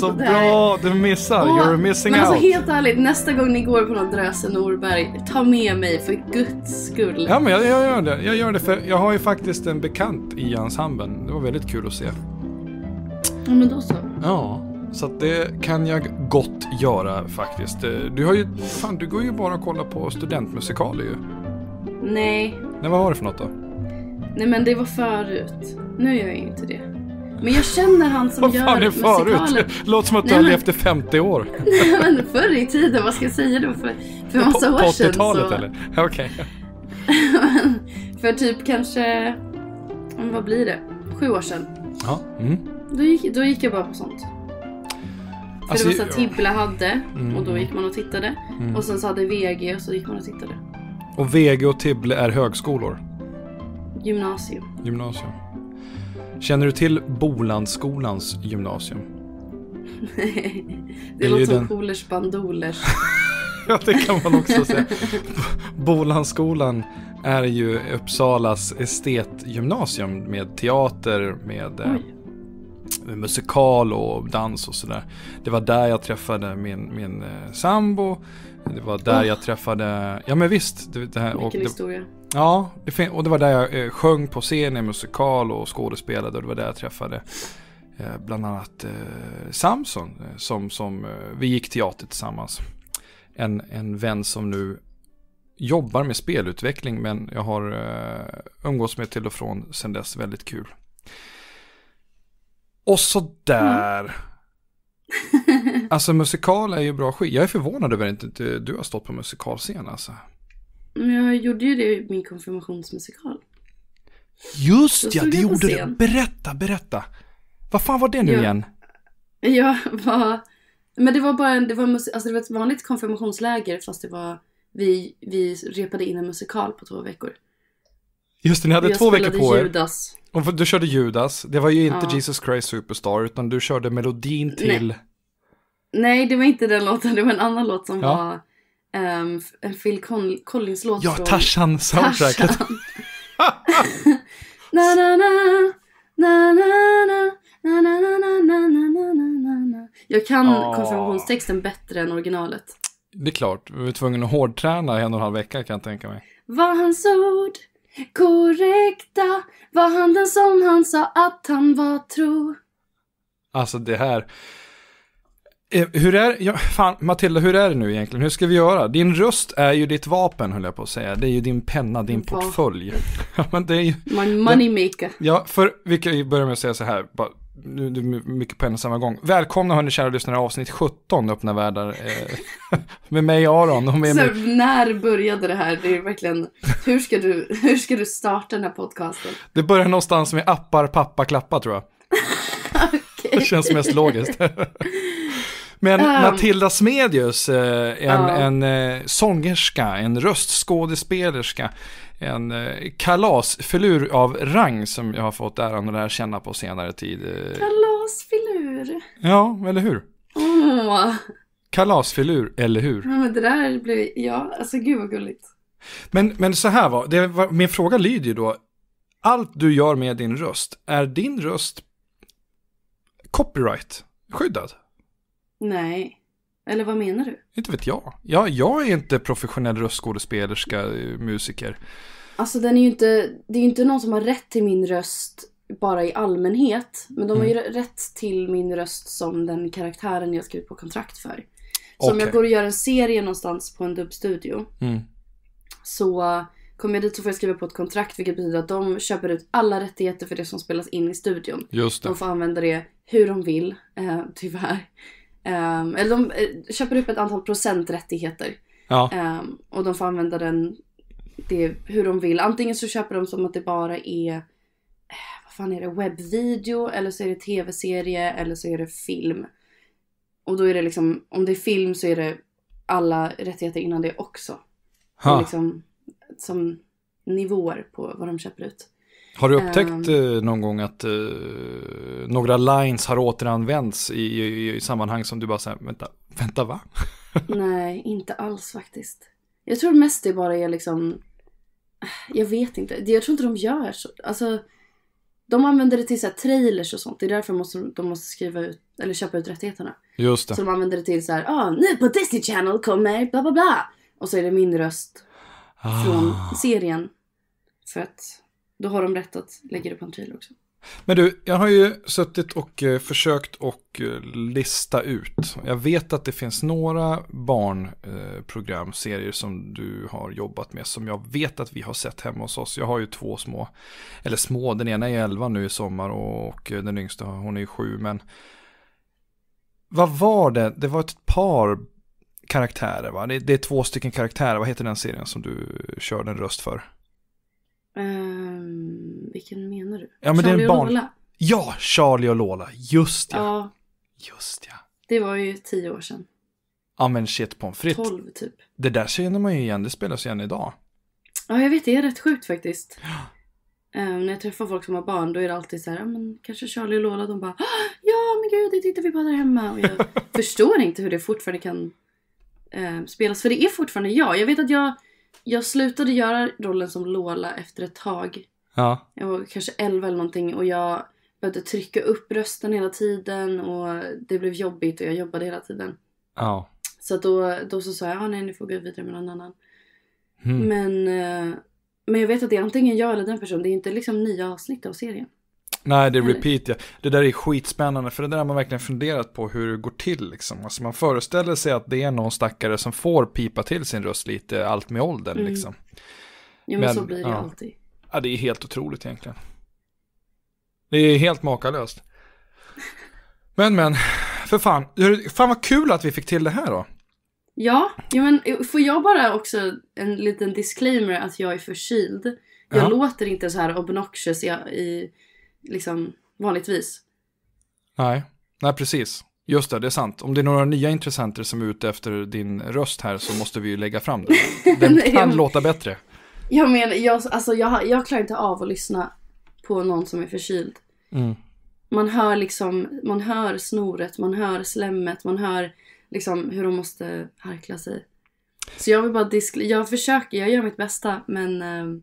så bra! Du missar, Åh, you're missing men alltså, out. Alltså, helt ärligt, nästa gång ni går på någon Dröse Norberg, ta med mig för guds skull. Ja, men jag, jag, gör det. Jag gör det för jag har ju faktiskt en bekant i ensemblen. Det var väldigt kul att se. Ja, men då så. Ja. Så att det kan jag gott göra faktiskt. Eh, du har ju, fan du går ju bara och kollar på studentmusikaler ju. Nej. Nej, vad var det för något då? Nej men det var förut. Nu gör jag inte det. Men jag känner han som gör musikalen. Vad fan är förut? Låter som att du har levt i 50 år. Nej men förr i tiden, vad ska jag säga då? För, för en massa på, år sedan. På 80-talet så... eller? Okej. Okay. för typ kanske, vad blir det? Sju år sedan. Ja. Mm. Då, gick, då gick jag bara på sånt. För alltså, det var så att Tibble hade mm. och då gick man och tittade. Mm. Och sen så hade VG och så gick man och tittade. Och VG och Tibble är högskolor? Gymnasium. Gymnasium. Känner du till Bolandsskolans gymnasium? Nej, det, det låter som den... Polers Bandolers. ja, det kan man också säga. Bolandsskolan är ju Uppsalas estetgymnasium med teater, med, eh, med musikal och dans och sådär. Det var där jag träffade min, min eh, sambo. Det var där oh. jag träffade, ja men visst. Det, det här, Vilken det, historia. Ja, det, och det var där jag eh, sjöng på scen i musikal och skådespelade och det var där jag träffade eh, bland annat eh, Samson eh, som, som eh, vi gick teater tillsammans. En, en vän som nu jobbar med spelutveckling men jag har eh, umgås med till och från sedan dess, väldigt kul. Och så mm. där. Mm alltså musikal är ju bra skit. Jag är förvånad över att inte du har stått på musikalscen alltså. Jag gjorde ju det i min konfirmationsmusikal. Just ja, det gjorde du. Berätta, berätta. Vad fan var det nu jag, igen? Jag var... Men det var bara en, det var, alltså det var ett vanligt konfirmationsläger fast det var... Vi, vi repade in en musikal på två veckor. Just det, ni hade två veckor på er. Jag spelade Judas. Och du körde Judas, det var ju inte ja. Jesus Christ Superstar, utan du körde melodin till... Nej. Nej. det var inte den låten, det var en annan låt som ja. var um, en Phil Collins-låt Ja, Tarzan-soundtracket. na, na, na, na, na, na. Na, na, na, na, na, na, na, na. Jag kan oh. konfirmationstexten bättre än originalet. Det är klart, vi var tvungen att hårdträna i en och en halv vecka kan jag tänka mig. Var hans ord Korrekta var han den som han sa att han var tro. Alltså det här. Eh, hur är, ja, fan, Matilda, hur är det nu egentligen? Hur ska vi göra? Din röst är ju ditt vapen, höll jag på att säga. Det är ju din penna, din portfölj. Ja, Men det är ju, Min moneymaker. Ja, för vi kan ju börja med att säga så här, bara, nu, är det mycket på en och samma gång. Välkomna hörni kära lyssnare avsnitt 17 Öppna världar. Eh, med mig Aron. Och med så, mig... När började det här? Det är verkligen, hur ska, du, hur ska du starta den här podcasten? Det börjar någonstans med appar, pappa, klappa tror jag. okay. Det känns mest logiskt. Men um, Matilda Smedius, eh, en, uh. en eh, sångerska, en röstskådespelerska, en eh, kalasfilur av rang som jag har fått äran att lära känna på senare tid. Eh. Kalasfilur? Ja, eller hur? Oh. Kalasfilur, eller hur? Ja, men det där blev, ja, alltså gud vad gulligt. Men, men så här var, det var, min fråga lyder ju då, allt du gör med din röst, är din röst copyright skyddad? Nej. Eller vad menar du? Inte vet jag. jag. Jag är inte professionell röstskådespelerska, eh, musiker. Alltså den är ju inte, det är ju inte någon som har rätt till min röst bara i allmänhet. Men de har ju mm. rätt till min röst som den karaktären jag skrivit på kontrakt för. Så okay. om jag går och gör en serie någonstans på en dubbstudio. Mm. Så kommer jag dit så får jag skriva på ett kontrakt vilket betyder att de köper ut alla rättigheter för det som spelas in i studion. Just det. De får använda det hur de vill, eh, tyvärr. Um, eller de eh, köper upp ett antal procenträttigheter. Ja. Um, och de får använda den det, hur de vill. Antingen så köper de som att det bara är eh, vad fan är det, webbvideo eller så är det tv-serie eller så är det film. Och då är det liksom, om det är film så är det alla rättigheter innan det också. Ha. Det liksom, som nivåer på vad de köper ut. Har du upptäckt um, någon gång att uh, några lines har återanvänts i, i, i sammanhang som du bara säger, vänta, vänta va? nej, inte alls faktiskt. Jag tror mest det bara är liksom, jag vet inte, jag tror inte de gör så, alltså de använder det till så här trailers och sånt. Det är därför måste, de måste skriva ut, eller köpa ut rättigheterna. Just det. Så de använder det till så här, ah, nu på Disney Channel kommer bla bla bla. Och så är det min röst ah. från serien. För att då har de rätt att lägga det på en trailer också. Men du, jag har ju suttit och eh, försökt och eh, lista ut. Jag vet att det finns några barnprogramserier eh, som du har jobbat med som jag vet att vi har sett hemma hos oss. Jag har ju två små, eller små, den ena är 11 nu i sommar och den yngsta hon är ju sju. Men vad var det? Det var ett par karaktärer va? Det, är två stycken karaktärer. Vad heter den serien som du körde en röst för? Um, vilken menar du? Ja, men Charlie det är en och Lola? Ja, Charlie och Lola. Just ja. ja. Just ja. Det var ju tio år sedan. Ja men shit pommes frites. Tolv typ. Det där känner man ju igen, det spelas igen idag. Ja jag vet, det är rätt sjukt faktiskt. Um, när jag träffar folk som har barn då är det alltid så här, ja, men kanske Charlie och Lola, de bara ah, Ja men gud, det tittar vi på där hemma. Och jag förstår inte hur det fortfarande kan um, spelas, för det är fortfarande jag. Jag vet att jag jag slutade göra rollen som Lola efter ett tag. Ja. Jag var kanske 11 eller någonting och jag behövde trycka upp rösten hela tiden och det blev jobbigt och jag jobbade hela tiden. Ja. Så att då, då så sa jag, ah, nej ni får gå vidare med någon annan. Mm. Men, eh, men jag vet att det är antingen jag eller den personen, det är inte liksom nya avsnitt av serien. Nej, det är mm. repeat ja. Det där är skitspännande, för det där har man verkligen funderat på hur det går till liksom. Alltså man föreställer sig att det är någon stackare som får pipa till sin röst lite allt med åldern mm. liksom. Jo, men, men så blir det ja. alltid. Ja, det är helt otroligt egentligen. Det är helt makalöst. Men, men, för fan. Fan vad kul att vi fick till det här då. Ja, men får jag bara också en liten disclaimer att jag är förkyld. Jag uh låter inte så här obnoxious jag, i liksom vanligtvis. Nej, nej precis. Just det, det är sant. Om det är några nya intressenter som är ute efter din röst här så måste vi ju lägga fram det. Den kan låta bättre. Jag menar, jag, alltså, jag, jag klarar inte av att lyssna på någon som är förkyld. Mm. Man hör liksom, man hör snoret, man hör slemmet, man hör liksom hur de måste harkla sig. Så jag vill bara disk, jag försöker, jag gör mitt bästa men eh,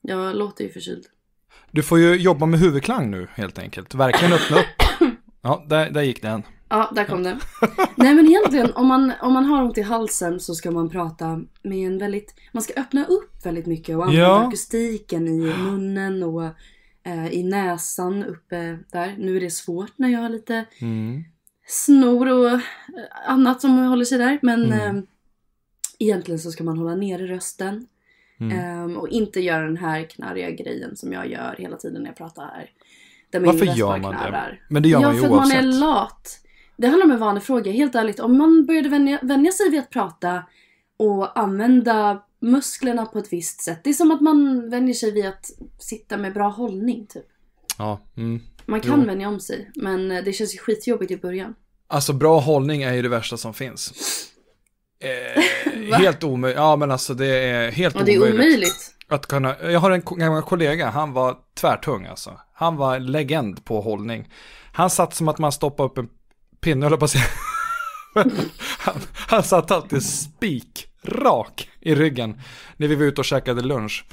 jag låter ju förkyld. Du får ju jobba med huvudklang nu helt enkelt. Verkligen öppna upp. Ja, där, där gick den. Ja, där kom den. Nej men egentligen om man, om man har ont i halsen så ska man prata med en väldigt, man ska öppna upp väldigt mycket och använda ja. akustiken i munnen och eh, i näsan uppe där. Nu är det svårt när jag har lite mm. snor och eh, annat som håller sig där men mm. eh, egentligen så ska man hålla nere rösten Mm. Um, och inte göra den här knarriga grejen som jag gör hela tiden när jag pratar här. Där Varför gör man knarrar. det? Men det gör ja, man ju oavsett. man är lat. Det handlar om en vanefråga. Helt ärligt, om man började vänja, vänja sig vid att prata och använda musklerna på ett visst sätt. Det är som att man vänjer sig vid att sitta med bra hållning typ. Ja. Mm. Man kan jo. vänja om sig, men det känns ju skitjobbigt i början. Alltså bra hållning är ju det värsta som finns. Eh, helt omöjligt. Ja, men alltså det är helt ja, det är omöjligt. omöjligt. Att kunna, jag har en gammal kollega, han var tvärtung alltså. Han var en legend på hållning. Han satt som att man stoppar upp en pinne, höll på att säga. han, han satt alltid spikrak i ryggen när vi var ute och käkade lunch.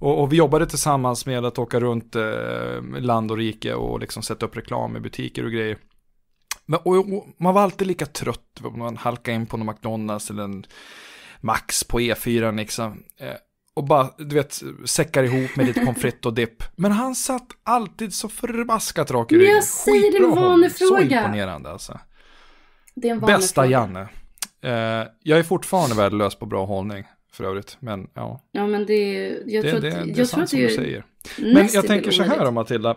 Och, och vi jobbade tillsammans med att åka runt eh, land och rike och liksom sätta upp reklam i butiker och grejer. Men, och, och, man var alltid lika trött om man halkade in på någon McDonalds eller en Max på E4 liksom. Eh, och bara, du vet, säckar ihop med lite pommes frites och dipp. Men han satt alltid så förbaskat rak i ryggen. Jag säger det är en vanefråga. Så imponerande alltså. Det är en vanefråga. Bästa Janne. Eh, jag är fortfarande värdelös på bra hållning för övrigt. Men ja. Ja men det är jag det, tror att det, det, det är sant som du säger. Men jag tänker så här då Matilda.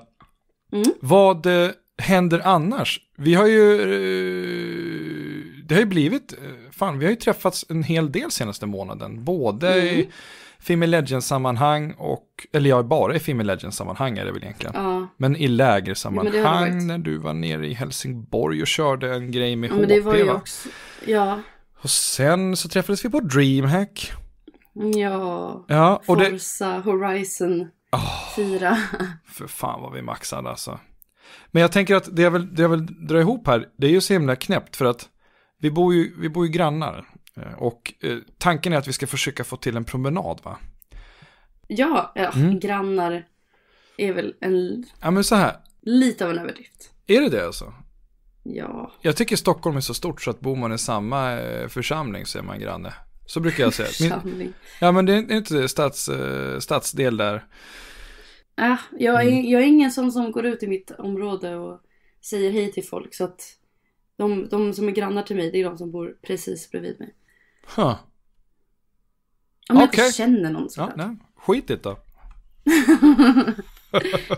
Mm. Vad, eh, händer annars? Vi har ju, eh, det har ju blivit, eh, fan vi har ju träffats en hel del senaste månaden, både mm. i Female Legends-sammanhang och, eller jag är bara i Female Legends-sammanhang är det väl egentligen. Ja. Men i lägersammanhang ja, när du var nere i Helsingborg och körde en grej med ja, HP men det var ju va? Också, ja. Och sen så träffades vi på DreamHack. Ja, ja och Forza det... Horizon oh, 4. För fan vad vi maxade alltså. Men jag tänker att det jag, vill, det jag vill dra ihop här, det är ju så himla knäppt för att vi bor ju, vi bor ju grannar. Eh, och eh, tanken är att vi ska försöka få till en promenad va? Ja, ja mm. grannar är väl en... Ja men så här. Lite av en överdrift. Är det det alltså? Ja. Jag tycker Stockholm är så stort så att bor man i samma eh, församling så är man granne. Så brukar jag säga. Min, ja men det är inte stads, eh, stadsdel där. Äh, jag, är, mm. jag är ingen sån som går ut i mitt område och säger hej till folk. Så att de, de som är grannar till mig, det är de som bor precis bredvid mig. Huh. Om jag okay. inte känner någon såklart. Ja, Skit det då.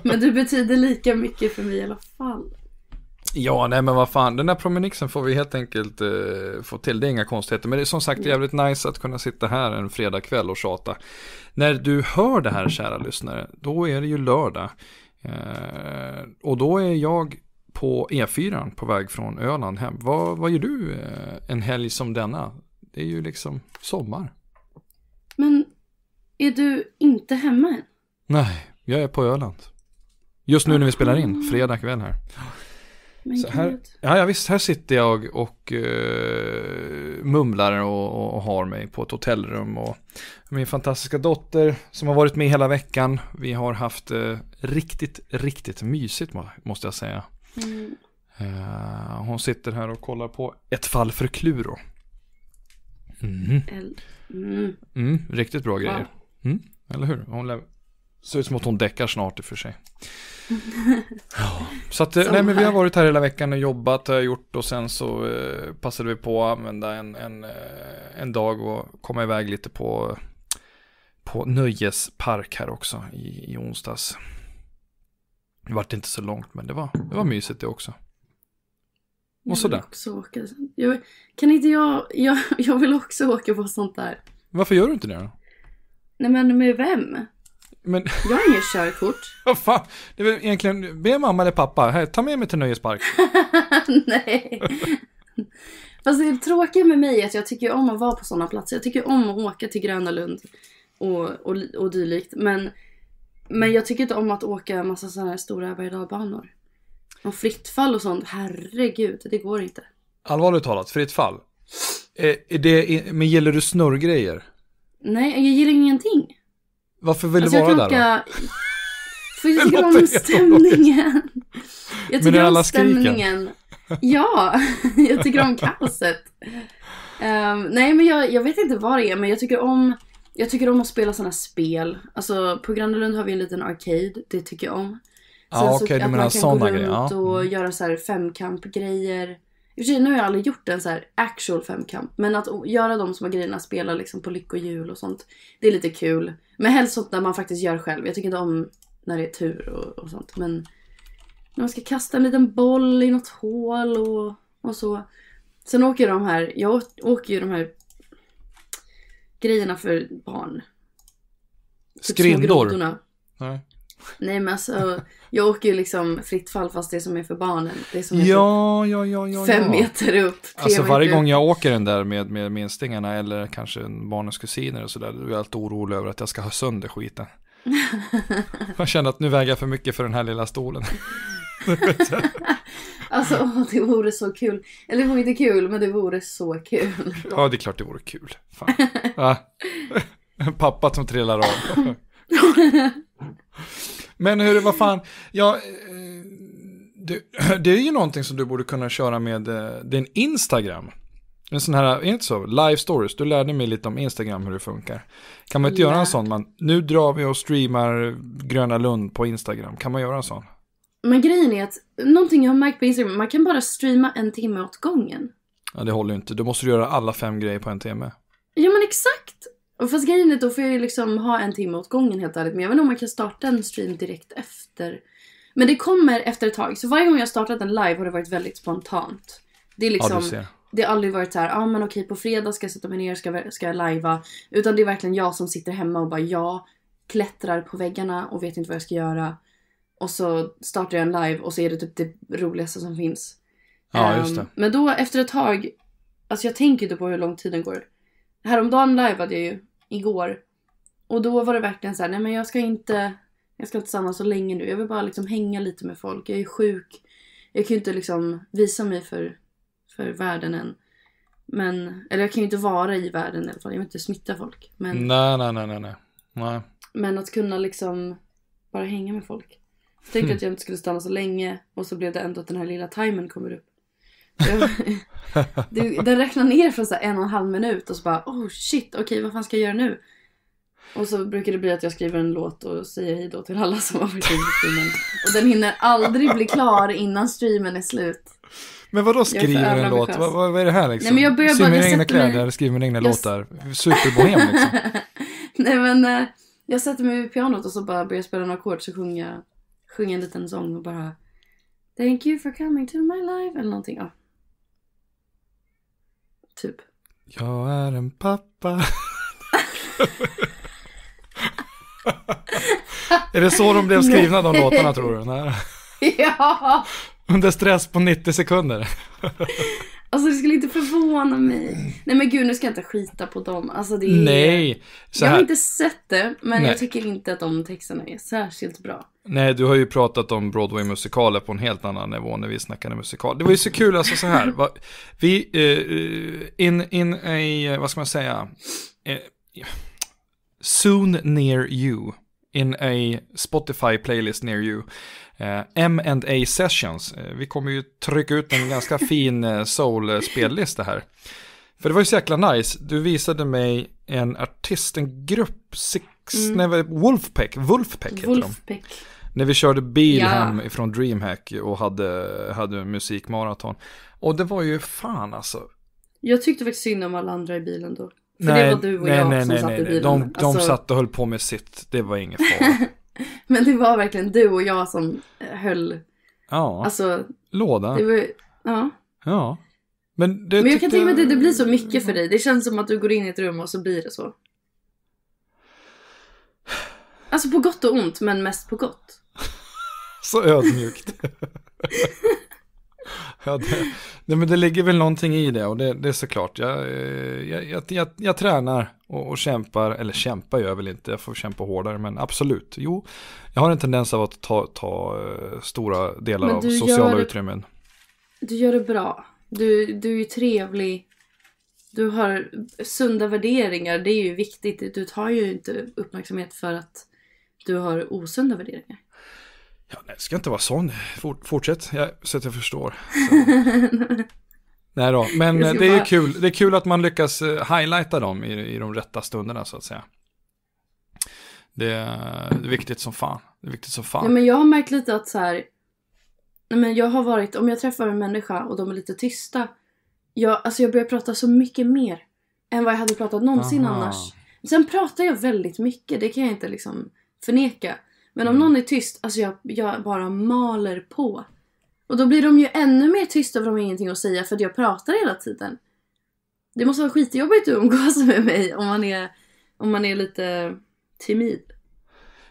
Men du betyder lika mycket för mig i alla fall. Ja, nej men vad fan, den där promenixen får vi helt enkelt eh, få till. Det är inga konstigheter, men det är som sagt mm. jävligt nice att kunna sitta här en fredagkväll och tjata. När du hör det här, kära lyssnare, då är det ju lördag. Eh, och då är jag på E4 på väg från Öland hem. Vad, vad gör du eh, en helg som denna? Det är ju liksom sommar. Men är du inte hemma än? Nej, jag är på Öland. Just nu när vi spelar in, ah. fredag kväll här så här, ja, ja, visst, här sitter jag och uh, mumlar och, och, har mig på ett hotellrum. Och min fantastiska dotter som har varit med hela veckan. Vi har haft uh, riktigt, riktigt mysigt måste jag säga. Mm. Uh, hon sitter här och kollar på Ett fall för Kluro. Mm. Mm. mm. riktigt bra grejer. Mm, eller hur? Hon Ser ut som att hon däckar snart i och för sig. ja. Så att, eh, nej men vi har varit här hela veckan och jobbat, och gjort och sen så eh, passade vi på att använda en, en, eh, en dag och komma iväg lite på, på nöjespark här också i, i onsdags. Det vart inte så långt men det var, det var mysigt det också. Och sådär. Jag vill också åka. Jag, kan inte jag, jag, jag vill också åka på sånt där. Varför gör du inte det då? Nej men med vem? Men... Jag har inget körkort. Vad fan, det är väl egentligen, be mamma eller pappa, här, ta med mig till nöjespark. Nej. Fast det tråkiga med mig är att jag tycker om att vara på sådana platser. Jag tycker om att åka till Gröna Lund och, och, och dylikt. Men, men jag tycker inte om att åka massa sådana här stora berg Och fritt fall och sånt, herregud, det går inte. Allvarligt talat, fritt fall. Är, eh, är det, är, men gillar du snurrgrejer? Nej, jag gillar ingenting. Varför vill alltså, du vara där då? För jag tycker om stämningen. Jag tycker om stämningen. Ja, jag tycker om kaoset. Um, nej, men jag, jag vet inte vad det är, men jag tycker om, jag tycker om att spela sådana spel. Alltså, på Gröna Lund har vi en liten arcade, det tycker jag om. Sen ah, okay, så att man kan gå runt och mm. göra så här femkampgrejer. I och för sig, nu har jag aldrig gjort en så här actual femkamp. Men att göra de små grejerna, spela liksom på lyckohjul och, sånt. Det är lite kul. Men helst sånt där man faktiskt gör själv. Jag tycker inte om när det är tur och, och sånt. Men när man ska kasta en liten boll i något hål och, och så. Sen åker de här, jag åker ju de här grejerna för barn. Typ Skrindor? Nej. Nej men alltså, jag åker ju liksom fritt fall fast det som är för barnen. Det som är ja, typ ja, ja, ja, fem ja. meter upp. Alltså varje gång jag åker den där med, med minstingarna eller kanske barnens kusiner och sådär, då är jag alltid orolig över att jag ska ha sönder skiten. jag känner att nu väger jag för mycket för den här lilla stolen. alltså det vore så kul. Eller det vore inte kul, men det vore så kul. Ja, det är klart det vore kul. Fan. En pappa som trillar av. Men hur, vad fan, ja, eh, det, det, är ju någonting som du borde kunna köra med eh, din Instagram. En sån här, är inte så, live stories, du lärde mig lite om Instagram hur det funkar. Kan man inte yeah. göra en sån, man, nu drar vi och streamar Gröna Lund på Instagram, kan man göra en sån? Men grejen är att, någonting jag har märkt på Instagram, man kan bara streama en timme åt gången. Ja, det håller ju inte, då måste du göra alla fem grejer på en timme. Ja men exakt! Och fast grejen är då får jag ju liksom ha en timme åt gången helt ärligt. Men jag vet inte om man kan starta en stream direkt efter. Men det kommer efter ett tag. Så varje gång jag startat en live har det varit väldigt spontant. Det är liksom... Ja, det har aldrig varit så här, ja ah, men okej på fredag ska jag sätta mig ner, ska, ska jag lajva. Utan det är verkligen jag som sitter hemma och bara jag klättrar på väggarna och vet inte vad jag ska göra. Och så startar jag en live och så är det typ det roligaste som finns. Ja, just ehm, det. Men då efter ett tag, alltså jag tänker inte på hur lång tiden går. Häromdagen lajvade jag ju igår. Och då var det verkligen så här, nej men jag ska inte, jag ska inte stanna så länge nu. Jag vill bara liksom hänga lite med folk. Jag är sjuk. Jag kan ju inte liksom visa mig för, för världen än. Men, eller jag kan ju inte vara i världen i alla fall. Jag vill inte smitta folk. Men, nej, nej, nej, nej, nej. Men att kunna liksom bara hänga med folk. Jag tänkte mm. att jag inte skulle stanna så länge och så blev det ändå att den här lilla timern kommer upp det, den räknar ner från så en och en halv minut och så bara oh shit, okej okay, vad fan ska jag göra nu? Och så brukar det bli att jag skriver en låt och säger hej då till alla som har varit inne på streamen. Och den hinner aldrig bli klar innan streamen är slut. Men vadå skriver en låt? Vad, vad, är det här liksom? Nej, men jag börjar Syr bara, mina egna kläder, mig... skriver mina egna jag... låtar. Superbohem liksom. Nej men eh, jag sätter mig vid pianot och så bara börjar spela några ackord så sjunger jag sjunger en liten sång och bara Thank you for coming to my life eller någonting. Ja, typ. Jag är en pappa. är det så de blev skrivna de låtarna tror du? Nej. Ja. Under stress på 90 sekunder. alltså det skulle inte förvåna mig. Nej men gud nu ska jag inte skita på dem. Alltså det är... Nej. Så här... Jag har inte sett det men Nej. jag tycker inte att de texterna är särskilt bra. Nej, du har ju pratat om Broadway-musikaler på en helt annan nivå när vi snackade musikal. Det var ju så kul, alltså så här. vi, eh, in, in a, vad ska man säga? Eh, soon near you. In a Spotify playlist near you. Uh, eh, M&A Sessions. vi kommer ju trycka ut en ganska fin soul-spellista här. För det var ju så jäkla nice. Du visade mig en artist, en grupp, Six, mm. nej, Wolfpack, Wolfpack heter Wolfpack. de. När vi körde bil ja. hem från DreamHack och hade, hade musikmaraton. Och det var ju fan alltså. Jag tyckte faktiskt synd om alla andra i bilen då. För nej, det var du och nej, jag nej, som nej, satt i bilen. De, de alltså- satt och höll på med sitt, det var ingen fara. Men det var verkligen du och jag som eh, höll. Ja, alltså, låda. Det var, ja. ja. Men, det Men jag tyckte... kan tänka mig att det, det blir så mycket för dig. Det känns som att du går in i ett rum och så blir det så. Alltså på gott och ont, men mest på gott. Så ödmjukt. ja, det, nej, men det ligger väl någonting i det och det, det är såklart. Eh, jag, jag, jag, jag tränar och, och, kämpar, eller kämpar gör jag väl inte, jag får kämpa hårdare, men absolut. Jo, jag har en tendens av att ta, ta eh, stora delar av sociala det, utrymmen. Du gör det bra. Du, du är ju trevlig. Du har sunda värderingar, det är ju viktigt. Du tar ju inte uppmärksamhet för att du har osunda värderingar. Ja, nej, ska inte vara sån. fortsätt, ja, så att jag förstår. nej då, men eh, det är bara... kul. Det är kul att man lyckas eh, highlighta dem i, i de rätta stunderna så att säga. Det är viktigt som fan. Det är viktigt som fan. Ja, men jag har märkt lite att så här, nej men jag har varit, om jag träffar en människa och de är lite tysta, jag, alltså jag börjar prata så mycket mer än vad jag hade pratat någonsin Aha. annars. Sen pratar jag väldigt mycket, det kan jag inte liksom förneka. Men om mm. någon är tyst, alltså jag, jag bara maler på. Och då blir de ju ännu mer tysta för de har ingenting att säga för att jag pratar hela tiden. Det måste vara skitjobbigt att umgås med mig om man är, om man är lite timid.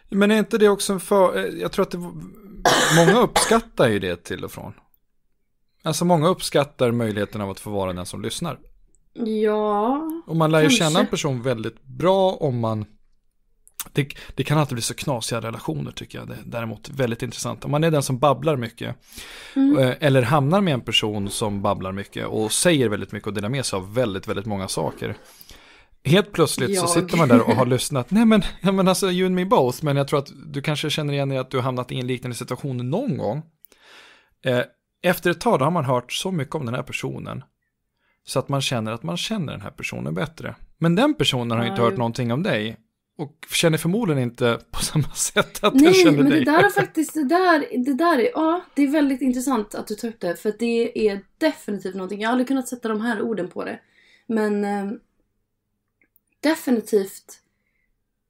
Men är inte det också en för... Jag tror att det... Många uppskattar ju det till och från. Alltså många uppskattar möjligheten av att få vara den som lyssnar. Ja, Och man lär ju känna en person väldigt bra om man det, det, kan alltid bli så knasiga relationer tycker jag. Det, däremot väldigt intressant. Om man är den som babblar mycket. Mm. Eh, eller hamnar med en person som babblar mycket och säger väldigt mycket och delar med sig av väldigt, väldigt många saker. Helt plötsligt jag. så sitter man där och har lyssnat. Nej men, ja, men alltså you and me both. Men jag tror att du kanske känner igen dig att du har hamnat i en liknande situation någon gång. Eh, efter ett tag har man hört så mycket om den här personen. Så att man känner att man känner den här personen bättre. Men den personen har inte hört någonting om dig och känner förmodligen inte på samma sätt att Nej, jag känner dig. Nej, men det där är faktiskt, det där, det där är, ja, det är väldigt intressant att du tar upp det. För det är definitivt någonting, jag har aldrig kunnat sätta de här orden på det. Men eh, definitivt,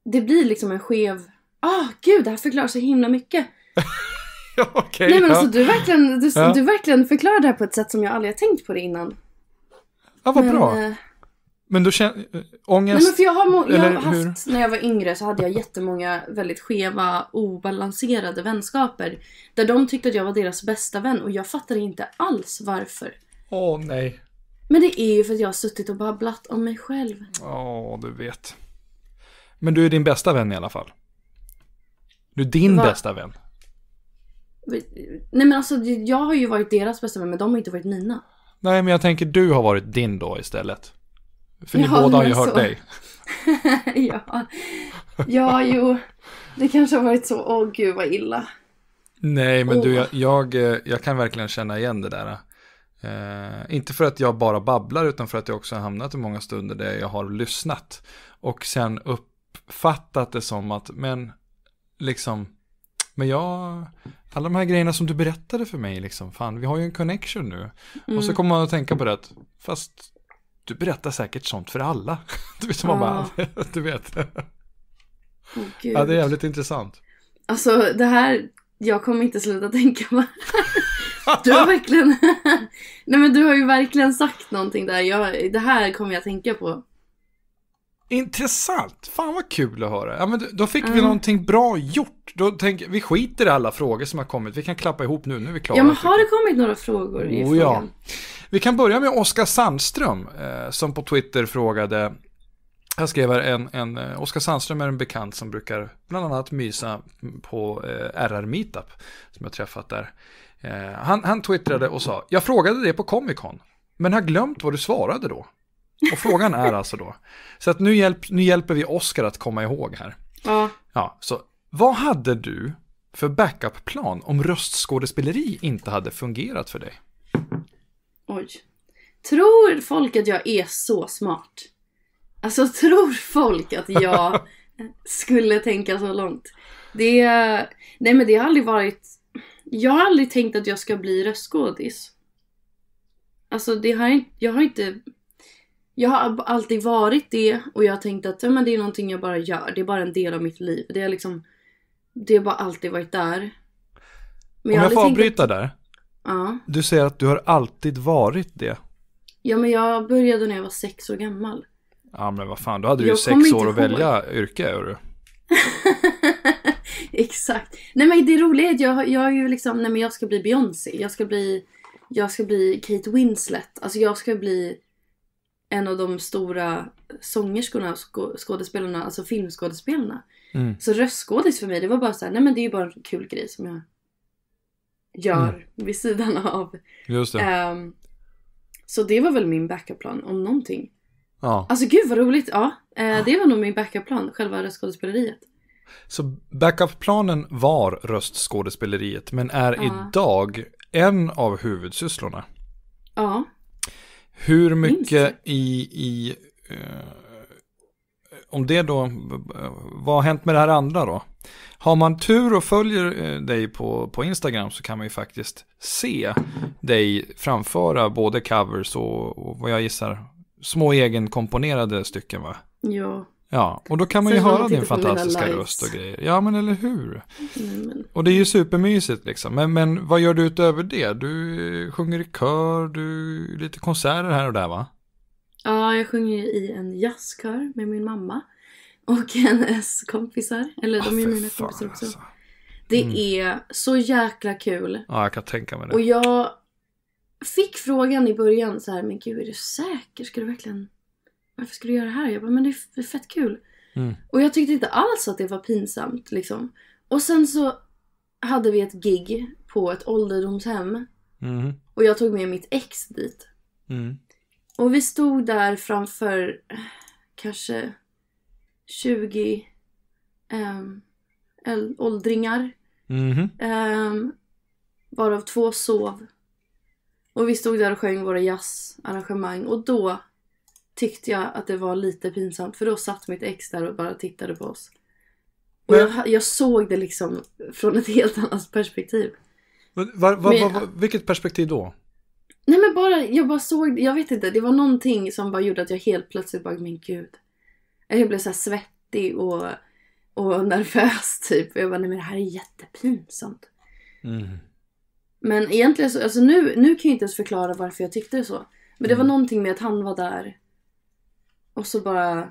det blir liksom en skev, ah oh, gud det här förklarar så himla mycket. ja, okej. Nej men ja. alltså du verkligen, du, ja. du verkligen förklarar det här på ett sätt som jag aldrig har tänkt på det innan. Ja, vad men, bra. Eh, men då känner, eh, ångest? Nej, men för jag har, jag har haft, när jag var yngre så hade jag jättemånga väldigt skeva, obalanserade vänskaper. Där de tyckte att jag var deras bästa vän och jag fattade inte alls varför. Åh oh, nej. Men det är ju för att jag har suttit och babblat om mig själv. Ja, oh, du vet. Men du är din bästa vän i alla fall. Du är din Va? bästa vän. Nej men alltså, jag har ju varit deras bästa vän men de har inte varit mina. Nej, men jag tänker du har varit din då istället. För ni båda har ju hört så. dig. ja. ja, jo. Det kanske har varit så, åh oh, gud vad illa. Nej, men oh. du, jag, jag, eh, jag, kan verkligen känna igen det där. Eh, inte för att jag bara babblar, utan för att jag också har hamnat i många stunder där jag har lyssnat. Och sen uppfattat det som att, men liksom, men jag, alla de här grejerna som du berättade för mig, liksom, fan, vi har ju en connection nu. Mm. Och så mm. kommer man att tänka på det att, fast du berättar säkert sånt för alla. Du vet, som man bara, du vet. Oh, ja, det är jävligt intressant. Alltså det här, jag kommer inte sluta tänka på Du har verkligen, nej men du har ju verkligen sagt någonting där. Jag, det här kommer jag tänka på. Intressant! Fan vad kul att höra. Ja, men då fick mm. vi någonting bra gjort. Då tänk, vi skiter i alla frågor som har kommit. Vi kan klappa ihop nu, nu är vi klara. Ja, men har det kommit några frågor i oh, frågan? Ja. Vi kan börja med Oskar Sandström eh, som på Twitter frågade här skrev en, en eh, Oskar Sandström är en bekant som brukar bland annat mysa på RR eh, Meetup som jag träffat där. han, han twittrade och sa, jag frågade det på Comic Con, men har glömt vad du svarade då. Och frågan är alltså då, så att nu, hjälp, nu hjälper vi Oskar att komma ihåg här. Ja. ja. Så vad hade du för backup-plan om röstskådespeleri inte hade fungerat för dig? Oj. Tror folk att jag är så smart? Alltså tror folk att jag skulle tänka så långt? Det, nej men det har aldrig varit, jag har aldrig tänkt att jag ska bli röstskådis. Alltså det har, inte, jag har inte, jag har alltid varit det och jag har tänkt att ja, men det är någonting jag bara gör, det är bara en del av mitt liv. Det har liksom, det har bara alltid varit där. Men Om jag, jag får avbryta att... där. Ja. Du säger att du har alltid varit det. Ja, men jag började när jag var sex år gammal. Ja, men vad fan, då hade du jag ju sex år att välja yrke, är du. Exakt. Nej, men det roliga är att jag, jag är ju liksom, nej men jag ska bli Beyoncé. Jag ska bli, jag ska bli Kate Winslet. Alltså jag ska bli en av de stora sångerskorna, sko, skådespelarna, alltså filmskådespelarna. Mm. Så röstskådis för mig, det var bara så här, nej men det är ju bara en kul grej som jag gör mm. vid sidan av. Just det. Um, så det var väl min backup-plan om någonting. Ja. Alltså gud vad roligt. Ja, eh, det var nog min backup-plan, själva röstskådespeleriet. Så backup-planen var röstskådespeleriet, men är ja. idag en av huvudsysslorna. Ja. Hur mycket i, i eh, om det då, vad har hänt med det här andra då? Har man tur och följer eh, dig på, på Instagram så kan man ju faktiskt se dig framföra både covers och, och vad jag gissar små egenkomponerade stycken va? Ja. Ja, och då kan man Sen ju höra din fantastiska röst och grejer. Ja, men eller hur? Mm, men. Och det är ju supermysigt liksom. Men, men vad gör du utöver det? Du eh, sjunger i kör, du lite konserter här och där va? Ja, jag sjunger i en jazzkör med min mamma och hennes kompisar. Eller oh, de ah, är mina kompisar också. Alltså. Det mm. är så jäkla kul. Ja, jag kan tänka mig det. Och jag fick frågan i början så här, men gud är du säker? Ska du verkligen, varför ska du göra det här? Jag bara, men det är fett kul. Mm. Och jag tyckte inte alls att det var pinsamt liksom. Och sen så hade vi ett gig på ett ålderdomshem. Mm. Och jag tog med mitt ex dit. Mm. Och vi stod där framför kanske 20 um, ehm, åldringar. Mm -hmm. um, varav två sov. Och vi stod där och sjöng våra jazzarrangemang och då tyckte jag att det var lite pinsamt för då satt mitt ex där och bara tittade på oss. Och jag, jag, såg det liksom från ett helt annat perspektiv. Men, var, var, Men, var, vilket perspektiv då? Nej men bara, jag bara såg, jag vet inte, det var någonting som bara gjorde att jag helt plötsligt bara, men gud. Jag blev så svettig och, och nervös typ. Jag bara, nej men det här är jättepinsamt. Mm. Men egentligen så, alltså nu, nu kan jag inte ens förklara varför jag tyckte det så. Men det var mm. någonting med att han var där. Och så bara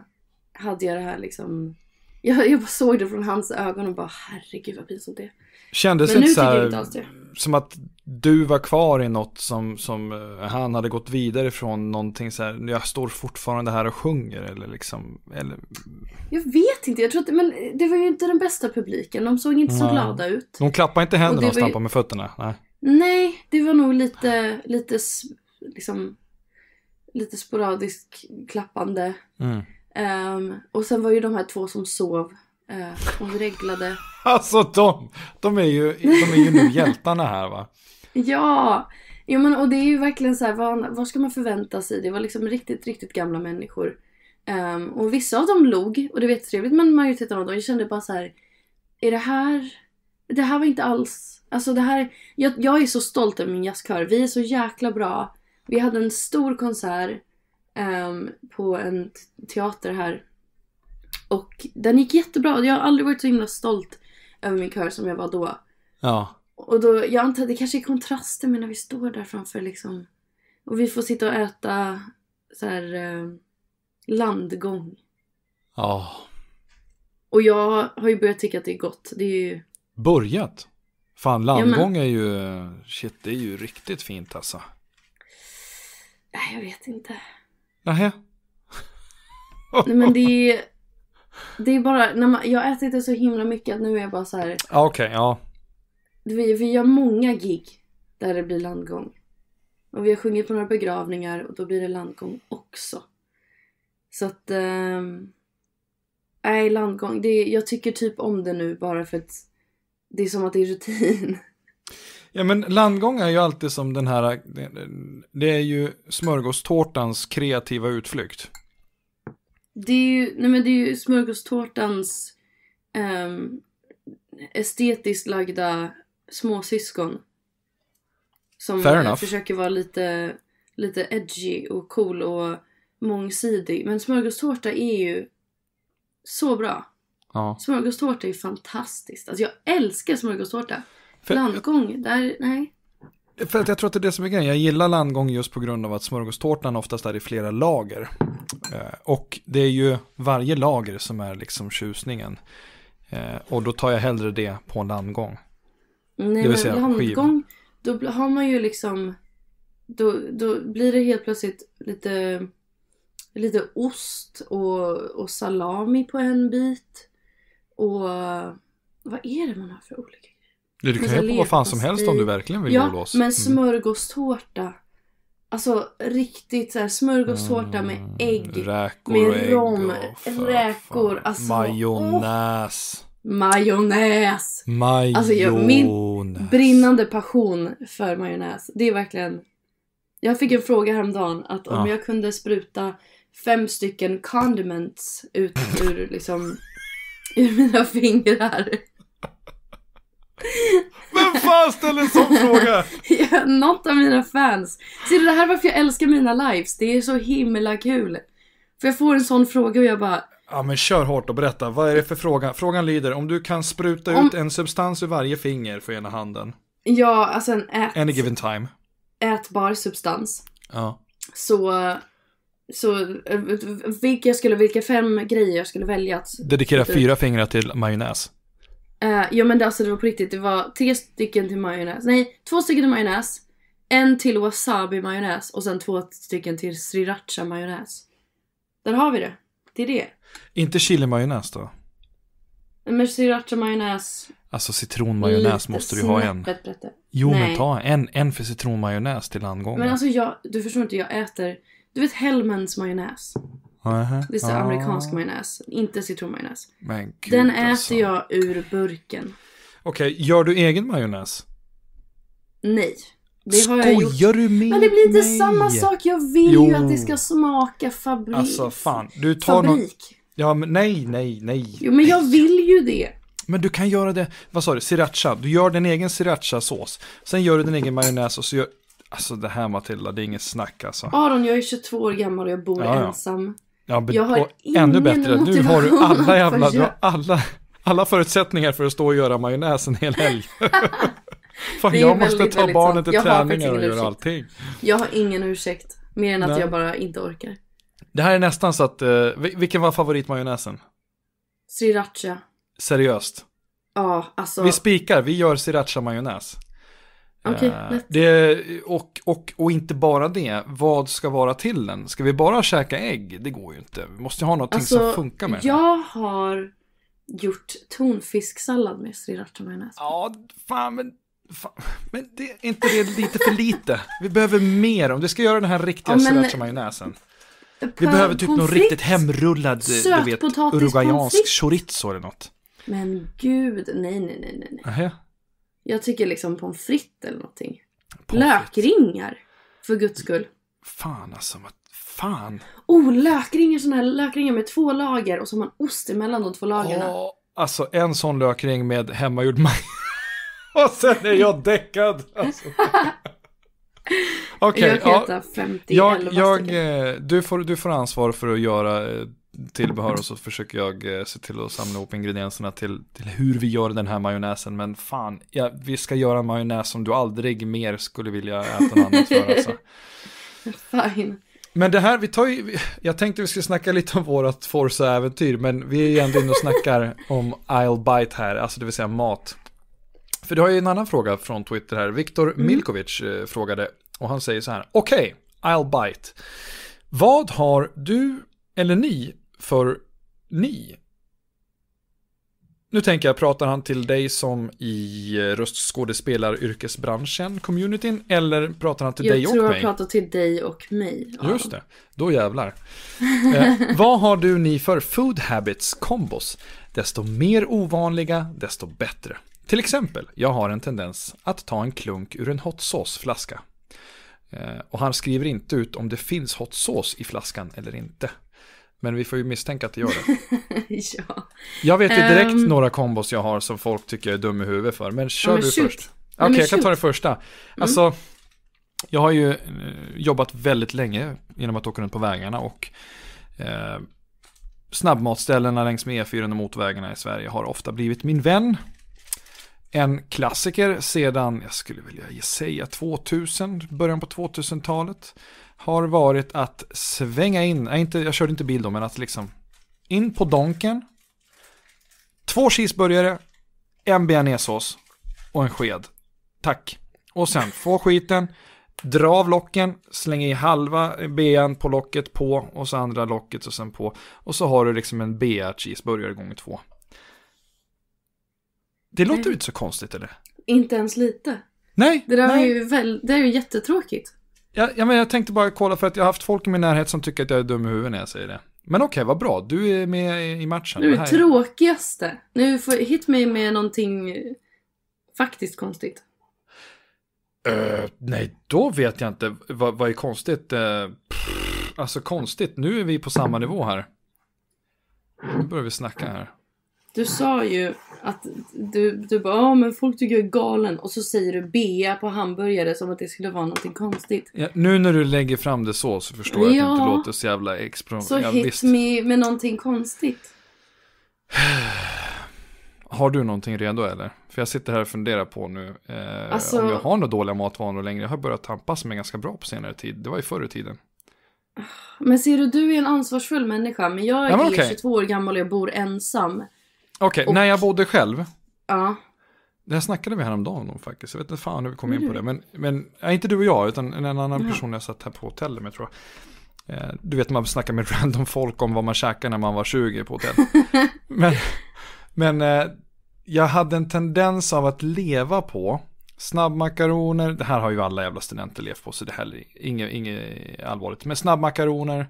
hade jag det här liksom. Jag, jag bara såg det från hans ögon och bara herregud vad pinsamt det är. Kändes Men det inte, så här, inte som att du var kvar i något som, som eh, han hade gått vidare ifrån någonting så här, jag står fortfarande här och sjunger eller liksom, eller... Jag vet inte, jag tror att, men det var ju inte den bästa publiken, de såg inte så glada ut. De klappade inte händerna och, och stampade ju... med fötterna? Nej. Nej, det var nog lite, lite, liksom, lite sporadiskt klappande. Mm. Um, och sen var ju de här två som sov eh, och dreglade. Alltså de, de är ju, de är ju nu hjältarna här va? Ja! Jo, men, och det är ju verkligen så här, vad, vad ska man förvänta sig? Det var liksom riktigt, riktigt gamla människor. Um, och vissa av dem log och det var jättetrevligt men majoriteten av dem jag kände bara så här, Är det här... Det här var inte alls... Alltså det här... Jag, jag är så stolt över min jazzkör. Vi är så jäkla bra. Vi hade en stor konsert um, på en teater här. Och den gick jättebra. Jag har aldrig varit så himla stolt över min kör som jag var då. Ja. Och då, jag antar det kanske är kontrasten med när vi står där framför liksom. Och vi får sitta och äta så här eh, landgång. Ja. Oh. Och jag har ju börjat tycka att det är gott. Det är ju... Börjat? Fan, landgång ja, men... är ju, shit, det är ju riktigt fint alltså. Nej, jag vet inte. Nähä? Nej, men det är, det är bara, när man, jag har ätit det så himla mycket att nu är jag bara så här. Ah, Okej, okay, ja vi, vi gör många gig där det blir landgång. Och vi har sjungit på några begravningar och då blir det landgång också. Så att... Ehm, nej, eh, landgång. Det, jag tycker typ om det nu bara för att det är som att det är rutin. Ja, men landgång är ju alltid som den här... Det är ju smörgåstårtans kreativa utflykt. Det är ju, nej men det är ju smörgåstårtans eh, estetiskt lagda småsyskon. Som Fair eh, enough. försöker vara lite, lite edgy och cool och mångsidig. Men smörgåstårta är ju så bra. Ja. Smörgåstårta är fantastiskt. Alltså jag älskar smörgåstårta. För, landgång, där, nej. För att jag tror att det är det som är grejen. Jag gillar landgång just på grund av att smörgåstårtan oftast är i flera lager. Eh, och det är ju varje lager som är liksom tjusningen. Eh, och då tar jag hellre det på en landgång. Nej, det vill säga handgång, Då har man ju liksom... Då, då blir det helt plötsligt lite, lite ost och, och salami på en bit. Och vad är det man har för olika grejer? Du kan ju på alltså, vad fan som helst om du verkligen vill ja, Olås. Ja, men mm. smörgåstårta. Alltså riktigt såhär smörgåstårta mm, med ägg. Räkor med och ägg och räkor. Alltså, Majonnäs. Majonnäs! Majonnäs. Alltså jag, min brinnande passion för majonnäs. Det är verkligen... Jag fick en fråga häromdagen att om ja. jag kunde spruta fem stycken condiments ut ur liksom ur mina fingrar. Vem fan ställer en sån fråga? något av mina fans. Ser du, det här varför jag älskar mina lives. Det är så himla kul. För jag får en sån fråga och jag bara Ja men kör hårt och berätta, vad är det för fråga? Frågan lyder, om du kan spruta om... ut en substans ur varje finger för ena handen. Ja, alltså en ät... Any given time. Ätbar substans. Ja. Så, så vilka, jag skulle, vilka fem grejer jag skulle välja att... Dedikera fyra fingrar till majonnäs. Uh, ja men det, alltså det var på riktigt, det var tre stycken till majonnäs, nej två stycken till majonnäs, en till wasabi majonnäs och sen två stycken till sriracha majonnäs. Där har vi det. Det är det. Inte chilimajonnäs då? Men srirachamajonnäs. Alltså citronmajonnäs måste du ju ha en. Jo Nej. men ta en, en för citronmajonnäs till landgången. Men alltså jag, du förstår inte, jag äter, du vet Hellmans majonnäs. Uh-huh. Det är så uh-huh. amerikansk majonnäs, inte citronmajonnäs. Men gud, Den äter alltså. jag ur burken. Okej, okay, gör du egen majonnäs? Nej. Det har Skojar du med Men det blir inte mig? samma sak. Jag vill jo. ju att det ska smaka fabrik. Alltså fan. Du tar fabrik. Ja, men nej, nej, nej. Jo, men jag vill ju det. Men du kan göra det, vad sa du, sriracha. Du gör din egen sriracha sås. Sen gör du din egen majonnäs och så gör... Alltså det här Matilda, det är inget snack alltså. Aron, jag är 22 år gammal och jag bor ja, ja. ensam. Ja, men, jag har och ingen ännu bättre, nu har du alla jävla, du har alla, alla förutsättningar för att stå och göra majonnäs en hel helg. Fan, jag måste väldigt, ta barnet till jag träningar och göra allting. Jag har ingen ursäkt, mer än att Nej. jag bara inte orkar. Det här är nästan så att, eh, vilken var favoritmajonäsen? Sriracha. Seriöst? Ja, alltså. Vi spikar, vi gör sriracha-majonnäs. Okej, okay, eh, lätt. Det, och, och, och inte bara det, vad ska vara till den? Ska vi bara käka ägg? Det går ju inte. Vi måste ju ha någonting alltså, som funkar med jag den. har gjort tonfisksallad med sriracha-majonnäs. Ja, fan men Fan. Men det, är inte det lite för lite? Vi behöver mer om du ska göra den här riktiga ja, sriracha-majonnäsen. Vi behöver typ någon riktigt hemrullad, du vet, uruguayansk chorizo eller något. Men gud, nej, nej, nej, nej. Aha. Jag tycker liksom pommes frites eller någonting. lökringar, för guds skull. Fan alltså, vad fan. Oh, lökringar, sådana här lökringar med två lager och så har man ost emellan de två lagren. Oh, alltså en sån lökring med hemmagjord maj. och sen är jag däckad. Alltså. Okej. Okay, jag, ja, jag, jag eh, du, får, du får ansvar för att göra eh, tillbehör och så försöker jag eh, se till att samla ihop ingredienserna till, till hur vi gör den här majonnäsen. Men fan, ja, vi ska göra majonnäs som du aldrig mer skulle vilja äta något annat för. Alltså. Fine. Men det här, vi tar ju, jag tänkte vi skulle snacka lite om vårat Forza-äventyr, men vi är ändå inne och snackar om I'll Bite här, alltså det vill säga mat. För du har ju en annan fråga från Twitter här. Viktor mm. Milkovic mm. frågade och han säger så här, okej, okay, I'll bite. Vad har du eller ni för ni? Nu tänker jag, pratar han till dig som i eh, röstskådespelaryrkesbranschen, communityn, eller pratar han till jag dig och mig? Jag tror han pratar till dig och mig. Ja. Just det, då jävlar. eh, vad har du ni för food habits kombos? Desto mer ovanliga, desto bättre. Till exempel, jag har en tendens att ta en klunk ur en hot sauce-flaska Eh, och han skriver inte ut om det finns hot sauce i flaskan eller inte. Men vi får ju misstänka att det gör det. ja. Jag vet ju direkt um... några kombos jag har som folk tycker jag är dum i huvudet för. Men kör men du shoot. först. Okej, okay, jag kan ta det första. Mm. Alltså, jag har ju eh, jobbat väldigt länge genom att åka runt på vägarna och eh, snabbmatställena längs med E4 och motorvägarna i Sverige har ofta blivit min vän. En klassiker sedan, jag skulle vilja säga 2000, början på 2000-talet, har varit att svänga in, nej, inte, jag körde inte bil då, men att liksom in på donken, två cheeseburgare, en bearnaisesås och en sked. Tack. Och sen få skiten, dra av locken, slänga i halva bean på locket på och så andra locket och sen på. Och så har du liksom en bea cheeseburgare gånger två. Det låter mm. ju inte så konstigt eller? Inte ens lite. Nej. Det där nej. är ju, väl, det är ju jättetråkigt. Ja, ja, men jag tänkte bara kolla för att jag har haft folk i min närhet som tycker att jag är dum i huvudet när jag säger det. Men okej, okay, vad bra. Du är med i matchen. Du är det tråkigaste. Nu får hit mig med någonting eh, faktiskt konstigt. Uh, nej, då vet jag inte. Vad, vad är konstigt? Uh, pff, alltså konstigt, nu är vi på samma nivå här. Nu börjar vi snacka här. Du sa ju att du, du bara, ja men folk tycker jag är galen och så säger du bea på hamburgare som att det skulle vara någonting konstigt. Ja, nu när du lägger fram det så så förstår jag att det inte låter så jävla extra. Så ja, hit visst. me med någonting konstigt. Har du någonting redo eller? För jag sitter här och funderar på nu eh, alltså, om jag har några dåliga matvanor längre. Jag har börjat tampas med ganska bra på senare tid. Det var ju förr i tiden. Men ser du, du är en ansvarsfull människa. Men jag är ja, men okay. 22 år gammal och jag bor ensam. Okej, okay, när jag bodde själv. Ja. Det här snackade vi häromdagen om faktiskt. Jag vet inte fan hur vi kom in på mm. det. Men, men inte du och jag, utan en annan ja. person jag satt här på hotellet med tror jag. Eh, du vet man snackar med random folk om vad man käkar när man var 20 på hotell. men, men eh, jag hade en tendens av att leva på snabbmakaroner. Det här har ju alla jävla studenter levt på så det här är inget, inget allvarligt. Men snabbmakaroner,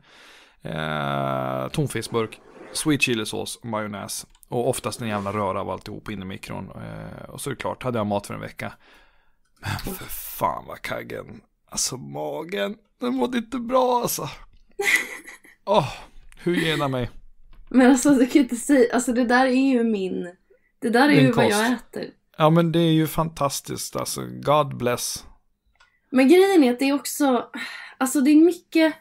eh, tonfiskburk sweet chilisås och majonnäs. Och oftast en jävla röra av alltihop in i mikron. Eh, och så är det klart, hade jag mat för en vecka. Men för fan vad kaggen. Alltså magen, den mådde inte bra alltså. Åh, oh, hur gena mig. Men alltså du kan inte säga, alltså det där är ju min, det där är Din ju kost. vad jag äter. Ja men det är ju fantastiskt alltså, God bless. Men grejen är att det är också, alltså det är mycket,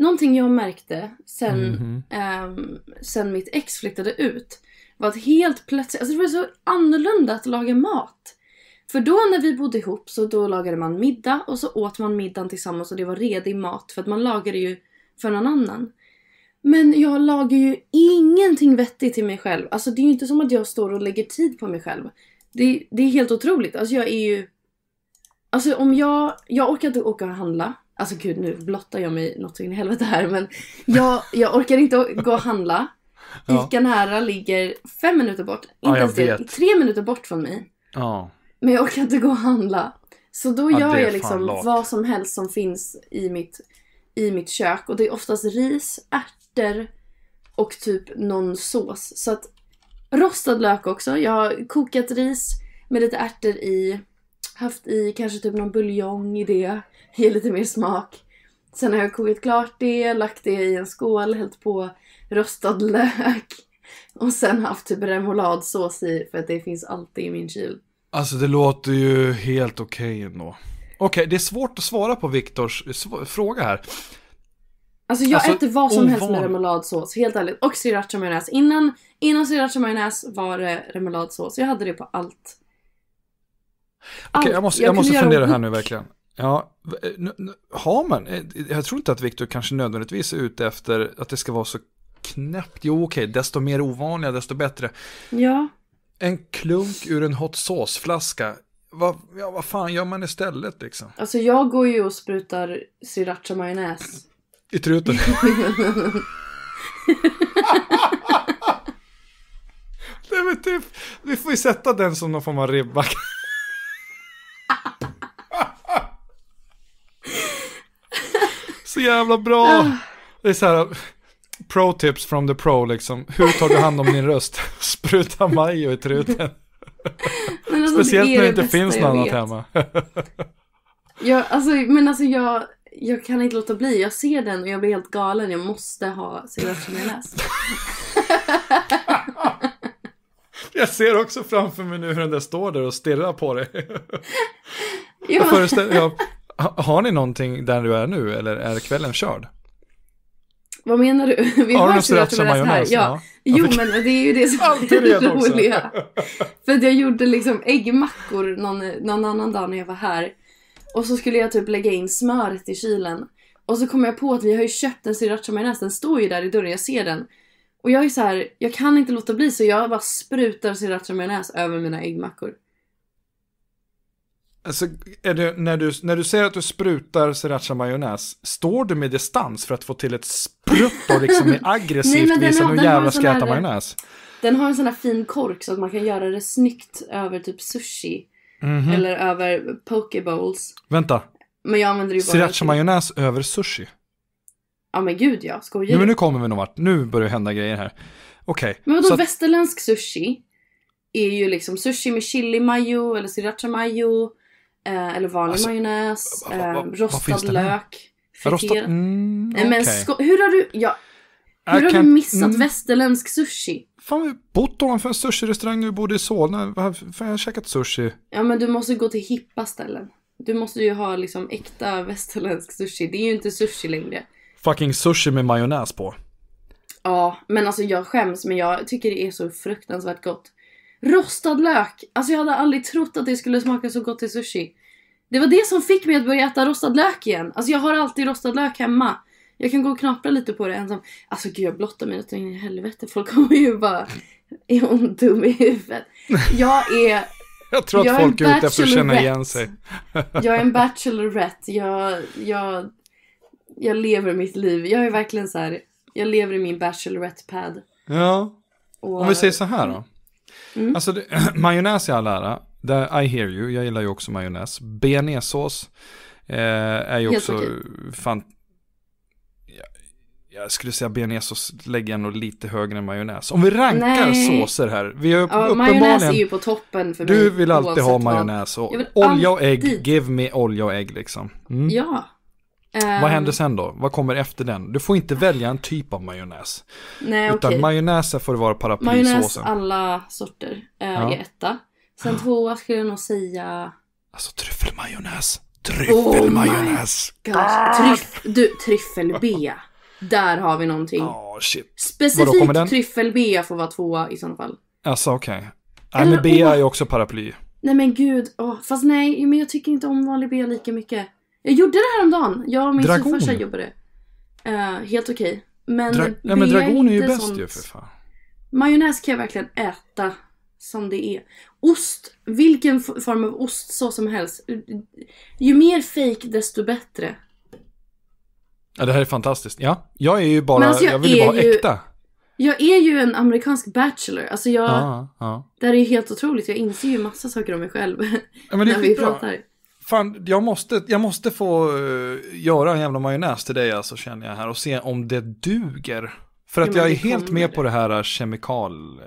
Någonting jag märkte sen, mm -hmm. eh, sen mitt ex flyttade ut var att helt plötsligt, alltså det var så annorlunda att laga mat. För då när vi bodde ihop så då lagade man middag och så åt man middagen tillsammans och det var redig mat för att man lagade ju för någon annan. Men jag lagar ju ingenting vettigt till mig själv. Alltså det är ju inte som att jag står och lägger tid på mig själv. Det, det är helt otroligt. Alltså jag är ju... Alltså om jag... Jag orkar inte åka och handla Alltså gud nu blottar jag mig något så in i helvete här men jag, jag orkar inte gå och handla. Ja. Ica nära ligger fem minuter bort. Inte ja, ens det, tre minuter bort från mig. Ja. Men jag orkar inte gå och handla. Så då ja, gör jag liksom låt. vad som helst som finns i mitt, i mitt kök. Och det är oftast ris, ärtor och typ någon sås. Så att rostad lök också. Jag har kokat ris med lite ärtor i. Haft i kanske typ någon buljong i det. ge lite mer smak. Sen har jag kokat klart det, lagt det i en skål, hällt på rostad lök och sen haft typ remouladsås i för att det finns alltid i min kyl. Alltså det låter ju helt okej okay ändå. Okej, okay, det är svårt att svara på Viktors fråga här. Alltså jag alltså, äter vad som helst med remouladsås, helt ärligt. Och sriracha majonnäs. Innan, innan sriracha majonnäs var det remouladsås. Jag hade det på allt. allt. Okej, okay, jag måste, jag, jag måste fundera här nu verkligen. Ja, eh, har man, eh, jag tror inte att Victor kanske nödvändigtvis är ute efter att det ska vara så knäppt, jo okej, desto mer ovanliga desto bättre. Ja. En klunk ur en hot sauce-flaska, vad, ja, vad fan gör man istället liksom? Alltså jag går ju och sprutar sriracha-majonnäs. I truten? Nej men typ, vi får ju sätta den som någon form av ribba. Så jävla bra. Ah. Det är så här, pro tips from the pro liksom. Hur tar du hand om din röst? Spruta majo i truten. Alltså, Speciellt det när det inte finns något annat hemma. Ja, alltså, men alltså jag, jag kan inte låta bli. Jag ser den och jag blir helt galen. Jag måste ha cigarett som jag läst. Jag ser också framför mig nu hur den där står där och stirrar på dig. Jag, föreställer, jag har ni någonting där du är nu eller är kvällen körd? Vad menar du? Vi har hörs ju att du här. Ja. Jo, men det är ju det som är det roliga. För att jag gjorde liksom äggmackor någon, någon annan dag när jag var här. Och så skulle jag typ lägga in smöret i kylen. Och så kom jag på att vi har ju köpt en sriracha-majonnäs. Den står ju där i dörren, jag ser den. Och jag är så här, jag kan inte låta bli så jag bara sprutar sriracha-majonnäs över mina äggmackor. Alltså, det, när, du, när du säger att du sprutar sriracha majonnäs, står du med distans för att få till ett sprutt och liksom är aggressivt Nej, visar nu jävlar ska jag äta majonnäs? Den har en sån här fin kork så att man kan göra det snyggt över typ sushi. Mm -hmm. Eller över pokeballs. Vänta. Men jag använder ju bara... Sriracha majonnäs över sushi? Ja men gud ja, skojar Men nu kommer vi nog vart, nu börjar det hända grejer här. Okej. Okay. Men vadå, att... västerländsk sushi är ju liksom sushi med chili mayo eller sriracha mayo Eh, eller vanlig alltså, majonnäs, va, va, va, eh, rostad lök, friter. Mm, Nej, men okay. hur har du... Ja, hur har du missat mm. västerländsk sushi? Fan, vi har bott ovanför en sushirestaurang restaurang nu, bodde i Solna. Fan, jag har käkat sushi. Ja, men du måste gå till hippa ställen. Du måste ju ha liksom äkta västerländsk sushi. Det är ju inte sushi längre. Fucking sushi med majonnäs på. Ja, men alltså jag skäms, men jag tycker det är så fruktansvärt gott. Rostad lök! Alltså jag hade aldrig trott att det skulle smaka så gott till sushi. Det var det som fick mig att börja äta rostad lök igen. Alltså jag har alltid rostad lök hemma. Jag kan gå och knapra lite på det ensam. Alltså gud jag blottar mig något in i helvete. Folk kommer ju bara... Är hon dum i huvudet? Jag är... Jag tror att jag folk är ute efter att känna igen sig. jag är en bachelorette. Jag, jag, jag lever mitt liv. Jag är verkligen så här. Jag lever i min bachelorette-pad. Ja. Och... Om vi säger så här då. Mm. Alltså, majonnäs i all ära, I hear you, jag gillar ju också majonnäs. Bearnaisesås eh, är ju Helt också okej. Jag, skulle säga bearnaisesås lägger jag nog lite högre än majonnäs. Om vi rankar Nej. såser här. Vi är upp, ja, majonnäs är ju på toppen för mig. Du vill alltid ha majonnäs och olja och ägg. Give me olja och ägg liksom. Mm. Ja. Um, Vad ehm. händer sen då? Vad kommer efter den? Du får inte välja en typ av majonnäs. Nej, utan okay. majonnäsen får vara paraplysåsen. Majonnäs alla sorter eh, ja. är etta. Sen tvåa skulle jag nog säga... Alltså tryffelmajonnäs. Oh tryffelmajonnäs. Oh Tryff, du, tryffelbea. Där har vi någonting. Oh, shit. Specifikt tryffelbea får vara tvåa i sådana fall. Alltså okej. Okay. Nej men bea är ju också paraply. Nej men gud. Oh, fast nej, men jag tycker inte om vanlig bea lika mycket. Jag gjorde det här om dagen. Jag och min syrfarsa jobbade. Uh, eh, helt okej. Okay. Men, Dra ja, men dragon är ju bäst sånt... ju för fan. Majonnäs kan jag verkligen äta som det är. Ost, vilken form av ost så som helst. Ju mer fake desto bättre. Ja, det här är fantastiskt. Ja, jag är ju bara, alltså jag, jag, vill ju bara äkta. Jag är ju en amerikansk bachelor. Alltså jag, ah, ah. det här är ju helt otroligt. Jag inser ju massa saker om mig själv. Ja, men det är när vi pratar. Fan, jag måste, jag måste få eh, göra en jävla majonnäs till dig alltså känner jag här och se om det duger. För att jo, jag är helt med det. på det här eh, kemikal, eh,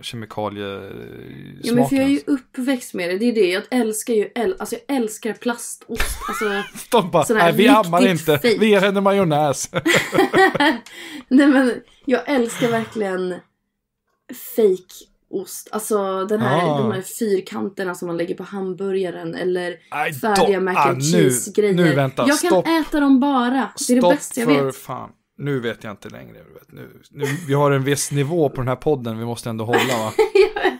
kemikaliesmaken. Ja men för jag är ju uppväxt med det. Det är det. Jag älskar ju, äl, alltså jag älskar plastost. Alltså, De bara, nej vi ammar inte. Fake. Vi ger henne majonnäs. nej men jag älskar verkligen fake ost. Alltså den här, ah. de här fyrkanterna som man lägger på hamburgaren eller Aj, färdiga mac ah, and cheese-grejer. Nu, nu, vänta, jag stopp. kan äta dem bara. Det är stopp det bästa jag för vet. Fan. Nu vet jag inte längre. Vet. Nu, nu, vi har en viss nivå på den här podden, vi måste ändå hålla va? jag,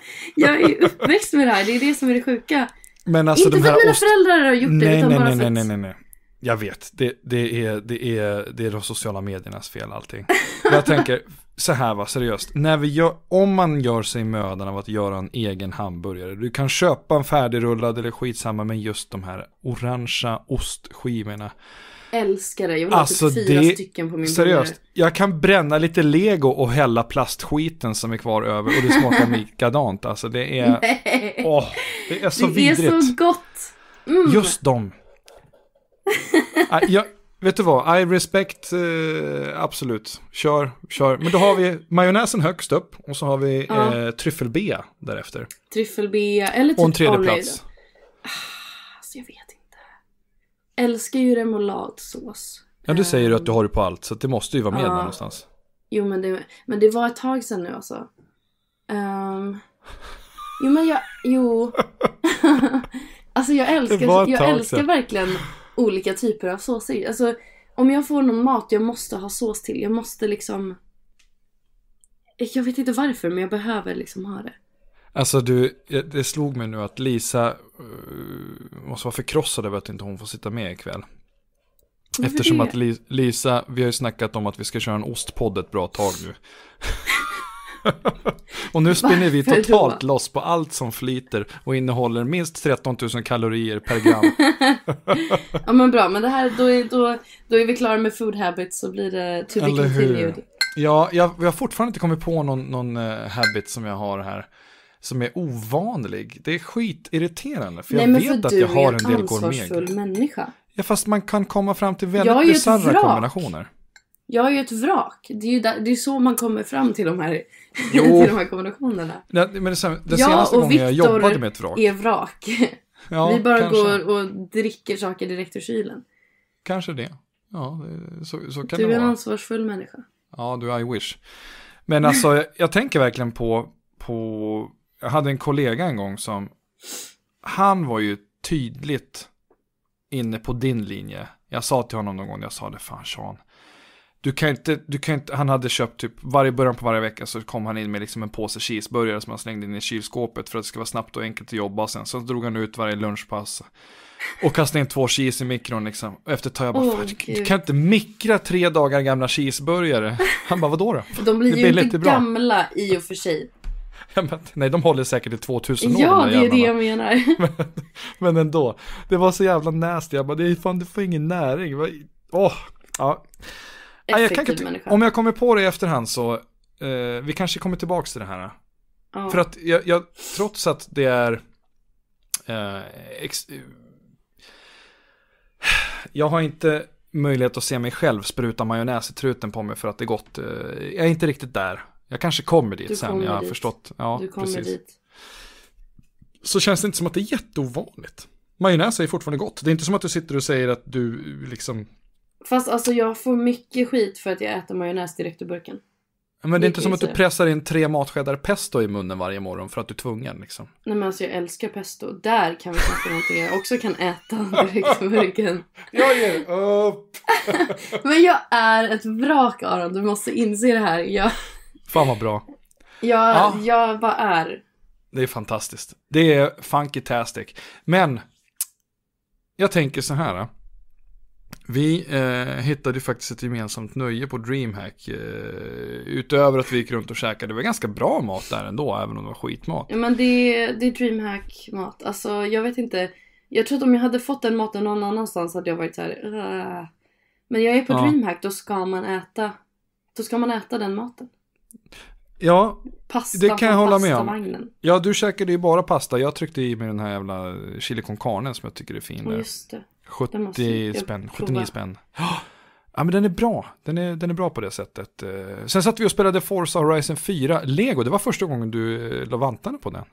jag är uppväxt med det här, det är det som är det sjuka. Men alltså, inte de för att mina ost... föräldrar har gjort nej, det, utan nej, bara nej, för att... nej, nej, nej. Jag vet, det, det, är, det, är, det är de sociala mediernas fel allting. jag tänker, så här va, seriöst. När vi gör, om man gör sig mödan av att göra en egen hamburgare. Du kan köpa en färdigrullad eller skitsamma men just de här orangea ostskivorna. Älskar det, jag vill alltså, ha typ fyra det... stycken på min Seriöst, burgare. jag kan bränna lite lego och hälla plastskiten som är kvar över och det smakar likadant. Alltså det är, åh, det är så det vidrigt. Det är så gott. Mm. Just dem. Ah, jag, Vet du vad, I respect, eh, absolut. Kör, kör. Men då har vi majonnäsen högst upp och så har vi ja. eh, tryffelbea därefter. Tryffelbea eller typ Och en typ tredje plats. Ah, alltså jag vet inte. Älskar ju remouladsås. Ja, du säger du att du ehm. har det på allt, så det måste ju vara med ja. någonstans. Jo, men det, men det var ett tag sedan nu alltså. Um, jo, men jag, jo. alltså jag älskar, jag älskar verkligen olika typer av såser. Alltså om jag får någon mat jag måste ha sås till, jag måste liksom... Jag vet inte varför men jag behöver liksom ha det. Alltså du, det slog mig nu att Lisa uh, måste vara förkrossad över att inte hon får sitta med ikväll. Eftersom att Lisa, vi har ju snackat om att vi ska köra en ostpodd ett bra tag nu. och nu spinner vi totalt loss på allt som flyter och innehåller minst 13 000 kalorier per gram. ja men bra, men det här, då, är, då, då är vi klara med food habits så blir det to be continued. Ja, jag, jag har fortfarande inte kommit på någon, någon uh, habit som jag har här som är ovanlig. Det är skitirriterande för Nej, jag vet för att jag har en del gourmet. Nej men för du är en ansvarsfull människa. Ja, fast man kan komma fram till väldigt bisarra kombinationer. Jag är ju ett vrak. Det är ju där, det är så man kommer fram till de här, Jo. till de här kombinationerna. Ja, men det, sen, det senaste gången Victor jag jobbade med ett vrak. är vrak. Ja, Vi bara kanske. går och dricker saker direkt ur kylen. Kanske det. Ja, så, så kan du det vara. Du är en ansvarsfull människa. Ja, du, I wish. Men alltså, jag, jag tänker verkligen på, på... Jag hade en kollega en gång som... Han var ju tydligt inne på din linje. Jag sa till honom någon gång, jag sa det, fan Sean du kan inte, du kan inte, han hade köpt typ varje början på varje vecka så kom han in med liksom en påse cheeseburgare som han slängde in i kylskåpet för att det ska vara snabbt och enkelt att jobba sen. Sen drog han ut varje lunchpass och kastade in två cheese i mikron liksom. Och efter ett tag jag bara, oh, du, du, kan inte mikra tre dagar gamla cheeseburgare. Han bara, vadå då? De blir ju inte gamla i och för sig. nej, de håller säkert i 2000 år. Ja, det är det jag menar. Men, men, ändå, det var så jävla nasty. Jag bara, det är fan, du får ingen näring. Åh, oh, ja effektiv ja, människa. Om jag kommer på det i efterhand så, eh, vi kanske kommer tillbaka till det här. Ja. För att jag, jag, trots att det är, eh, ex, jag har inte möjlighet att se mig själv spruta majonnäs i truten på mig för att det är gott. Eh, jag är inte riktigt där. Jag kanske kommer dit kommer sen, jag dit. har förstått. Ja, du kommer precis. dit. Så känns det inte som att det är jätteovanligt. Majonnäs är fortfarande gott. Det är inte som att du sitter och säger att du liksom Fast alltså jag får mycket skit för att jag äter majonnäs direkt ur burken. Men det är inte som att du pressar in tre matskedar pesto i munnen varje morgon för att du är tvungen liksom. Nej men alltså jag älskar pesto. Där kan vi snacka någonting jag också kan äta direkt ur burken. Jag ger upp! men jag är ett vrak Aron, du måste inse det här. Jag... Fan vad bra. Jag, ah. jag bara är. Det är fantastiskt. Det är funky-tastic. Men, jag tänker så här. Vi eh, hittade faktiskt ett gemensamt nöje på DreamHack. Eh, utöver att vi gick runt och käkade. Det var ganska bra mat där ändå, även om det var skitmat. Ja, men det, det är DreamHack-mat. Alltså, jag vet inte. Jag tror att om jag hade fått den maten någon annanstans hade jag varit så här. Åh. Men jag är på ja. DreamHack, då ska man äta. Då ska man äta den maten. Ja, pasta det kan jag hålla med om. Ja, du käkade ju bara pasta. Jag tryckte i mig den här jävla chili con carne som jag tycker är fin. Just det. 70 spänn, 79 spänn. ja, men den är bra. Den är, den är bra på det sättet. Eh, sen satt vi och spelade Forza Horizon 4, Lego. Det var första gången du eh, la vantarna på den.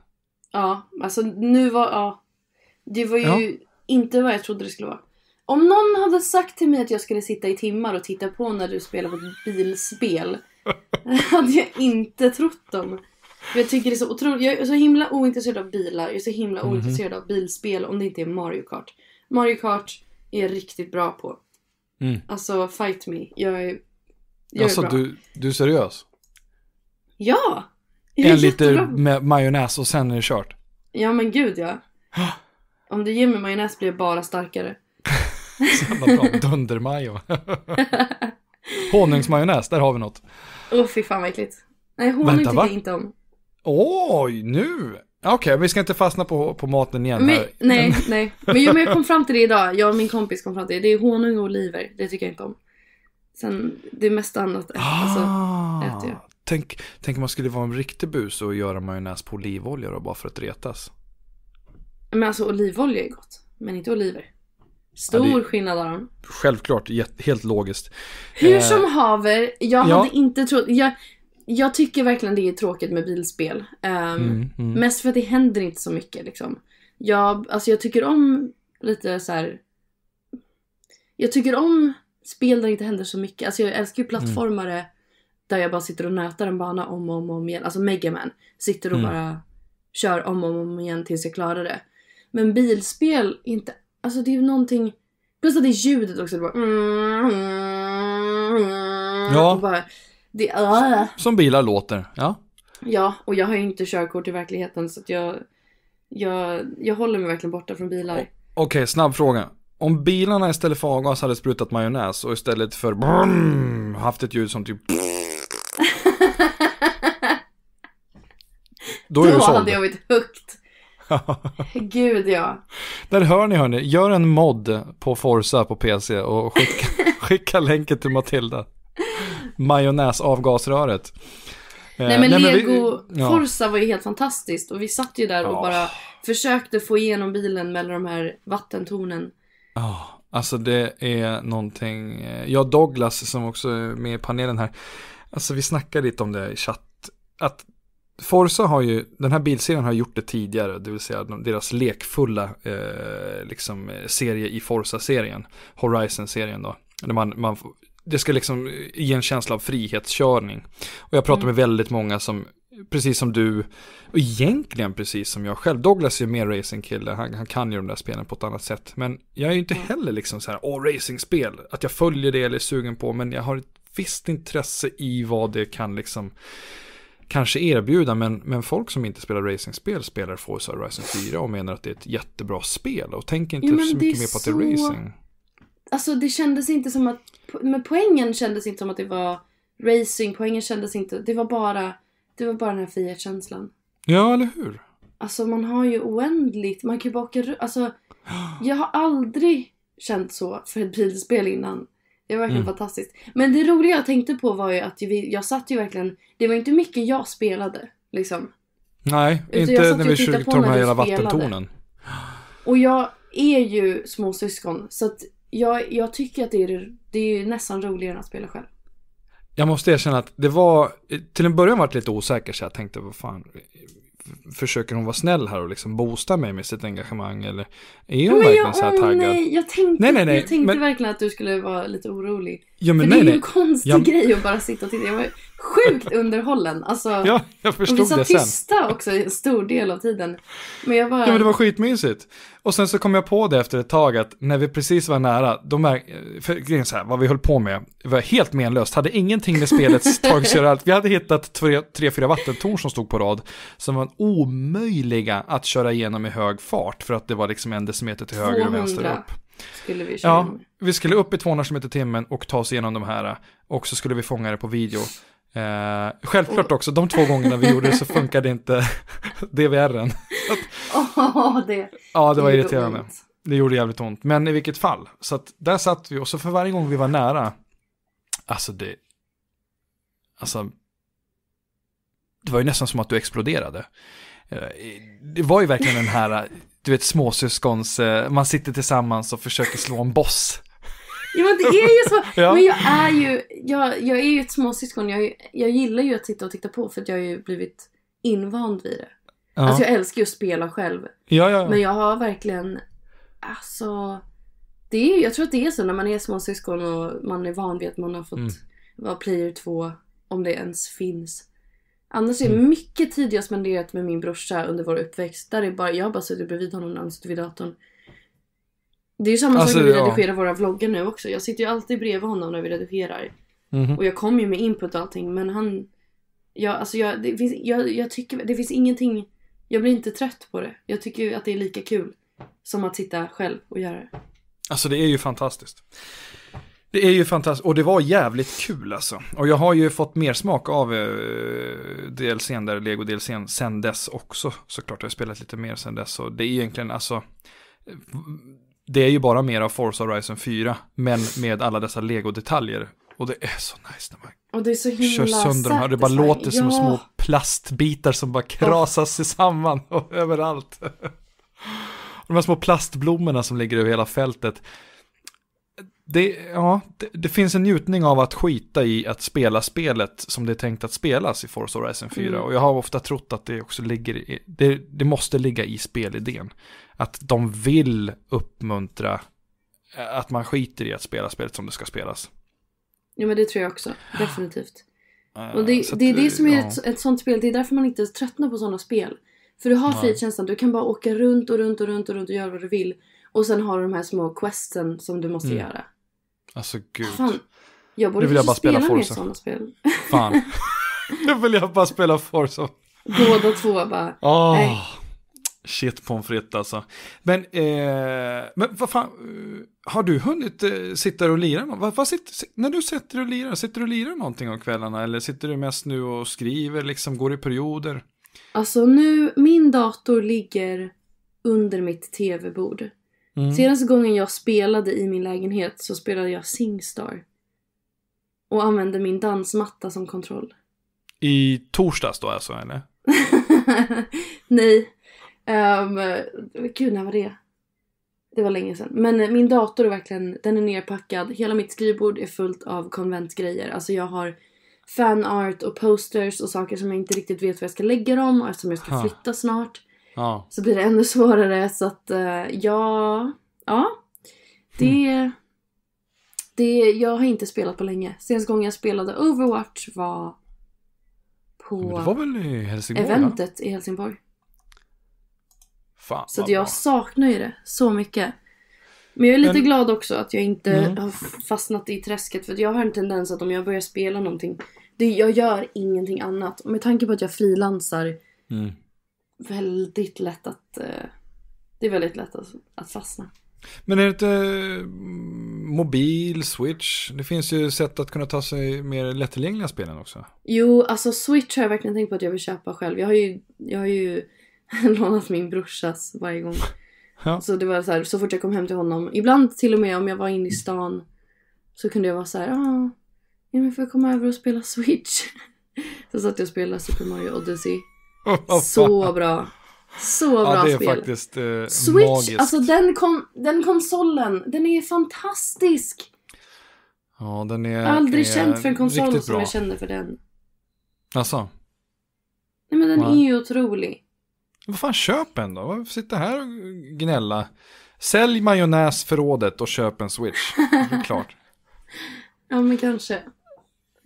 Ja, alltså nu var, ja. Det var ju ja. inte vad jag trodde det skulle vara. Om någon hade sagt till mig att jag skulle sitta i timmar och titta på när du spelar på ett bilspel. hade jag inte trott dem. Jag tycker det är så otroligt. Jag är så himla ointresserad av bilar. Jag är så himla mm -hmm. ointresserad av bilspel om det inte är Mario Kart. Mario Kart är jag riktigt bra på. Mm. Alltså, fight me. Jag är, jag alltså, är bra. Du, du är seriös? Ja! Jag en liter med majonnäs och sen är det kört. Ja, men gud ja. Om du ger mig majonnäs blir jag bara starkare. Jävla bra. Dundermajo. Honungsmajonnäs, där har vi något. Åh, oh, fy fan vad äckligt. Nej, honung Vänta, tycker va? jag inte om. Oj, nu! Okej, okay, vi ska inte fastna på, på maten igen. Men, här. Nej, nej. Men, jo, men jag kom fram till det idag. Jag och min kompis kom fram till det. Det är honung och oliver. Det tycker jag inte om. Sen det mesta annat alltså, ah, alltså, äter jag. Tänk, tänk om man skulle vara en riktig bus och göra majonnäs på olivolja då, bara för att retas. Men alltså olivolja är gott, men inte oliver. Stor ja, skillnad har de. Självklart, helt logiskt. Hur eh, som haver, jag ja. hade inte trott... Jag, jag tycker verkligen det är tråkigt med bilspel. Um, mm, mm. Mest för att det händer inte så mycket liksom. Jag, alltså jag tycker om lite så här, Jag tycker om spel där det inte händer så mycket. Alltså jag älskar ju mm. plattformare mm. där jag bara sitter och nötar en bana om och om, och om igen. Alltså Megaman. Sitter och mm. bara kör om och om, igen tills jag klarar det. Men bilspel, inte... Alltså det är ju någonting... Plus att det är ljudet också. Det bara... Ja. Bara, det, uh. Som bilar låter, ja. Ja, och jag har ju inte körkort i verkligheten så att jag, jag, jag håller mig verkligen borta från bilar. Okej, okay, snabb fråga. Om bilarna istället för avgas hade sprutat majonnäs och istället för brum, haft ett ljud som typ Då, är Då hade jag varit högt. Gud ja. Där hör ni hörni, gör en mod på Forza på PC och skicka, skicka länken till Matilda majonnäsavgasröret. Eh, nej men, Nej, men Lego vi, ja. Forza var ju helt fantastiskt och vi satt ju där och oh. bara försökte få igenom bilen mellan de här vattentornen. Ja, oh. alltså det är någonting. Eh, ja, Douglas som också är med i panelen här. Alltså vi snackade lite om det i chatt. Att Forza har ju, den här bilserien har gjort det tidigare, det vill säga deras lekfulla eh, liksom, eh, serie i Forza-serien, Horizon-serien då. Där man, man det ska liksom eh, ge en känsla av frihetskörning. Och jag pratar mm. med väldigt många som, precis som du, och egentligen precis som jag själv. Douglas är ju mer racingkille, han, han, kan ju de där spelen på ett annat sätt. Men jag är ju inte mm. heller liksom så här, åh, racingspel, att jag följer det eller är sugen på, men jag har ett visst intresse i vad det kan liksom kanske erbjuda, men, men folk som inte spelar racingspel spelar Forza Horizon 4 och menar att det är ett jättebra spel och tänker inte ja, så mycket mer på att det är racing. Alltså det kändes inte som att... Men poängen kändes inte som att det var racing. Poängen kändes inte... Det var bara, det var bara den här frihetskänslan. Ja, eller hur? Alltså man har ju oändligt. Man kan ju bara åka Alltså jag har aldrig känt så för ett bilspel innan. Det var verkligen mm. fantastiskt. Men det roliga jag tänkte på var ju att vi, jag satt ju verkligen... Det var inte mycket jag spelade liksom. Nej, Utan inte när vi försökte de här hela vattentornen. Och jag är ju småsyskon så att jag, jag tycker att det är, det är nästan roligare än att spela själv. Jag måste erkänna att det var, till en början var det lite osäker så jag tänkte vad fan, försöker hon vara snäll här och liksom boosta mig med sitt engagemang eller är hon men verkligen jag, så här taggad? Nej, jag tänkte, nej, nej, nej. Jag tänkte men... verkligen att du skulle vara lite orolig. Ja, men För nej, det är ju en konstig ja. grej att bara sitta och titta. Jag var sjukt underhållen. Alltså, ja, jag förstod och vi satt tysta också en stor del av tiden. Men jag bara... Ja, men det var skitmysigt. Och sen så kom jag på det efter ett tag att när vi precis var nära, de här, för, så här, vad vi höll på med var helt menlöst, hade ingenting med spelets torgs allt. Vi hade hittat tre, tre, fyra vattentorn som stod på rad, som var omöjliga att köra igenom i hög fart, för att det var liksom en decimeter till höger och vänster upp. skulle vi köra ja vi skulle upp i 200 km i timmen och ta oss igenom de här och så skulle vi fånga det på video. Eh, självklart också, de två gångerna vi gjorde det så funkade inte DVR-en. oh, det, ja, det var irriterande. Det gjorde jävligt ont, men i vilket fall. Så att där satt vi och så för varje gång vi var nära, alltså det, alltså, det var ju nästan som att du exploderade. Eh, det var ju verkligen den här, du vet småsyskons, eh, man sitter tillsammans och försöker slå en boss. Ja men det är ju så. Ja. Men jag är ju, jag, jag är ju ett småsyskon. Jag, jag gillar ju att sitta och titta på för att jag har ju blivit invand vid det. Ja. Alltså jag älskar ju att spela själv. Ja, ja, Men jag har verkligen, alltså. Det är, jag tror att det är så när man är småsyskon och man är van vid att man har fått mm. vara player två. Om det ens finns. Annars är det mm. mycket tid jag spenderat med min brorsa under vår uppväxt. Där är bara, jag har bara suttit bredvid honom när han suttit vid datorn. Det är ju samma alltså, sak när vi redigerar våra vloggar nu också. Jag sitter ju alltid bredvid honom när vi redigerar. Mm. Och jag kommer ju med input och allting men han... Jag, alltså jag, det finns, jag, jag tycker, det finns ingenting... Jag blir inte trött på det. Jag tycker ju att det är lika kul som att sitta själv och göra det. Alltså det är ju fantastiskt. Det är ju fantastiskt och det var jävligt kul alltså. Och jag har ju fått mer smak av eh, DLCn där, Lego DLCn, sen dess också såklart. Jag har spelat lite mer sen dess och det är egentligen alltså det är ju bara mer av Forza Horizon 4, men med alla dessa lego-detaljer. Och det är så nice när man och det är så himla kör sönder dem här. Det bara låter ja. som små plastbitar som bara krasas oh. samman och överallt. De här små plastblommorna som ligger över hela fältet. Det, ja, det, det, finns en njutning av att skita i att spela spelet som det är tänkt att spelas i Forza Horizon 4. Mm. Och jag har ofta trott att det också ligger i, det, det måste ligga i spelidén att de vill uppmuntra eh, att man skiter i att spela spelet som det ska spelas. Ja men det tror jag också, definitivt. Eh, och det, det, det är det som är ett, ett sånt spel, det är därför man inte tröttnar på sådana spel. För du har frihetskänslan, du kan bara åka runt och runt och runt och runt och göra vad du vill. Och sen har du de här små questen som du måste mm. göra. Alltså gud. Fan. Jag borde nu vill jag bara spela, spela Forza. mer sådana spel. Fan. nu vill jag bara spela Forza. Båda två bara. Oh. Nej. Shit pommes frites alltså. Men, eh, men vad fan, eh, har du hunnit eh, sitta och lira något? Vad, vad när du sitter och lirar, sitter du och lirar någonting om kvällarna? Eller sitter du mest nu och skriver, liksom går i perioder? Alltså nu, min dator ligger under mitt tv-bord. Mm. Senaste gången jag spelade i min lägenhet så spelade jag Singstar. Och använde min dansmatta som kontroll. I torsdags då alltså, eller? Nej, Um, gud, när var det? Det var länge sedan. Men min dator är verkligen, den är nerpackad. Hela mitt skrivbord är fullt av konventgrejer. Alltså jag har fanart och posters och saker som jag inte riktigt vet var jag ska lägga dem och eftersom jag ska flytta snart. Ja. Så blir det ännu svårare så att uh, ja, ja. Det, mm. det, jag har inte spelat på länge. Senaste gången jag spelade Overwatch var på det var väl i eventet va? i Helsingborg. Fan, så att jag bra. saknar ju det så mycket. Men jag är lite Men... glad också att jag inte mm. har fastnat i träsket för jag har en tendens att om jag börjar spela någonting, det, jag gör ingenting annat. Och med tanke på att jag frilansar mm. väldigt lätt att, eh, det är väldigt lätt att, att fastna. Men är det inte mm, mobil, switch? Det finns ju sätt att kunna ta sig mer lättillgängliga spelen också. Jo, alltså switch har jag verkligen tänkt på att jag vill köpa själv. Jag har ju, jag har ju lånat min brorsas varje gång. Ja. Så det var så här, så fort jag kom hem till honom. Ibland till och med om jag var inne i mm. stan så kunde jag vara så här, ah, ja men får jag komma över och spela Switch? så satt jag och spelade Super Mario Odyssey. så bra. Så bra ja, det är spel. Faktiskt, eh, Switch, magiskt. alltså den, kon den konsolen, den är fantastisk. Ja, den är... aldrig är känt för en konsol som jag känner för den. Alltså? Nej men den ja. är ju otrolig. Vad fan, köp en då. Varför sitta här och gnälla? Sälj majonnäsförrådet och köp en switch. Det är klart. ja, men kanske.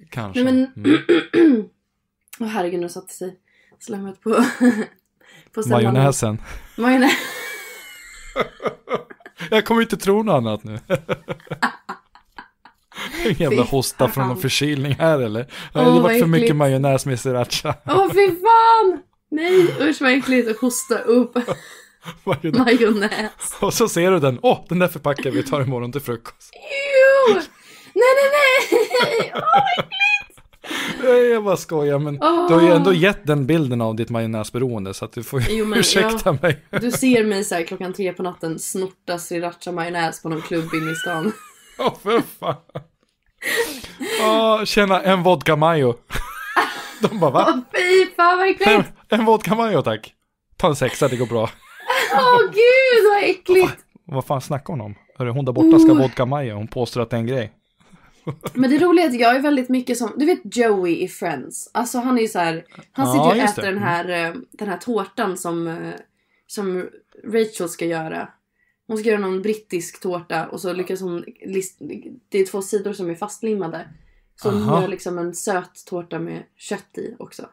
Kanske. Nej, men... Mm. oh, herregud, nu satte sig slemmet på... på Majonnäsen. Majonnäs. Jag kommer inte tro något annat nu. Ingen jävla hosta från någon förkylning här eller? Oh, det har varit för mycket majonnäs med sriracha. Åh, oh, fy fan! Nej, usch vad äckligt att hosta upp majonnäs. Och så ser du den, åh, oh, den där förpackar vi tar imorgon till frukost. Ew! Nej, nej, nej! Åh, oh, vad äckligt! Jag bara skojar, men oh. du har ju ändå gett den bilden av ditt majonnäsberoende så att du får jo, men, ursäkta jag, mig. Du ser mig så här klockan tre på natten snorta sriracha-majonnäs på någon klubb inne i stan. Åh, oh, för fan. Oh, tjena, en vodka majo. De bara va? Åh fy fan vad äckligt! En, en vodka mayo tack. Ta en sexa, det går bra. Åh oh, gud vad äckligt! Vad, vad fan snackar hon om? Hörru, hon där borta ska oh. vodka mayo, hon påstår att det är en grej. Men det roliga är att jag är väldigt mycket som, du vet Joey i Friends. Alltså han är ju så här, han sitter ja, och äter den här, eh, den här tårtan som, eh, som Rachel ska göra. Hon ska göra någon brittisk tårta och så lyckas hon, det är två sidor som är fastlimmade. Så Aha. gör liksom en söt tårta med kött i också.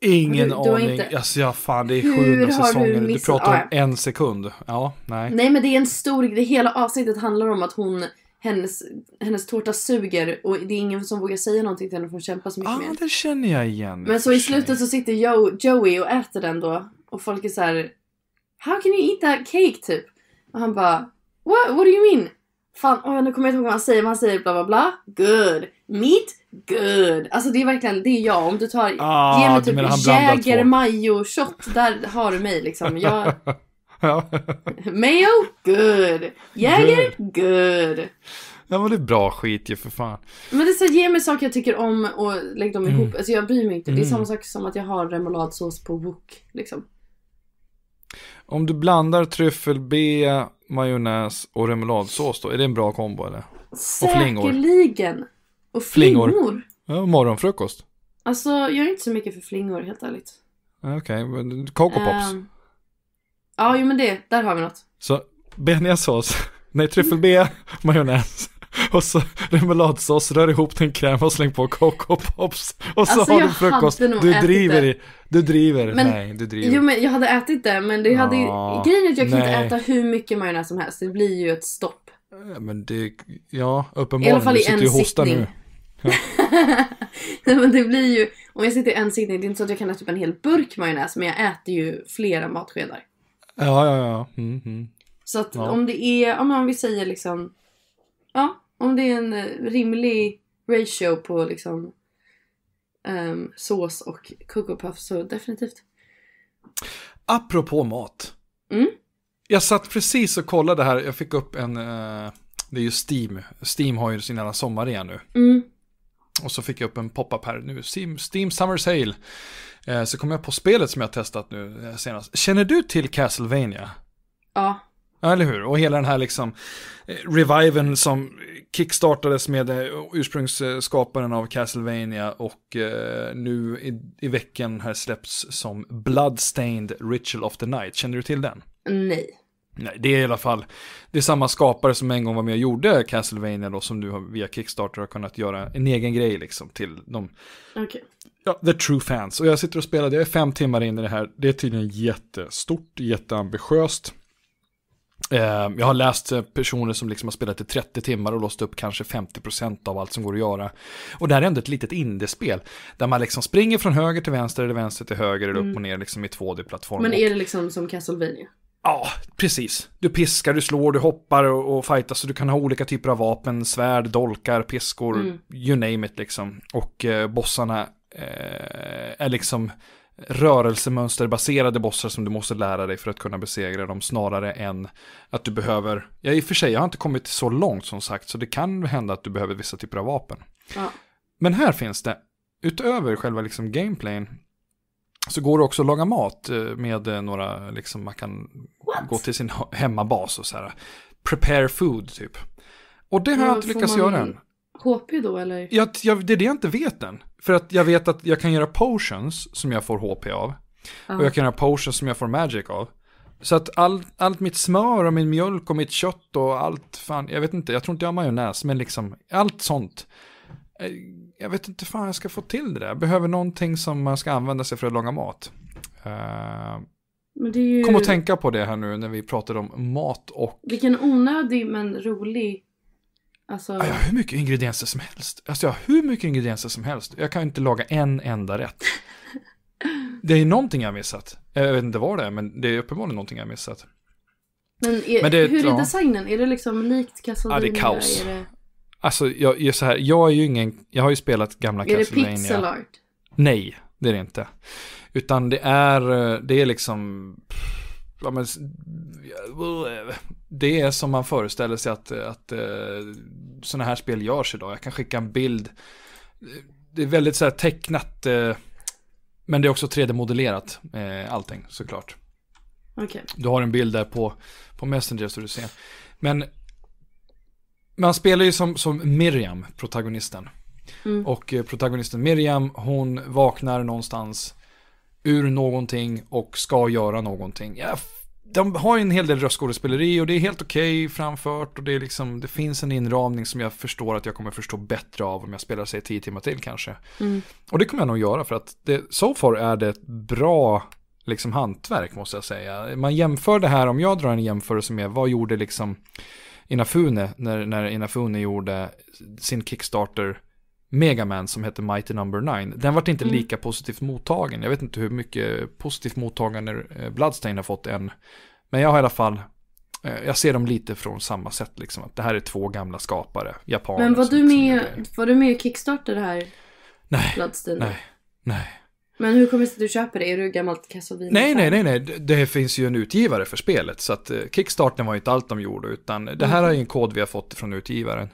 Ingen du, du aning. Inte... Alltså, ja, fan, det är 700 säsonger. Du, du pratar om ah, en sekund. Ja, nej. Nej, men det är en stor grej. Hela avsnittet handlar om att hon, hennes, hennes tårta suger och det är ingen som vågar säga någonting till henne för hon kämpar så mycket ah, med. Ja, det känner jag igen. Men så i slutet så sitter Joey och äter den då och folk är så här. How can you eat that cake typ? Och han bara What, what do you mean? Fan, oh, nu kommer jag inte ihåg vad han säger, men han säger bla bla bla. Good. Meat? Good. Alltså det är verkligen, det är jag. Om du tar, ah, ge mig typ Jäger Mayo shot, där har du mig liksom. Jag... Mayo? Good. Jäger? Good. good. Ja men det är bra skit ju för fan. Men det är så, ge mig saker jag tycker om och lägg dem mm. ihop. Alltså jag bryr mig inte. Mm. Det är mm. samma sak som att jag har remouladsås på wok liksom. Om du blandar tryffel B majonnäs och remouladsås då? Är det en bra kombo eller? Och flingor. Säkerligen! Och flingor. flingor. Ja, och morgonfrukost. Alltså, jag är inte så mycket för flingor helt ärligt. Okej, okay, men Coco Pops? Um, ehm, ja, jo men det, där har vi något. Så bearnaisesås, nej tryffel-B, majonnäs och så remouladsås, rör ihop din kräm och släng på Coco Pops. Och så alltså, har du frukost. Du driver, det. du driver. Men, nej, du driver. Jo men jag hade ätit det men det hade ja, grejen är att jag nej. kan inte äta hur mycket majonnäs som helst. Det blir ju ett stopp. men det, ja uppenbarligen. I alla fall i en sittning. Nu. Ja. nej men det blir ju, om jag sitter i en sittning, det är inte så att jag kan äta typ en hel burk majonnäs men jag äter ju flera matskedar. Ja, ja, ja. Mm, mm. Så att ja. om det är, om vi säger liksom Ja, om det är en eh, rimlig ratio på liksom um, sås och cocoa puff så definitivt. Apropå mat. Mm. Jag satt precis och kollade här, jag fick upp en, uh, det är ju Steam, Steam har ju sin hela sommar nu. Mm. Och så fick jag upp en pop-up här nu, Steam, Steam Summer Sale. Uh, så kom jag på spelet som jag testat nu senast. Känner du till Castlevania? Ja. Eller hur? Och hela den här liksom eh, reviven som kickstartades med eh, ursprungsskaparen av Castlevania och eh, nu i, i veckan här släpps som Bloodstained Ritual of the Night. Känner du till den? Nej. Nej, det är i alla fall, det är samma skapare som en gång var med och gjorde Castlevania då, som nu via Kickstarter har kunnat göra en egen grej liksom till de, okay. ja, the true fans. Och jag sitter och spelar, det är fem timmar in i det här, det är tydligen jättestort, jätteambitiöst. Eh, jag har läst personer som liksom har spelat i 30 timmar och låst upp kanske 50% av allt som går att göra. Och det här är ändå ett litet indiespel. Där man liksom springer från höger till vänster eller vänster till höger eller mm. upp och ner liksom i 2D-plattform. Men är det liksom som Castlevania? Ja, precis. Du piskar, du slår, du hoppar och, och fightas. Så du kan ha olika typer av vapen, svärd, dolkar, piskor, mm. you name it liksom. Och eh, bossarna eh, är liksom rörelsemönsterbaserade bossar som du måste lära dig för att kunna besegra dem snarare än att du behöver, ja i och för sig jag har inte kommit så långt som sagt så det kan hända att du behöver vissa typer av vapen. Ja. Men här finns det, utöver själva liksom gameplayen, så går det också att laga mat eh, med eh, några, liksom man kan What? gå till sin hemmabas och så här, prepare food typ. Och det har ja, jag inte lyckats man... göra än. HP då eller? Jag, jag, det är det jag inte vet än. För att jag vet att jag kan göra potions som jag får HP av. Ah. Och jag kan göra potions som jag får magic av. Så att all, allt mitt smör och min mjölk och mitt kött och allt, fan, jag vet inte, jag tror inte jag har majonnäs, men liksom allt sånt. Eh, jag vet inte fan jag ska få till det där. Jag behöver någonting som man ska använda sig för att laga mat. Uh, ju... Kom och tänka på det här nu när vi pratar om mat och... Vilken onödig men rolig Alltså... Jag har hur mycket ingredienser som helst. Alltså jag har hur mycket ingredienser som helst. Jag kan inte laga en enda rätt. det är någonting jag har missat. Jag vet inte vad det är, men det är uppenbarligen någonting jag har missat. Men, är, men det, hur är designen? Är det liksom likt Castlevania? Ja, det är kaos. Är det... Alltså, jag, jag, så här, jag är ju ingen, jag har ju spelat gamla är Castlevania. Är det pixel art? Nej, det är det inte. Utan det är, eh, det är liksom... Pff, ja, men, det är som man föreställer sig att, att eh, sådana här spel görs idag. Jag kan skicka en bild. Det är väldigt så tecknat, eh, men det är också 3D-modellerat, eh, allting såklart. Okay. Du har en bild där på, på Messenger så du ser. Men man spelar ju som, som Miriam, protagonisten. Mm. Och protagonisten Miriam, hon vaknar någonstans ur någonting och ska göra någonting. Ja, de har ju en hel del röstskådespeleri och det är helt okej okay framfört och det, är liksom, det finns en inramning som jag förstår att jag kommer förstå bättre av om jag spelar sig tio timmar till kanske. Mm. Och det kommer jag nog göra för att det, so far är det ett bra liksom hantverk måste jag säga. Man jämför det här, om jag drar en jämförelse med vad gjorde liksom Inafune när, när Inafune gjorde sin Kickstarter Megaman som heter Mighty Number no. 9. Den vart inte mm. lika positivt mottagen. Jag vet inte hur mycket positivt mottagande eh, Bloodstain har fått än. Men jag har i alla fall, eh, jag ser dem lite från samma sätt liksom. Att det här är två gamla skapare, japaner. Men var du med, var du med och kickstartade det här? Nej, Bloodstain? nej, nej. Men hur kommer det sig att du köper det? Är du gammalt Castlevania? Nej, nej, nej, nej. Det finns ju en utgivare för spelet. Så att eh, Kickstarten var ju inte allt de gjorde. Utan det här mm. är ju en kod vi har fått från utgivaren.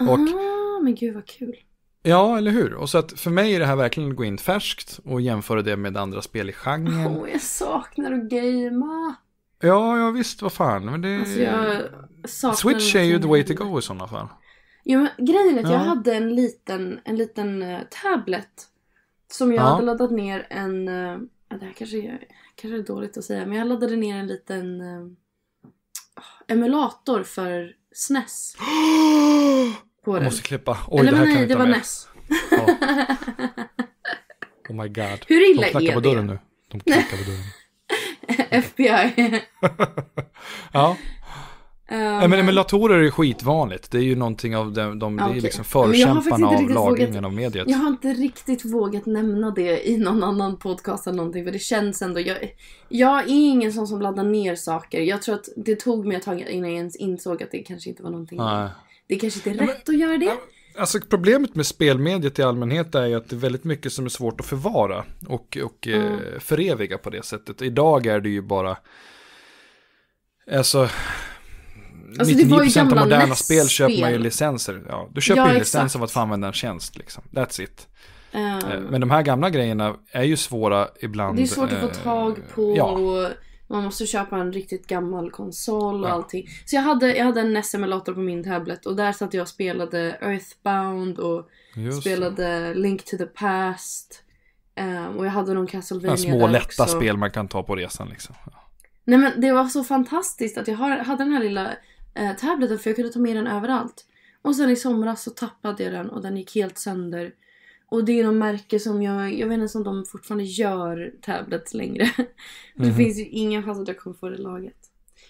Och Aha. Ja, ah, men gud vad kul. Ja, eller hur? Och så att för mig är det här verkligen att gå in färskt och jämföra det med andra spel i genren. Åh, oh, jag saknar att gamea. Ja, ja visst, vad fan. Men det... Alltså, Switch är ju the way to go i sådana fall. Jo men grejen är att ja. jag hade en liten, en liten uh, tablet. Som jag ja. hade laddat ner en, uh, det här kanske är, kanske är dåligt att säga, men jag laddade ner en liten uh, emulator för SNES. Går jag måste klippa. Oj, Eller det här nej, kan jag det var med. Ness. Ja. Oh my god. Hur illa De knackar på dörren nu. De knackar på dörren. FBI. ja. Um, nej, men emulatorer är skitvanligt. Det är ju någonting av de, de okay. det är liksom förkämparna av lagringen vågat, av mediet. Jag har inte riktigt vågat nämna det i någon annan podcast eller någonting för det känns ändå. Jag, jag är ingen sån som laddar ner saker. Jag tror att det tog mig ett tag innan jag ens insåg att det kanske inte var någonting. Nej. Det kanske inte är rätt men, att göra det. Alltså problemet med spelmediet i allmänhet är ju att det är väldigt mycket som är svårt att förvara och, och eh, mm. eh, föreviga på det sättet. Idag är det ju bara Alltså, alltså, 99% av moderna spel köper man ju e licenser. Ja, du köper ja, ju licens av att få använda en tjänst. Liksom. That's it. Um, Men de här gamla grejerna är ju svåra ibland. Det är svårt att få eh, tag på. Ja. Man måste köpa en riktigt gammal konsol och ja. allting. Så jag hade, jag hade en NES-emulator på min tablet och där satt jag och spelade Earthbound och Just spelade så. Link to the Past. Um, och jag hade någon Castlevania ja, Små lätta också. spel man kan ta på resan liksom. Nej men det var så fantastiskt att jag hade den här lilla eh, tableten för jag kunde ta med den överallt. Och sen i somras så tappade jag den och den gick helt sönder. Och det är någon märke som jag, jag vet inte ens om de fortfarande gör tablets längre. Mm -hmm. Det mhm. finns ju ingen chans att jag kommer få det laget.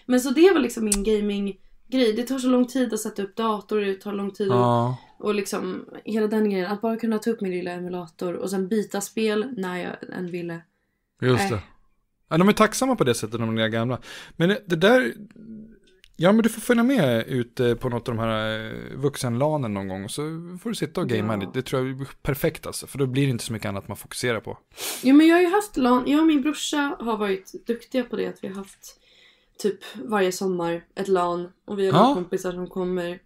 Men så det var liksom min gaming grej. Det tar så lång tid att sätta upp dator, det tar lång tid ja. och, och liksom hela den grejen. Att bara kunna ta upp min lilla emulator och sen byta spel när jag än ville. Just äh. det. Ja, de är tacksamma på det sättet, de där gamla. Men det där, Ja, men du får följa med ut eh, på något av de här eh, vuxenlanen någon gång. Och så får du sitta och gamea ja. Det tror jag är perfekt alltså. För då blir det inte så mycket annat man fokuserar på. Jo, men jag har ju haft LAN. Jag och min brorsa har varit duktiga på det. Att vi har haft typ varje sommar ett LAN. Och vi har ja. kompisar som kommer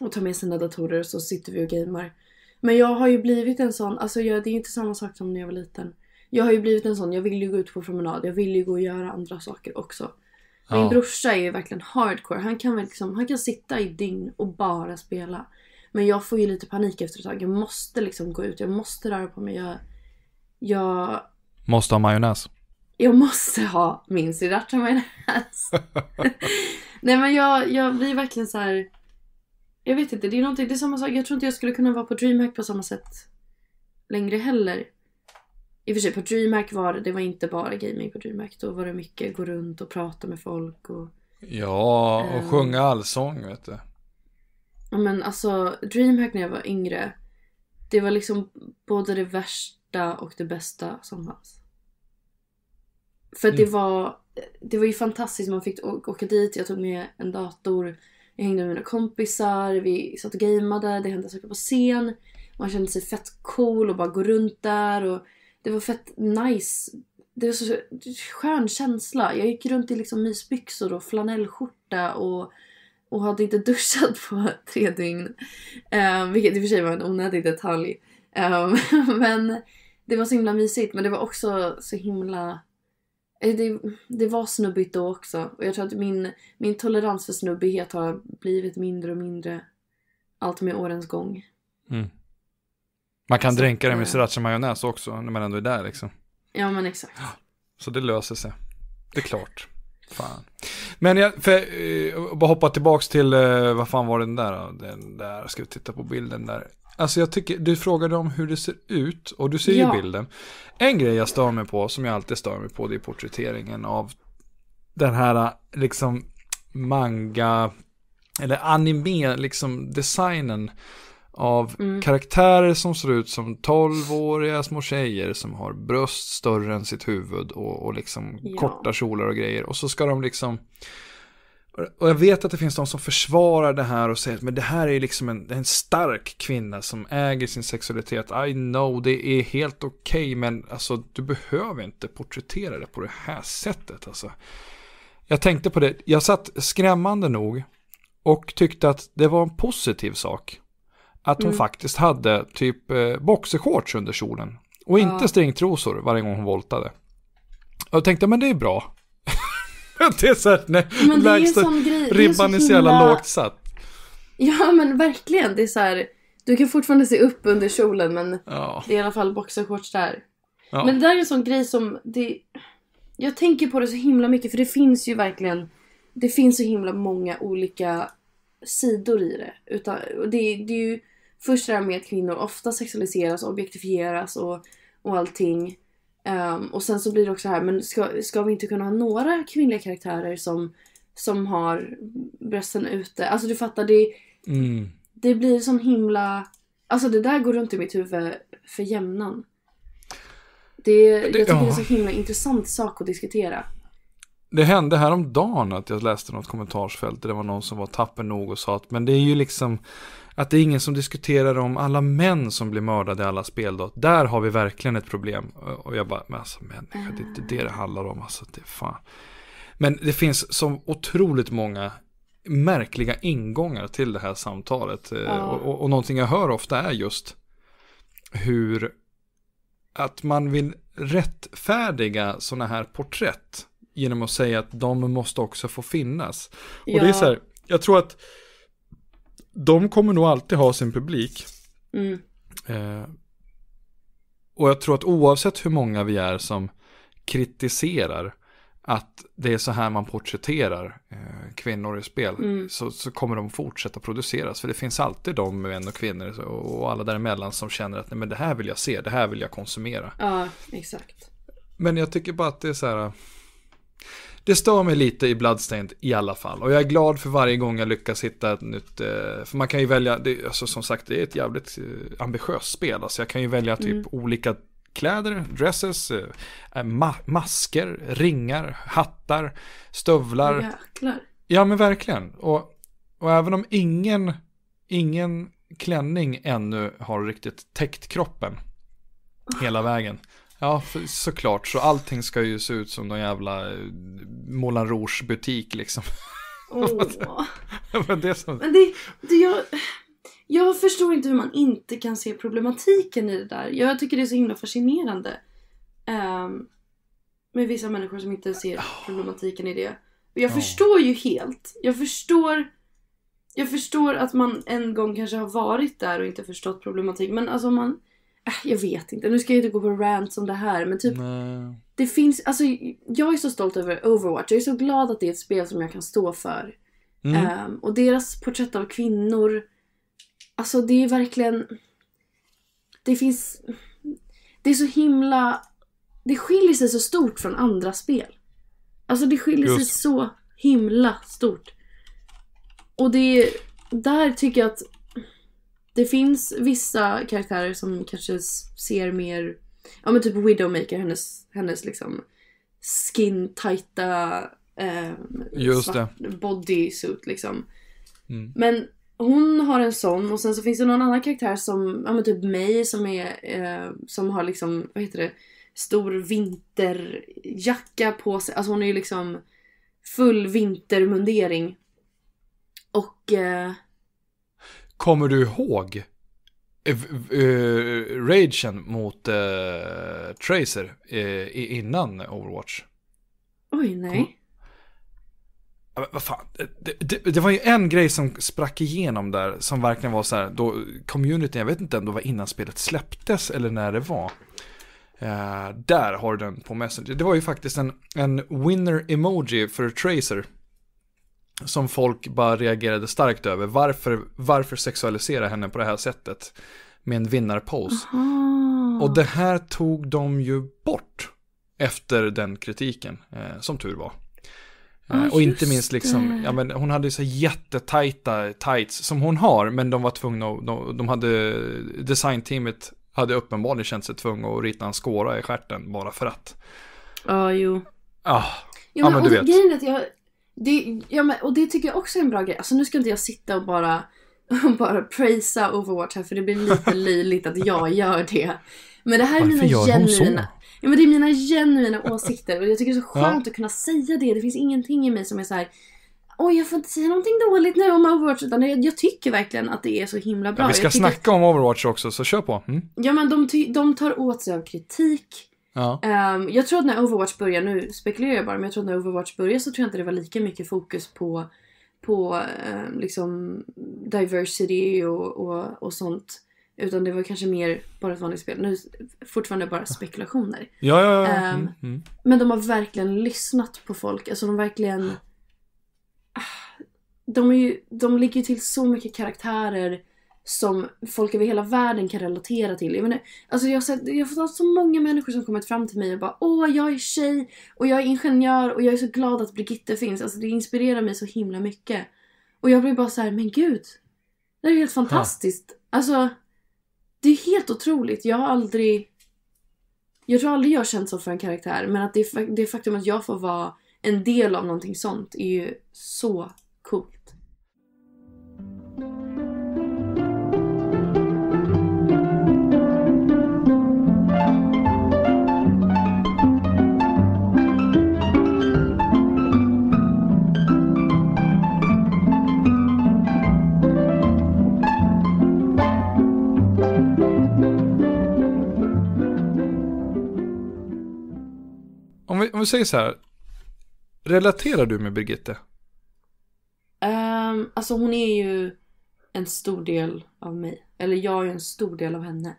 och tar med sina datorer. Och så sitter vi och gamear. Men jag har ju blivit en sån. Alltså jag, det är inte samma sak som när jag var liten. Jag har ju blivit en sån. Jag vill ju gå ut på promenad. Jag vill ju gå och göra andra saker också. Min ja. brorsa är ju verkligen hardcore. Han kan, väl liksom, han kan sitta i dygn och bara spela. Men jag får ju lite panik efter ett tag. Jag måste liksom gå ut, jag måste röra på mig. Jag... jag... Måste ha majonnäs. Jag måste ha min sriracha majonnäs. Nej men jag, jag blir verkligen så här... Jag vet inte, det är någonting, det är samma sak. Jag tror inte jag skulle kunna vara på DreamHack på samma sätt längre heller. I och för sig på DreamHack var det, det var inte bara gaming på DreamHack. Då var det mycket gå runt och prata med folk och... Ja, och eh, sjunga allsång vet du. Ja men alltså DreamHack när jag var yngre. Det var liksom både det värsta och det bästa som fanns. För mm. det var, det var ju fantastiskt. Man fick åka dit, jag tog med en dator. Jag hängde med mina kompisar, vi satt och gameade, det hände saker på scen. Man kände sig fett cool och bara gå runt där och det var fett nice. Det var så skön känsla. Jag gick runt i liksom mysbyxor och flanellskjorta och, och hade inte duschat på tre dygn. Um, vilket i och för sig var en onödig detalj. Um, men det var så himla mysigt men det var också så himla... Eh, det, det var snubbigt då också och jag tror att min, min tolerans för snubbighet har blivit mindre och mindre allt med årens gång. Mm. Man kan så, dränka det med sriracha majonnäs också när man ändå är där liksom. Ja men exakt. Så det löser sig. Det är klart. Fan. Men jag, för, eh, bara hoppa tillbaks till, eh, vad fan var den där? Den där, ska vi titta på bilden där. Alltså jag tycker, du frågade om hur det ser ut och du ser ju ja. bilden. En grej jag stör mig på, som jag alltid stör mig på, det är porträtteringen av den här liksom manga, eller anime, liksom designen av mm. karaktärer som ser ut som tolvåriga små tjejer som har bröst större än sitt huvud och, och liksom ja. korta kjolar och grejer. Och så ska de liksom... Och jag vet att det finns de som försvarar det här och säger att men det här är liksom en, en stark kvinna som äger sin sexualitet. I know, det är helt okej, okay, men alltså du behöver inte porträttera det på det här sättet. Alltså. Jag tänkte på det, jag satt skrämmande nog och tyckte att det var en positiv sak att hon mm. faktiskt hade typ eh, boxershorts under kjolen. Och ja. inte stringtrosor varje gång hon voltade. Och jag tänkte, men det är bra. det är så här, nej, men det lägsta, är en grej. ribban är så, himla... är så jävla lågt satt. Ja, men verkligen. Det är så här, du kan fortfarande se upp under kjolen, men ja. det är i alla fall boxershorts där. Ja. Men det där är en sån grej som, det, jag tänker på det så himla mycket, för det finns ju verkligen, det finns så himla många olika sidor i det. Utan, det, det är ju först det här med att kvinnor ofta sexualiseras och objektifieras och, och allting. Um, och sen så blir det också här, men ska, ska vi inte kunna ha några kvinnliga karaktärer som, som har brösten ute? Alltså du fattar, det, mm. det blir sån himla... Alltså det där går runt i mitt huvud för jämnan. Det, det, jag tycker ja. det är en så himla intressant sak att diskutera. Det hände häromdagen att jag läste något kommentarsfält där det var någon som var tapper nog och sa att men det är ju liksom att det är ingen som diskuterar om alla män som blir mördade i alla spel då. Där har vi verkligen ett problem. Och jag bara, men alltså människa, det är inte det det handlar om. Alltså det är fan. Men det finns så otroligt många märkliga ingångar till det här samtalet. Eh, ja. Och, och, och någonting jag hör ofta är just hur att man vill rättfärdiga sådana här porträtt genom att säga att de måste också få finnas. Ja. Och det är så här, jag tror att de kommer nog alltid ha sin publik. Mm. Eh, och jag tror att oavsett hur många vi är som kritiserar att det är så här man porträtterar eh, kvinnor i spel mm. så, så, kommer de fortsätta produceras. För det finns alltid de, män och kvinnor och, och alla däremellan som känner att nej, men det här vill jag se, det här vill jag konsumera. Ja, exakt. Men jag tycker bara att det är så här det stör mig lite i Bloodstained i alla fall. Och jag är glad för varje gång jag lyckas hitta ett nytt, eh, för man kan ju välja, det, alltså, som sagt det är ett jävligt eh, ambitiöst spel. Alltså jag kan ju välja typ mm. olika kläder, dresses, eh, ma masker, ringar, hattar, stövlar. Jäklar. Ja men verkligen. Och, och även om ingen, ingen klänning ännu har riktigt täckt kroppen ah. hela vägen. Ja, för, såklart. Så allting ska ju se ut som någon jävla eh, Moulin Rouge-butik liksom. Oh. men det, som... men det, det jag, jag förstår inte hur man inte kan se problematiken i det där. Jag tycker det är så himla fascinerande. Um, med vissa människor som inte ser ah. problematiken i det. Jag oh. förstår ju helt. Jag förstår jag förstår att man en gång kanske har varit där och inte förstått problematiken. Men alltså om man Äh, jag vet inte, nu ska jag inte gå på rant om det här men typ Nej. Det finns, alltså jag är så stolt över Overwatch. Jag är så glad att det är ett spel som jag kan stå för. Mm. Um, och deras porträtt av kvinnor. Alltså det är verkligen. Det finns. Det är så himla. Det skiljer sig så stort från andra spel. Alltså det skiljer Just. sig så himla stort. Och det är. Där tycker jag att det finns vissa karaktärer som kanske ser mer, ja men typ Widowmaker, hennes, hennes liksom skin tighta eh, Just svart det. bodysuit liksom. Mm. Men hon har en sån och sen så finns det någon annan karaktär som, ja men typ mig som är, eh, som har liksom, vad heter det, stor vinterjacka på sig. Alltså hon är ju liksom full vintermundering. Och eh, Kommer du ihåg uh, ragen mot uh, Tracer uh, innan Overwatch? Oj, nej. Kom vad fan, det, det, det, var ju en grej som sprack igenom där som verkligen var så här, då communityn, jag vet inte om det var innan spelet släpptes eller när det var. Eh, där har du den på Messenger. Det var ju faktiskt en, en winner emoji för Tracer som folk bara reagerade starkt över. Varför, varför sexualisera henne på det här sättet med en vinnarpose? Aha. Och det här tog de ju bort efter den kritiken, eh, som tur var. oh, och inte minst liksom, ja, men hon hade ju så jättetajta tights som hon har, men de var tvungna att, de, de hade, designteamet hade uppenbarligen känt sig tvungna att rita en skåra i stjärten. bara för att. Ja, oh, jo. Ah. Jo, ja, men, men du vet. Grejen är att jag det, ja, men, och det tycker jag också är en bra grej. Alltså nu ska inte jag sitta och bara, och bara praisa Overwatch här för det blir lite löjligt att jag gör det. Men det här är mina genuina... Ja, men det är mina genuina åsikter och jag tycker det är så skönt ja. att kunna säga det. Det finns ingenting i mig som är så här, Oj, jag får inte säga någonting dåligt nu om Overwatch. Utan jag, jag tycker verkligen att det är så himla bra. Ja, vi ska tycker... snacka om Overwatch också, så kör på. Mm. Ja, men de, de tar åt sig av kritik. Ja. Um, jag tror att när Overwatch börjar, nu spekulerar jag bara, men jag tror att när Overwatch börjar så tror jag inte det var lika mycket fokus på, på um, liksom diversity och, och, och sånt. Utan det var kanske mer bara ett vanligt spel. Nu fortfarande bara spekulationer. Ja, ja, ja. Ehm, mm, mm. Men de har verkligen lyssnat på folk. Alltså de verkligen... Ah, de, är ju, de ligger ju till så mycket karaktärer som folk över hela världen kan relatera till. Jag, menar, alltså jag, har sett, jag har fått så många människor som kommit fram till mig och bara “Åh, jag är tjej och jag är ingenjör och jag är så glad att Brigitte finns”. Alltså det inspirerar mig så himla mycket. Och jag blir bara så här, “Men gud, det är helt fantastiskt”. Ha. Alltså, det är helt otroligt. Jag har aldrig... Jag tror aldrig jag känt så för en karaktär, men att det, det faktum att jag får vara en del av någonting sånt är ju så coolt. vi, om vi säger så här. Relaterar du med Birgitte? Um, alltså hon är ju en stor del av mig. Eller jag är en stor del av henne.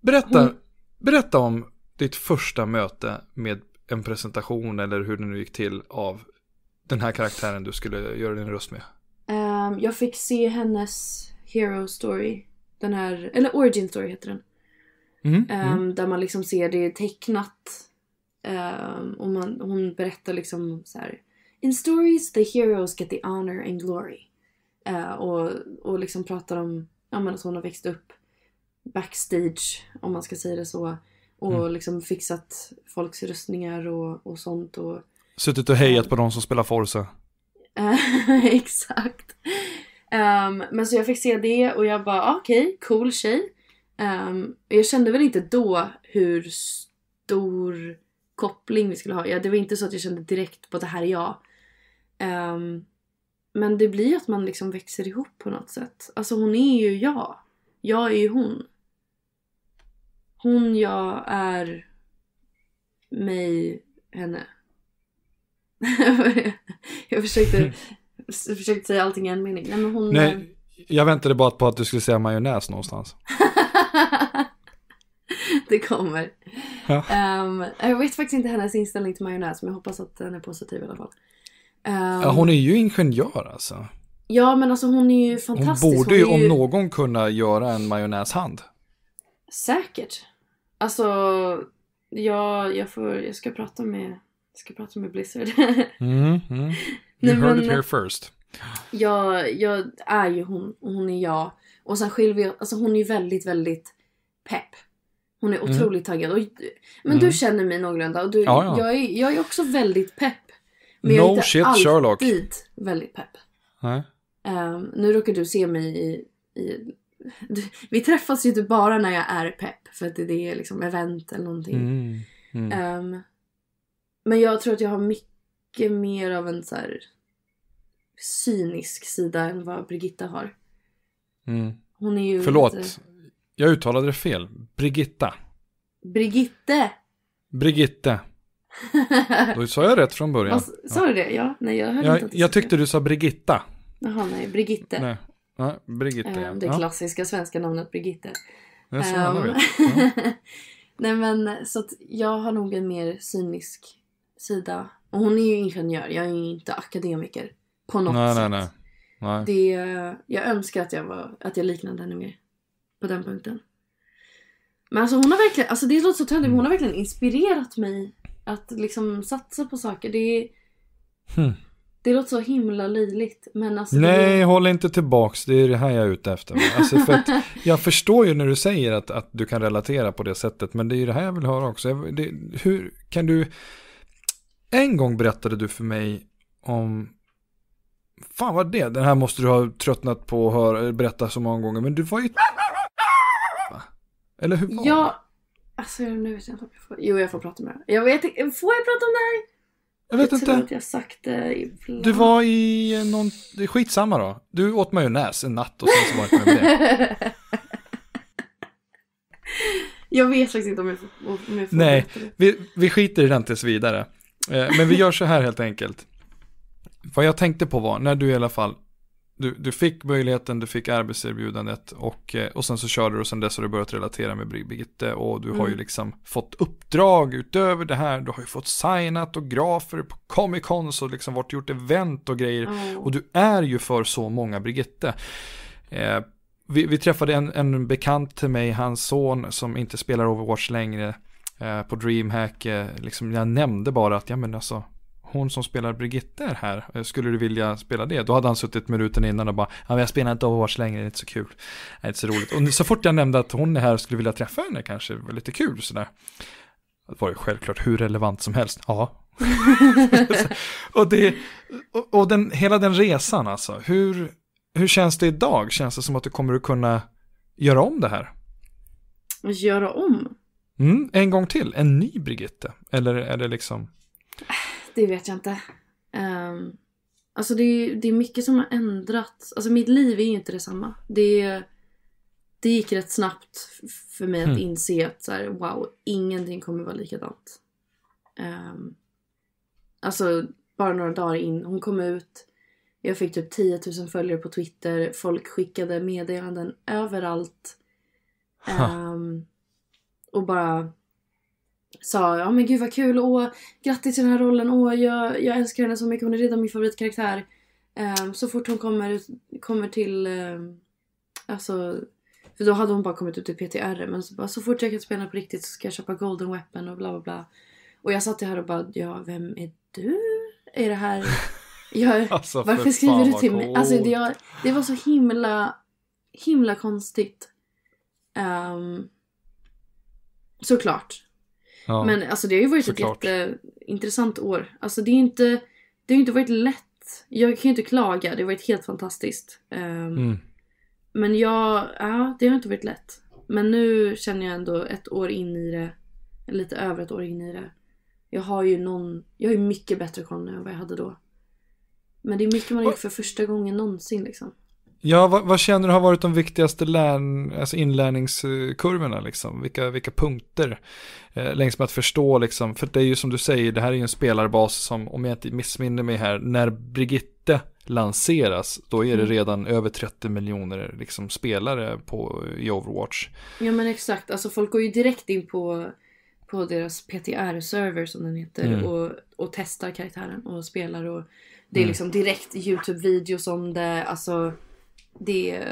Berätta, hon... berätta om ditt första möte med en presentation eller hur det nu gick till av den här karaktären du skulle göra din röst med. Um, jag fick se hennes hero story. Den här, eller origin story heter den. Mm, um, mm. Ehm, där man liksom ser det tecknat Um, och man, hon berättar liksom så här. In stories the heroes get the honor and glory. Uh, och, och liksom pratar om ja, men att hon har växt upp backstage, om man ska säga det så. Och mm. liksom fixat folks rustningar och, och sånt. Och, Suttit och hejat um, på de som spelar Forza. exakt. Um, men så jag fick se det och jag bara ah, okej, okay, cool tjej. Um, jag kände väl inte då hur stor koppling vi skulle ha. Ja, det var inte så att jag kände direkt på att det här är jag. Um, men det blir att man liksom växer ihop på något sätt. Alltså hon är ju jag. Jag är ju hon. Hon jag är mig, henne. jag, försökte, mm. försökte säga allting i en mening. Nej, men hon... Nej, jag väntade bara på att du skulle säga majonnäs någonstans. det kommer. Ja. Um, jag vet faktiskt inte hennes inställning till majonnäs men jag hoppas att den är positiv i alla fall. Um, ja, hon är ju ingenjör alltså. Ja men alltså hon är ju fantastisk. Hon borde ju, hon ju... om någon kunna göra en majonnäshand. Säkert. Alltså, ja, jag, får, jag ska prata med, jag ska prata med Blizzard. mm, mm. You heard it here first. Ja, jag är ju hon, hon är jag. Och sen skiljer vi, alltså hon är ju väldigt, väldigt pepp. Hon är mm. otroligt mm. taggad. Och, men mm. du känner mig någorlunda och du, ja, ja. Jag, är, jag är också väldigt pepp. Men no jag är inte shit, alltid Sherlock. väldigt pepp. Nej. Um, nu råkar du se mig i... i du, vi träffas ju inte bara när jag är pepp. För att det, är liksom event eller någonting. Mm. Um, men jag tror att jag har mycket mer av en så här, cynisk sida än vad Brigitta har. Mm. Hon är ju Förlåt. Lite... Jag uttalade det fel. Brigitta. Brigitte. Brigitte. Då sa jag rätt från början. Sa du det? Ja, nej jag hörde jag, inte. Jag tyckte du sa Brigitta. Jaha, nej. Brigitte. Nej. Ja, Brigitte, ja. Det klassiska svenska namnet Brigitte. Det är så um, alla vet. Ja. nej men så att jag har nog en mer cynisk sida. Och hon är ju ingenjör, jag är ju inte akademiker. På något nej, sätt. Nej, nej. nej. Det, jag önskar att jag, var, att jag liknade henne mer på den punkten. Men alltså hon har verkligen, alltså det låter så töntigt men hon har mm. verkligen inspirerat mig att liksom satsa på saker. Det Hmm. Det låter så himla löjligt. Men alltså Nej, är... håll inte tillbaks. Det är det här jag är ute efter. Alltså för jag förstår ju när du säger att, att du kan relatera på det sättet. Men det är ju det här jag vill höra också. Det, hur kan du... En gång berättade du för mig om... Fan vad det? Den här måste du ha tröttnat på att höra, berätta så många gånger. Men du var ju eller hur var ja, det? Alltså nu vet jag inte om jag får... Jo, jag får prata med dig. Jag vet inte... Får jag prata om det här? Jag vet jag inte. Tror att jag sagt det ibland. Du var i någon... Det är skitsamma då. Du åt majonnäs en natt och sen så var det med det. Jag vet faktiskt inte om jag får, om jag får Nej, vi, vi skiter i den tills vidare. Eh, men vi gör så här helt enkelt. Vad jag tänkte på var, när du i alla fall du, du fick möjligheten, du fick arbetserbjudandet och, eh, och sen så körde du och sen dess har du börjat relatera med Birgitte och du mm. har ju mm. liksom fått uppdrag utöver det här. Du har ju fått signat och grafer på Comic Cons och liksom varit gjort event och grejer mm. och du är ju för så många Birgitte. Eh, vi, vi, träffade en, en bekant till mig, hans son som inte spelar Overwatch längre eh, på DreamHack, eh, liksom, jag nämnde bara att ja men alltså hon som spelar Brigitte är här, eh, skulle du vilja spela det? Då hade han suttit med ruten innan och bara, ja jag spelar inte Overwatch längre, det är inte så kul. Det är inte så roligt. Och så fort jag nämnde att hon är här och skulle vilja träffa henne kanske, det var lite kul sådär. Det var ju självklart hur relevant som helst, ja. och det, och, och den, hela den resan alltså, hur, hur känns det idag? Känns det som att du kommer att kunna göra om det här? Göra om? Mm, en gång till, en ny Brigitte? Eller är det liksom? Det vet jag inte. Um, alltså det är, det är mycket som har ändrats. Alltså mitt liv är ju inte detsamma. Det, det gick rätt snabbt för mig att mm. inse att så här, wow, ingenting kommer vara likadant. Um, alltså bara några dagar in, hon kom ut. Jag fick typ 10 000 följare på Twitter. Folk skickade meddelanden överallt. Um, och bara sa ja men gud vad kul, åh grattis till den här rollen, åh jag, jag älskar henne så mycket, hon är redan min favoritkaraktär. Um, så fort hon kommer, kommer till, um, alltså, för då hade hon bara kommit ut i PTR men så, bara, så fort jag kan spela på riktigt så ska jag köpa Golden Weapon och bla bla bla. Och jag satt här och bara, ja vem är du? Är det här... Jag, alltså, varför skriver du till mig? Alltså, det, jag, det, var så himla, himla konstigt. Um, såklart. Ja, Men alltså det har ju varit såklart. ett jätteintressant år. Alltså det är inte, det har inte varit lätt. Jag kan ju inte klaga, det har varit helt fantastiskt. Um, mm. Men jag, ja det har inte varit lätt. Men nu känner jag ändå ett år in i det, lite över ett år in i det. Jag har ju någon, jag har ju mycket bättre koll nu än vad jag hade då. Men det är mycket man har gjort för första gången någonsin liksom. Ja, vad, vad, känner du har varit de viktigaste lärn, alltså inlärningskurvorna? Liksom? Vilka, vilka punkter eh, längs med att förstå? Liksom? För det är ju som du säger, det här är ju en spelarbas som, om jag inte missminner mig här, när Brigitte lanseras, då är det mm. redan över 30 miljoner liksom, spelare på, i Overwatch. Ja men exakt, alltså folk går ju direkt in på, på deras PTR-server som den heter mm. och, och testar karaktären och spelar och det är mm. liksom direkt YouTube-videos om det, alltså det,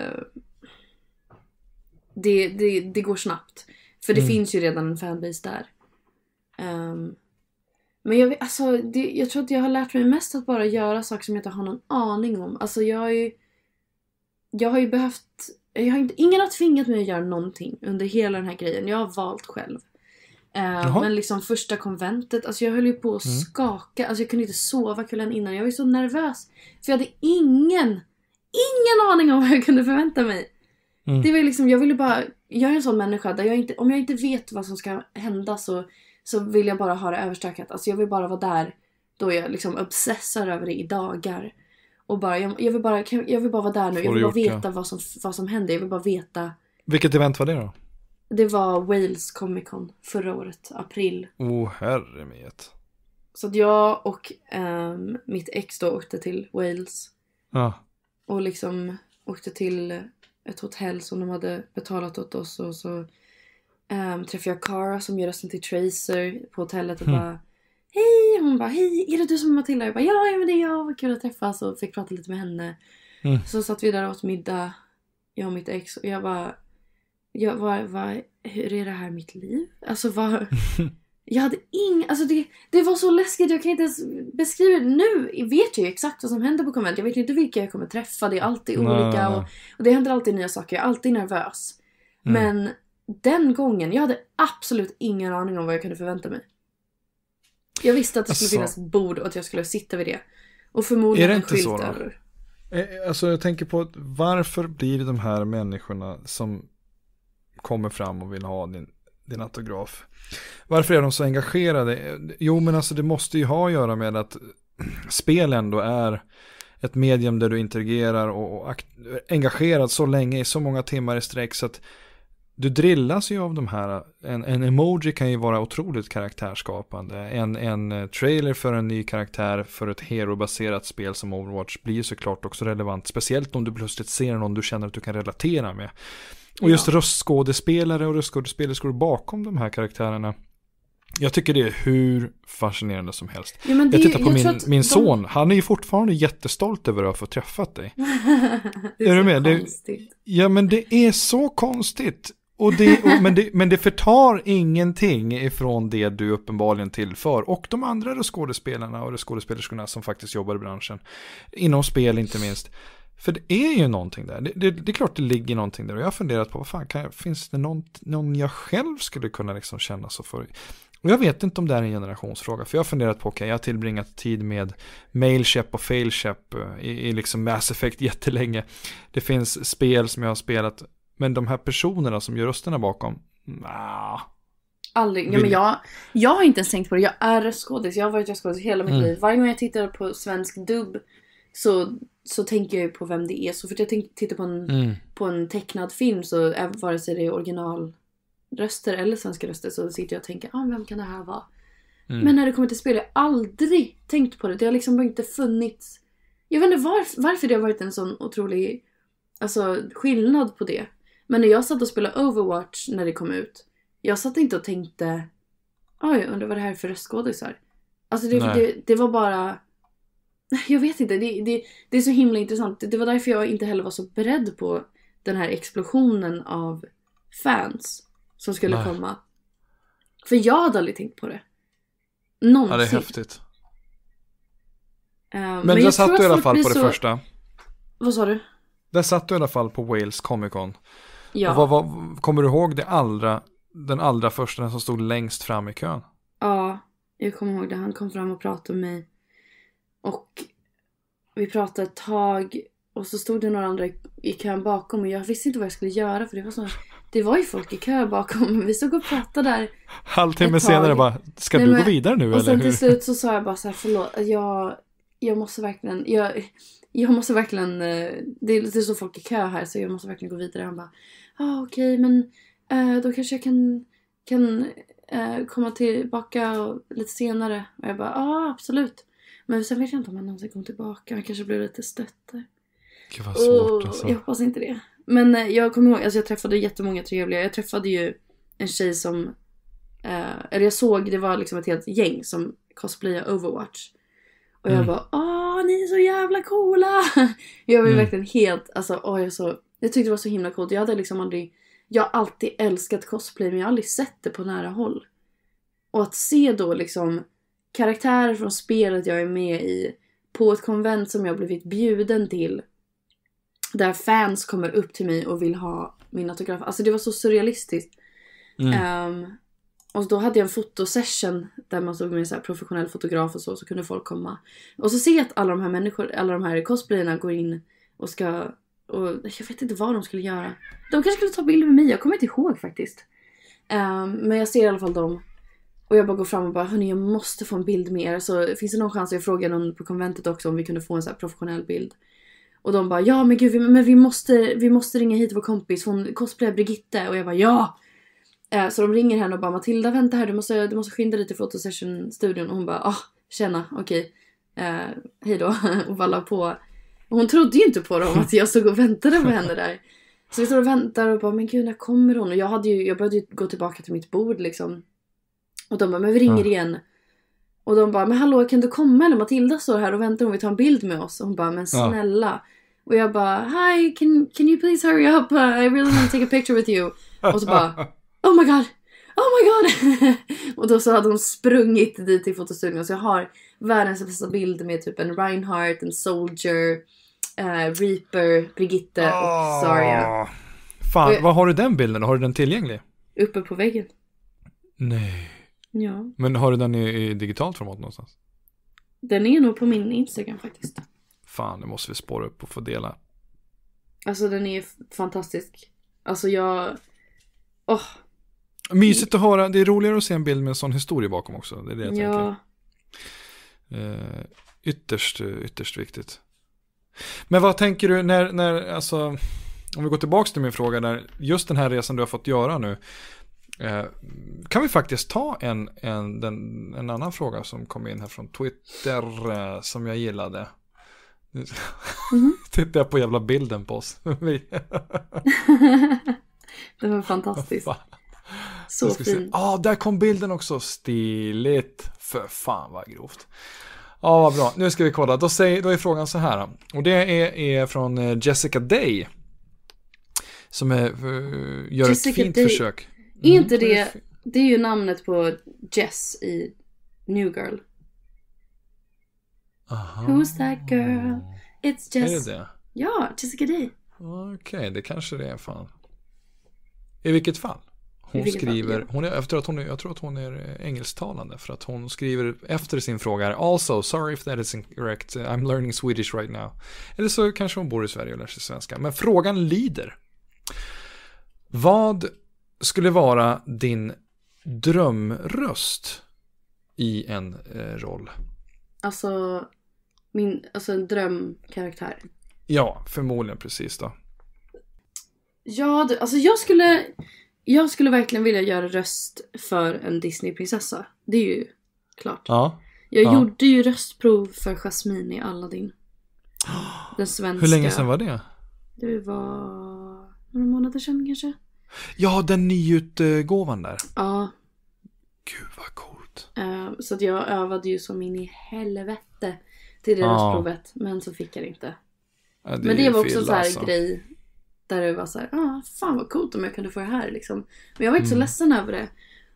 det, det, det går snabbt. För det mm. finns ju redan en fanbase där. Um, men jag, alltså, det, jag tror att jag har lärt mig mest att bara göra saker som jag inte har någon aning om. Alltså jag har ju, jag har ju behövt... Jag har inte, ingen har tvingat mig att göra någonting under hela den här grejen. Jag har valt själv. Uh, men liksom första konventet, alltså jag höll ju på att mm. skaka. Alltså jag kunde inte sova kvällen innan. Jag var ju så nervös. För jag hade ingen ingen aning om vad jag kunde förvänta mig. Mm. Det var liksom, jag ville bara, jag är en sån människa där jag inte, om jag inte vet vad som ska hända så, så vill jag bara ha det överstökat. Alltså jag vill bara vara där då jag liksom obsessar över det i dagar. Och bara, jag, jag, vill, bara, jag vill bara vara där nu, jag vill bara veta vad, som, vad som händer, jag vill bara veta. Vilket event var det då? Det var Wales Comic Con förra året, april. Åh oh, herre mitt. Så att jag och um, mitt ex då åkte till Wales. Ja och liksom åkte till ett hotell som de hade betalat åt oss och så um, träffade jag Cara som gör rösten till Tracer på hotellet och mm. bara Hej! Hon bara Hej! Är det du som är Matilda? Jag bara ja, men det är jag, vad kul att träffas och fick prata lite med henne. Mm. Så satt vi där och åt middag, jag och mitt ex och jag bara jag, vad, vad, Hur är det här mitt liv? Alltså vad Jag hade ing... Alltså det, det var så läskigt, jag kan inte ens beskriva det. Nu vet jag ju exakt vad som händer på konvent. Jag vet inte vilka jag kommer träffa, det är alltid olika. Och, och, det händer alltid nya saker, jag är alltid nervös. Mm. Men den gången, jag hade absolut ingen aning om vad jag kunde förvänta mig. Jag visste att det skulle alltså, finnas bord och att jag skulle sitta vid det. Och förmodligen är det inte så eh, eh, Alltså jag tänker på varför blir de här människorna som kommer fram och vill ha din din autograf. Varför är de så engagerade? Jo, men alltså det måste ju ha att göra med att spel ändå är ett medium där du interagerar och, och engagerad så länge i så många timmar i sträck så att du drillas ju av de här, en, en emoji kan ju vara otroligt karaktärskapande. En, en eh, trailer för en ny karaktär för ett herobaserat spel som Overwatch blir ju såklart också relevant. Speciellt om du plötsligt ser någon du känner att du kan relatera med. Och just ja. röstskådespelare och röstskådespelerskor bakom de här karaktärerna. Jag tycker det är hur fascinerande som helst. Ja, jag tittar ju, på jag min, min de... son, han är ju fortfarande jättestolt över att ha fått träffat dig. det är, är du med? Det, ja men det är så konstigt. Och det, och, men, det, men det förtar ingenting ifrån det du uppenbarligen tillför och de andra skådespelarna och skådespelerskorna som faktiskt jobbar i branschen. Inom spel inte minst. För det är ju någonting där. Det, det, det, är klart det ligger någonting där. Och jag har funderat på, vad fan, jag, finns det någon, någon jag själv skulle kunna liksom känna så för? Och jag vet inte om det är en generationsfråga. För jag har funderat på, okej, okay, jag har tillbringat tid med Mailchap och Failchap eh, i, i liksom Mass Effect jättelänge. Det finns spel som jag har spelat, men de här personerna som gör rösterna bakom, nah, Aldrig. Ja, men jag, jag har inte ens tänkt på det. Jag är röstskådis. Jag har varit röstskådis hela mitt mm. liv. Varje gång jag tittar på svensk dubb så, så tänker jag ju på vem det är. Så fort jag tittar på en, mm. på en tecknad film så eh, vare sig det är originalröster eller svenska röster så sitter jag och tänker, ja, ah, vem kan det här vara? Mm. Men när det kommer till spel, jag har aldrig tänkt på det. Det har liksom inte funnits. Jag vet inte varför, varför det har varit en sån otrolig alltså, skillnad på det. Men när jag satt och spelade Overwatch när det kom ut. Jag satt inte och tänkte, oj, undrar vad det här är för röstskådisar. Alltså det, det, det var bara jag vet inte, det, det, det är så himla intressant. Det var därför jag inte heller var så beredd på den här explosionen av fans som skulle Nej. komma. För jag hade aldrig tänkt på det. Någonsin. Ja, det är häftigt. Uh, men, men där satt du i alla fall på det så... första. Vad sa du? Där satt du i alla fall på Wales Comic Con. Ja. Och vad, vad, kommer du ihåg det allra, den allra första, den som stod längst fram i kön? Ja, jag kommer ihåg det. Han kom fram och pratade med mig. Och vi pratade ett tag och så stod det några andra i kön bakom och jag visste inte vad jag skulle göra för det var så det var ju folk i kö bakom. Vi stod och pratade där. Halvtimme senare bara, ska Nej, du gå vidare nu och eller? Och sen till slut så sa jag bara så här, förlåt, jag, jag måste verkligen, jag, jag måste verkligen, eh, det är, det så folk i kö här så jag måste verkligen gå vidare. Han bara, ja ah, okej okay, men eh, då kanske jag kan, kan eh, komma tillbaka lite senare. Och jag bara, ja ah, absolut. Men sen vet jag inte om han någonsin kom tillbaka. Han kanske blev lite stött där. Gud vad svårt oh, alltså. Jag hoppas inte det. Men eh, jag kommer ihåg, alltså jag träffade jättemånga trevliga. Jag träffade ju en tjej som, eh, eller jag såg, det var liksom ett helt gäng som cosplayade Overwatch. Och jag mm. bara åh ni är så jävla coola! Jag var mm. verkligen helt, alltså åh jag så, jag tyckte det var så himla coolt. Jag hade liksom aldrig, jag har alltid älskat cosplay men jag har aldrig sett det på nära håll. Och att se då liksom karaktärer från spelet jag är med i på ett konvent som jag blivit bjuden till. Där fans kommer upp till mig och vill ha min autograf. Alltså det var så surrealistiskt. Mm. Um, och då hade jag en fotosession där man stod med så professionell fotograf och så, så kunde folk komma. Och så ser jag att alla de här människor, alla de här cosplayerna går in och ska, och jag vet inte vad de skulle göra. De kanske skulle ta bilder med mig, jag kommer inte ihåg faktiskt. Um, men jag ser i alla fall dem. Och jag bara går fram och bara hörni jag måste få en bild med er. Så finns det någon chans? Jag frågade någon på konventet också om vi kunde få en så professionell bild. Och de bara ja men gud vi, men vi, måste, vi måste ringa hit vår kompis, hon cosplayar Brigitte. Och jag bara ja! Eh, så de ringer henne och bara Matilda vänta här du måste, du måste skynda dig till fotosession-studion. Och hon bara ah, tjena okej. Okay. Eh, hejdå. och bara på. Och hon trodde ju inte på dem att jag stod och väntade på henne där. Så vi står och väntar och bara men gud när kommer hon? Och jag, hade ju, jag började ju gå tillbaka till mitt bord liksom. Och de bara, men vi ringer mm. igen. Och de bara, men hallå kan du komma eller Matilda står här och väntar om vi tar en bild med oss. Och hon bara, men snälla. Mm. Och jag bara, hi can, can you please hurry up? Uh, I really want to take a picture with you. Och så bara, oh my god. Oh my god! och då så hade hon sprungit dit till fotostudion. Så jag har världens bästa bild med typ en Reinhardt, en Soldier, uh, Reaper, Brigitte oh, och ah, Zarya. Fan, och jag, var har du den bilden? Har du den tillgänglig? Uppe på väggen. Nej. Ja. Men har du den i, i digitalt format någonstans? Den är nog på min Instagram faktiskt. Fan, det måste vi spåra upp och få dela. Alltså den är fantastisk. Alltså jag... Åh. Oh. Mysigt att höra. Det är roligare att se en bild med en sån historia bakom också. Det är det jag ja. tänker. Eh, ytterst, ytterst viktigt. Men vad tänker du när, när, alltså, om vi går tillbaka till min fråga där, just den här resan du har fått göra nu, Eh, kan vi faktiskt ta en, en, den, en annan fråga som kom in här från Twitter eh, som jag gillade. Nu mhm. tittar jag på jävla bilden på oss. det var fantastiskt. Fan. Så fin. Ja, ah, där kom bilden också. Stiligt. För fan vad grovt. Ja, ah, vad bra. Nu ska vi kolla. Då, säger, då är frågan så här. Och det är, är från eh, Jessica Day. Som är, eh, gör Jessica ett fint Day. försök. Är mm, inte det, det är ju namnet på Jess i New Girl. Aha. Who's that girl? It's Jess. Är det det? Ja, Jessica Day. Okej, okay, det kanske det är fan. I vilket fall. Hon vilket skriver, fall, ja. hon är, efter att hon är, jag tror att hon är engelsktalande för att hon skriver efter sin fråga här. Also, sorry if that is incorrect, I'm learning Swedish right now. Eller så kanske hon bor i Sverige och lär sig svenska. Men frågan lyder. Vad skulle vara din drömröst i en eh, roll? Alltså, min, alltså en drömkaraktär. Ja, förmodligen precis då. Ja, du, alltså jag skulle, jag skulle verkligen vilja göra röst för en Disneyprinsessa. Det är ju klart. Ja. Jag ja. gjorde ju röstprov för Jasmine i Aladdin. Den svenska. Hur länge sedan var det? Det var några månader sedan kanske. Ja, den nyutgåvan där. Ja. Gud vad coolt. Eh, så att jag övade ju som in i helvete till det röstprovet. Men så fick jag det inte. Ja, det men det var också fel, så här alltså. grej. Där det var så här, ah, fan vad coolt om jag kunde få det här liksom. Men jag var inte mm. så ledsen över det.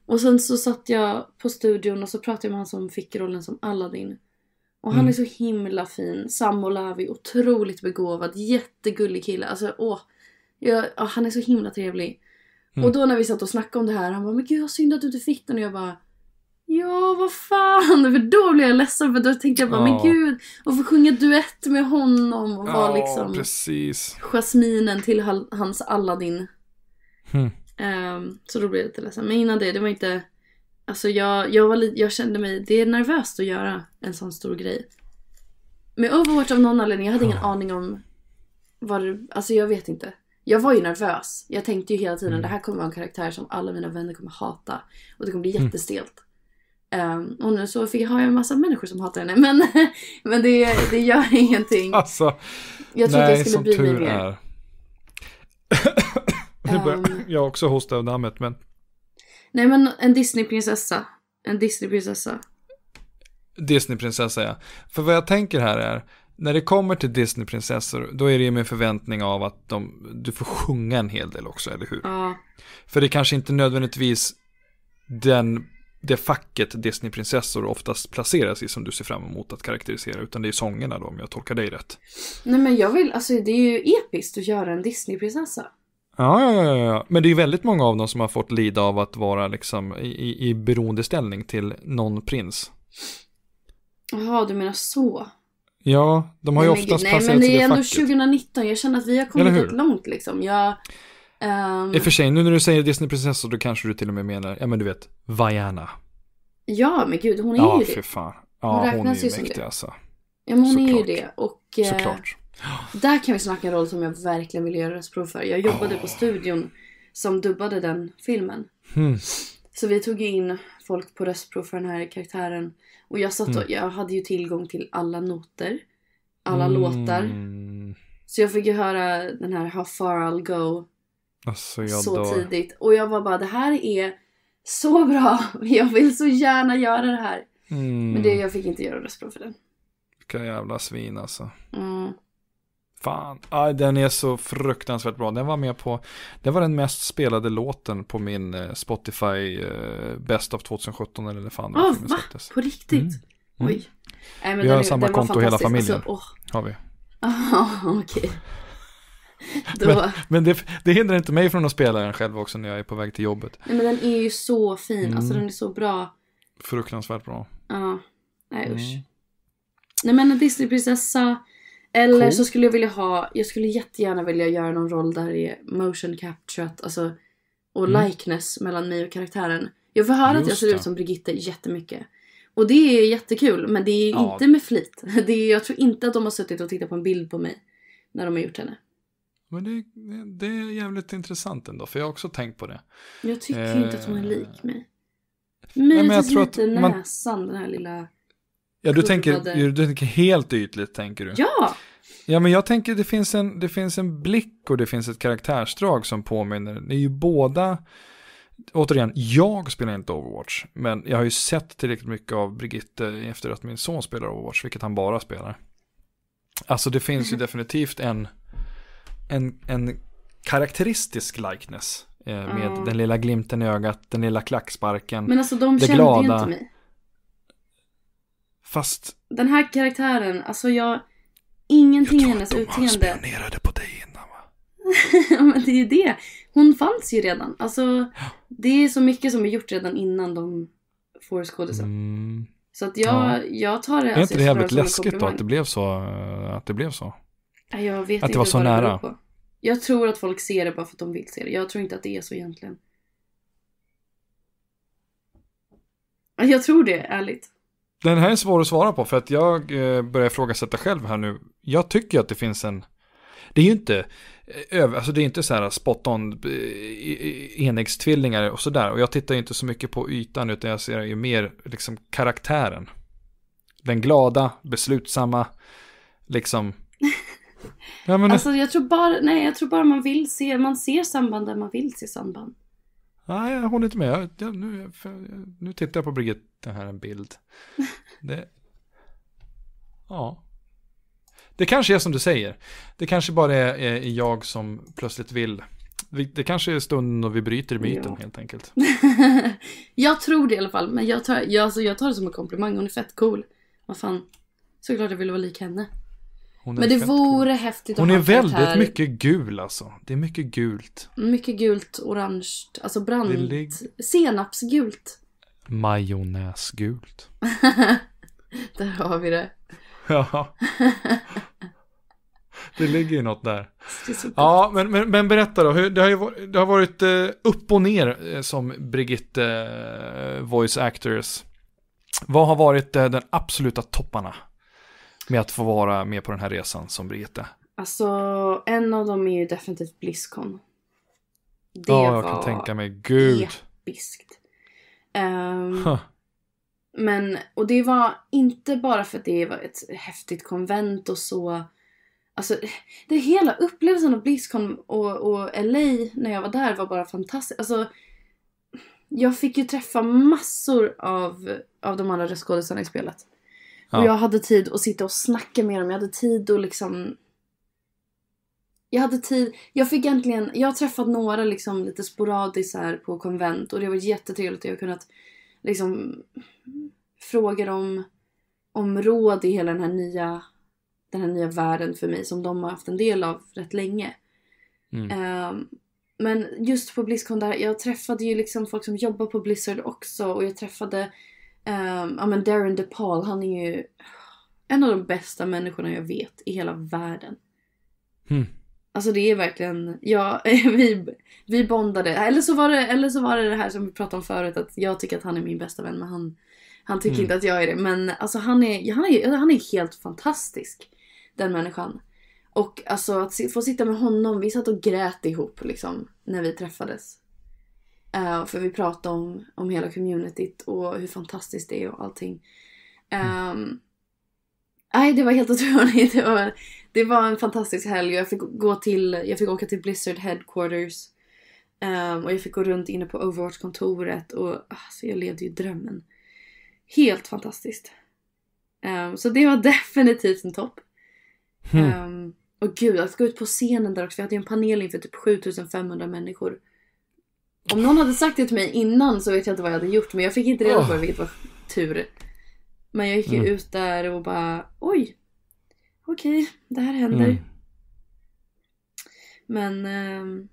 Och sen så satt jag på studion och så pratade jag med han som fick rollen som Aladdin. Och han mm. är så himla fin. Sam Olavi, otroligt begåvad, jättegullig kille. Alltså åh. Jag, åh, han är så himla trevlig. Mm. Och då när vi satt och snackade om det här, han bara “men gud vad synd att du inte fick den” och jag bara Ja, vad fan! För då blev jag ledsen för då tänkte jag bara, ja. men gud, och få sjunga duett med honom och vara ja, liksom precis. Jasminen till hans Aladdin. Hmm. Um, så då blev jag lite ledsen. Men innan det, det var inte, alltså jag, jag, var jag kände mig, det är nervöst att göra en sån stor grej. Med Overwatch av någon anledning, jag hade ingen oh. aning om vad det, alltså jag vet inte. Jag var ju nervös. Jag tänkte ju hela tiden mm. det här kommer vara en karaktär som alla mina vänner kommer hata. Och det kommer bli mm. jättestelt. Mm. Um, och nu så fick, har jag en massa människor som hatar henne. Men, men det, det gör ingenting. Alltså, jag trodde nej, jag skulle bry mig mer. Är. nu börjar um, jag också hosta av namnet men. Nej men en Disneyprinsessa. En Disneyprinsessa. Disneyprinsessa ja. För vad jag tänker här är när det kommer till Disney-prinsessor, då är det ju med förväntning av att de, du får sjunga en hel del också, eller hur? Ja. För det är kanske inte nödvändigtvis den, det facket Disney-prinsessor oftast placeras i som du ser fram emot att karaktärisera, utan det är sångerna då, om jag tolkar dig rätt. Nej men jag vill, alltså det är ju episkt att göra en Disney-prinsessa. Ja, ja, ja, ja, men det är ju väldigt många av dem som har fått lida av att vara liksom i, i beroendeställning till någon prins. Jaha, du menar så. Ja, de har ju oftast nej, placerat sig det facket. Nej, men det är ändå 2019. Jag känner att vi har kommit rätt långt liksom. Jag, um... I och för sig, nu när du säger Disney Disneyprinsessor då kanske du till och med menar, ja men du vet, Viana. Ja, men gud, hon är ja, ju det. Ja, fy fan. Ja, hon, hon är ju mäktig det. alltså. Ja, men hon Såklart. är ju det. Och, eh, Såklart. där kan vi snacka en roll som jag verkligen vill göra röstprov för. Jag jobbade oh. på studion som dubbade den filmen. Mm. Så vi tog in folk på röstprov för den här karaktären. Och jag satt och, mm. jag hade ju tillgång till alla noter, alla mm. låtar. Så jag fick ju höra den här How far I'll go alltså, så dör. tidigt. Och jag var bara, det här är så bra. Jag vill så gärna göra det här. Mm. Men det, jag fick inte göra röstprov för den. Vilka jävla svin alltså. Mm. Fan, ah, den är så fruktansvärt bra. Den var med på, det var den mest spelade låten på min eh, Spotify eh, Best of 2017 eller fan oh, va? släpptes. På riktigt? Mm. mm. Oj. Äh, vi har är, samma konto hela familjen. Alltså, oh. Har vi. Oh, ah, okay. Men, men det, det, hindrar inte mig från att spela den själv också när jag är på väg till jobbet. Nej, men den är ju så fin, alltså, mm. alltså den är så bra. Fruktansvärt bra. Ja, nej mm. usch. Mm. Nej men Disneyprinsessa, eller cool. så skulle jag vilja ha, jag skulle jättegärna vilja göra någon roll där det är motion capturat, alltså och mm. likeness mellan mig och karaktären. Jag får höra Just att jag ser det. ut som Brigitte jättemycket. Och det är jättekul men det är ja. inte med flit. Det är, jag tror inte att de har suttit och tittat på en bild på mig när de har gjort henne. Men det, det är jävligt intressant ändå för jag har också tänkt på det. Jag tycker eh, inte att hon är eh, lik mig. Möjligtvis lite man... näsan, den här lilla Ja, du tänker, du tänker helt ytligt tänker du. Ja! Ja, men jag tänker det finns, en, det finns en blick och det finns ett karaktärsdrag som påminner. Det är ju båda, återigen, jag spelar inte Overwatch, men jag har ju sett tillräckligt mycket av Brigitte efter att min son spelar Overwatch, vilket han bara spelar. Alltså det finns ju mm-hmm. definitivt en, en, en karaktäristisk likeness eh, med mm. den lilla glimten i ögat, den lilla klacksparken, Men alltså de kände glada. ju inte mig. Fast... Den här karaktären, alltså jag... Ingenting i hennes utseende. Jag tror att de spionerade på dig innan va? Ja men det är ju det. Hon fanns ju redan. Alltså, ja. det är så mycket som är gjort redan innan de får skådisen. Mm. Så att jag, ja. jag tar det. Är alltså, inte det jävligt läskigt då att det blev så? Eh, att det blev så? Jag vet att det var så nära. Jag tror att folk ser det bara för att de vill se det. Jag tror inte att det är så egentligen. Jag tror det, ärligt. Den här är svår att svara på för att jag eh, börjar ifrågasätta själv här nu. Jag tycker att det finns en... Det är ju inte, eh, alltså det är inte så här spot on eh, enäggstvillingar och sådär. Och jag tittar ju inte så mycket på ytan utan jag ser ju mer liksom karaktären. Den glada, beslutsamma, liksom... Ja, men... alltså jag tror, bara, nej, jag tror bara man vill se, man ser samband där man vill se samband. Nej, jag håller inte med. Jag, nu, nu tittar jag på Brigitte här, en bild. Det, ja. Det kanske är som du säger. Det kanske bara är, är jag som plötsligt vill. Det kanske är stunden då vi bryter myten ja. helt enkelt. jag tror det i alla fall, men jag tar, jag, alltså, jag tar det som en komplimang. Hon är fett cool. Vad fan, såklart jag vill vara lik henne men det vore cool. häftigt Hon är väldigt mycket gul alltså. Det är mycket gult. Mycket gult, orange, alltså brand... Lig... Senapsgult. Majonnäsgult. där har vi det. ja. Det ligger ju något där. Ja, men, men, men berätta då. Hur, det har ju det har varit eh, upp och ner eh, som Brigitte eh, Voice Actors. Vad har varit den absoluta topparna? med att få vara med på den här resan som Birgitta? Alltså, en av dem är ju definitivt Blizzcon. Det ja, jag kan tänka mig. Gud. episkt. Um, Men, och det var inte bara för att det var ett häftigt konvent och så. Alltså, det hela upplevelsen av Blizzcon och, och LA när jag var där var bara fantastisk. Alltså, jag fick ju träffa massor av, av de andra röstskådisarna i spelet. Ja. Och jag hade tid att sitta och snacka med dem. Jag hade tid att liksom... Jag hade tid. Jag fick egentligen... Jag har träffat några liksom lite sporadiskt här på konvent och det har varit jättetrevligt. Jag har kunnat liksom fråga dem om råd i hela den här nya den här nya världen för mig som de har haft en del av rätt länge. Mm. Um, men just på Blizzcon där, jag träffade ju liksom folk som jobbar på Blizzard också och jag träffade Um, ja men Darren DePaul, han är ju en av de bästa människorna jag vet i hela världen. Mm. Alltså det är verkligen, ja, vi, vi bondade. Eller så, var det, eller så var det det här som vi pratade om förut att jag tycker att han är min bästa vän men han, han tycker mm. inte att jag är det. Men alltså han är, han är, alltså, han är helt fantastisk. Den människan. Och alltså att få sitta med honom, vi satt och grät ihop liksom när vi träffades. Uh, för vi pratade om, om hela communityt och hur fantastiskt det är och allting. Um, nej, det var helt otroligt. Det var, det var en fantastisk helg jag fick, gå till, jag fick åka till Blizzard Headquarters. Um, och jag fick gå runt inne på Overwatch-kontoret och alltså, jag levde ju drömmen. Helt fantastiskt. Um, så det var definitivt en topp. Mm. och gud, att gå ut på scenen där också. Vi hade ju en panel inför typ 7500 människor. Om någon hade sagt det till mig innan så vet jag inte vad jag hade gjort. Men jag fick inte reda på det vilket var tur. Men jag gick ju mm. ut där och bara oj. Okej, okay, det här händer. Mm. Men... Eh,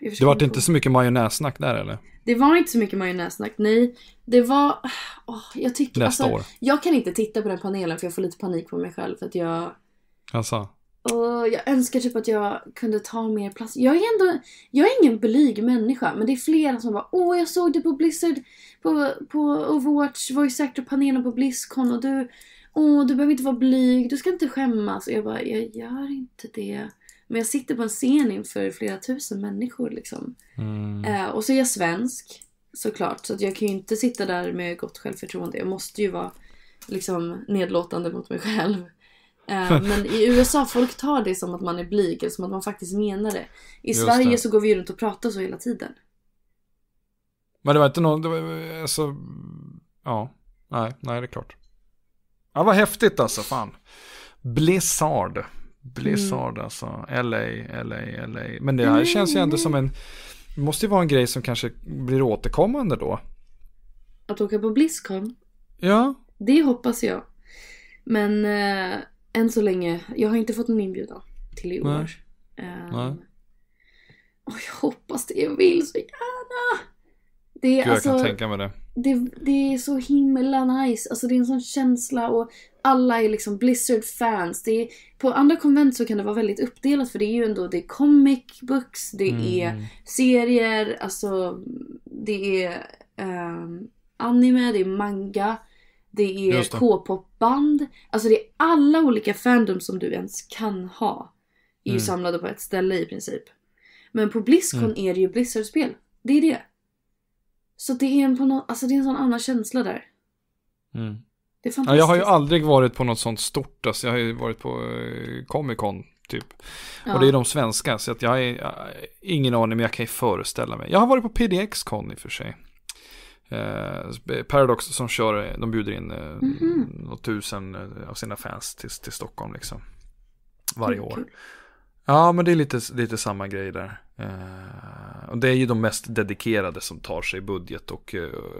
det var inte så mycket majonnässnack där eller? Det var inte så mycket majonnässnack, nej. Det var... åh jag tycker... Nästa alltså, år? Jag kan inte titta på den panelen för jag får lite panik på mig själv för att jag... Alltså jag önskar typ att jag kunde ta mer plats. Jag är ändå, jag är ingen blyg människa men det är flera som bara Åh jag såg dig på Blizzard, på, på Overwatch, Voice Actor-panelen på Blizzcon och du Åh du behöver inte vara blyg, du ska inte skämmas. Och jag bara, jag gör inte det. Men jag sitter på en scen inför flera tusen människor liksom. Mm. Eh, och så är jag svensk såklart så att jag kan ju inte sitta där med gott självförtroende. Jag måste ju vara liksom nedlåtande mot mig själv. Eh, men i USA, folk tar det som att man är blyg eller som att man faktiskt menar det. I Just Sverige det. så går vi runt och pratar så hela tiden. Men det var inte någon, det var, alltså, ja, nej, nej det är klart. Ja, vad häftigt alltså, fan. Blizzard. Blizzard mm. alltså, LA, LA, LA. Men det här mm. känns ju ändå som en, det måste ju vara en grej som kanske blir återkommande då. Att åka på Blizzcon? Ja. Det hoppas jag. Men eh, än så länge, jag har inte fått någon inbjudan till i år. Nej. Um, Nej. Och jag hoppas det, jag vill så gärna! Det är, Gud, jag kan alltså- tänka mig det. det. Det är så himla nice, alltså det är en sån känsla och alla är liksom Blizzard-fans. På andra konvent så kan det vara väldigt uppdelat för det är ju ändå det är comic books, det mm. är serier, alltså det är um, anime, det är manga. Det är K-popband. Alltså det är alla olika fandoms som du ens kan ha. Är mm. ju samlade på ett ställe i princip. Men på Blizzcon mm. är det ju Blizzard-spel. Det är det. Så det är en, på no alltså det är en sån annan känsla där. Mm. Det är fantastiskt. Ja, jag har ju aldrig varit på något sånt stort. Alltså jag har ju varit på eh, Comic Con typ. Ja. Och det är de svenska. Så att jag har ingen aning men jag kan ju föreställa mig. Jag har varit på PDX-con i och för sig. Eh, Paradox som kör, eh, de bjuder in eh, mm-hmm. tusen eh, av sina fans till, till Stockholm liksom. Varje år. Ja, men det är lite, lite samma grej där. och det är ju de mest dedikerade som tar sig budget och,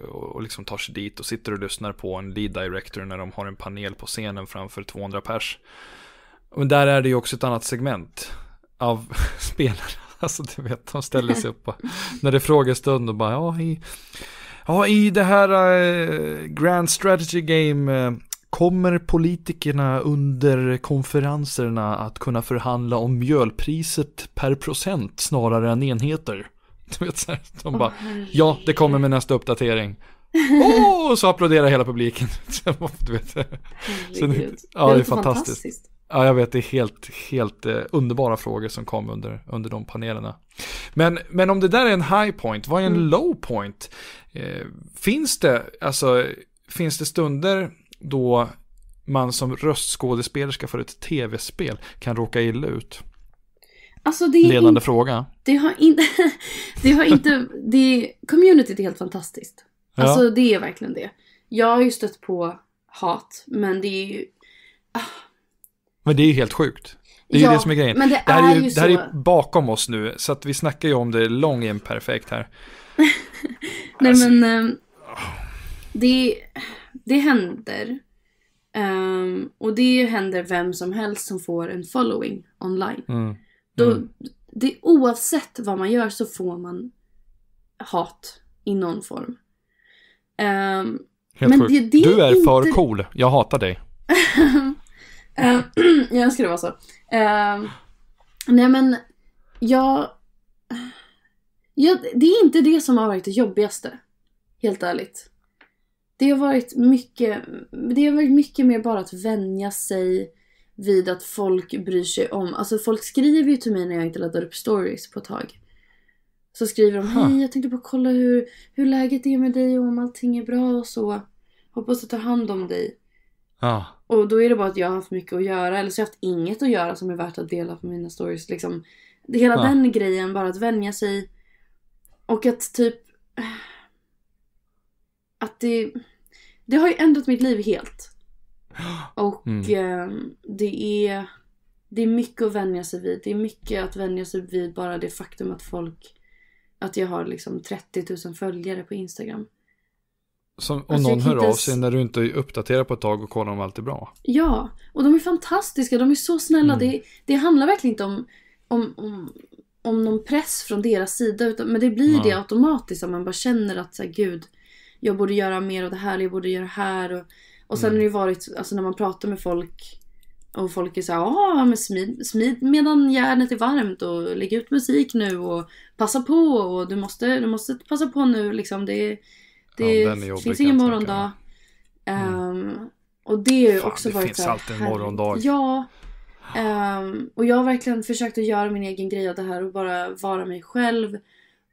och, och, liksom tar sig dit och sitter och lyssnar på en lead director när de har en panel på scenen framför 200 pers. Men där är det ju också ett annat segment av spelare. Alltså du vet, de ställer sig upp och, när det är frågestund och bara ja, hej. Ja, i det här eh, Grand Strategy Game eh, Kommer politikerna under konferenserna att kunna förhandla om mjölpriset per procent snarare än enheter? Du vet så här, de bara, ja det kommer med nästa uppdatering. Åh, oh, så applåderar hela publiken. du vet. Så, ja, det är fantastiskt. fantastiskt. Ja, jag vet, det är helt, helt eh, underbara frågor som kom under, under de panelerna. Men, men om det där är en high point, vad är en mm. low point? Eh, finns, det, alltså, finns det stunder då man som röstskådespelerska för ett tv-spel kan råka illa ut? Alltså det är Ledande in, fråga. Det har inte... det har inte... Det, communityt är helt fantastiskt. Ja. Alltså det är verkligen det. Jag har ju stött på hat, men det är ju... Ah, men det är ju helt sjukt. Det är ja, ju det som är grejen. Men det, det här är, är ju, det här är bakom oss nu, så att vi snackar ju om det lång perfekt här. Nej alltså. men, ehm, det, det händer. Um, och det händer vem som helst som får en following online. Mm. Mm. det, oavsett vad man gör så får man hat i någon form. Um, Helt men det, det, Du är inte... för cool, jag hatar dig. Eh, jag önskar det var så. Uh, nej men, jag, jag... Det är inte det som har varit det jobbigaste. Helt ärligt. Det har varit mycket, det har varit mycket mer bara att vänja sig vid att folk bryr sig om. Alltså folk skriver ju till mig när jag inte laddar upp stories på ett tag. Så skriver de Hej jag tänkte bara kolla hur, hur läget är med dig och om allting är bra och så. Hoppas du tar hand om dig. Ja. Och då är det bara att jag har haft mycket att göra eller så har jag haft inget att göra som är värt att dela på mina stories. Liksom, hela ja. den grejen, bara att vänja sig. Och att typ... Att det... Det har ju ändrat mitt liv helt. Och mm. eh, det är... Det är mycket att vänja sig vid. Det är mycket att vänja sig vid bara det faktum att folk... Att jag har liksom 30 000 följare på Instagram. Som, och alltså, någon hör ens... av sig när du inte uppdaterar på ett tag och kollar om allt är bra. Ja, och de är fantastiska, de är så snälla. Mm. Det, det handlar verkligen inte om, om, om, om någon press från deras sida. Utan, men det blir mm. det automatiskt, att man bara känner att så här, gud, jag borde göra mer av det här, jag borde göra det här. Och, och sen mm. har det ju varit, alltså när man pratar med folk och folk är såhär, ja men smid, smid medan järnet är varmt och lägg ut musik nu och passa på och du måste, du måste passa på nu liksom. Det är, det ja, finns ingen morgondag. Um, och det har ju också det varit finns så här, alltid en morgondag. ja. Um, och jag har verkligen försökt att göra min egen grej av det här och bara vara mig själv.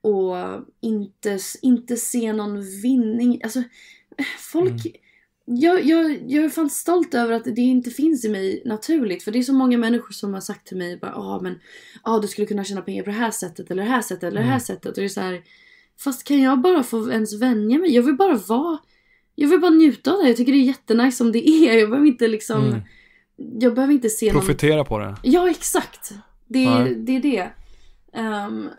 Och inte, inte se någon vinning. Alltså, folk... Mm. Jag, jag, jag är fan stolt över att det inte finns i mig naturligt. För det är så många människor som har sagt till mig bara ah, men ah, du skulle kunna tjäna pengar på det här sättet eller det här sättet eller det här mm. sättet. Och det är så här, Fast kan jag bara få ens vänja mig? Jag vill bara vara... Jag vill bara njuta av det Jag tycker det är jättenice som det är. Jag behöver inte liksom... Mm. Jag behöver inte se Profitera någon... på det. Ja, exakt. Det är Nej. det. Är det. Um,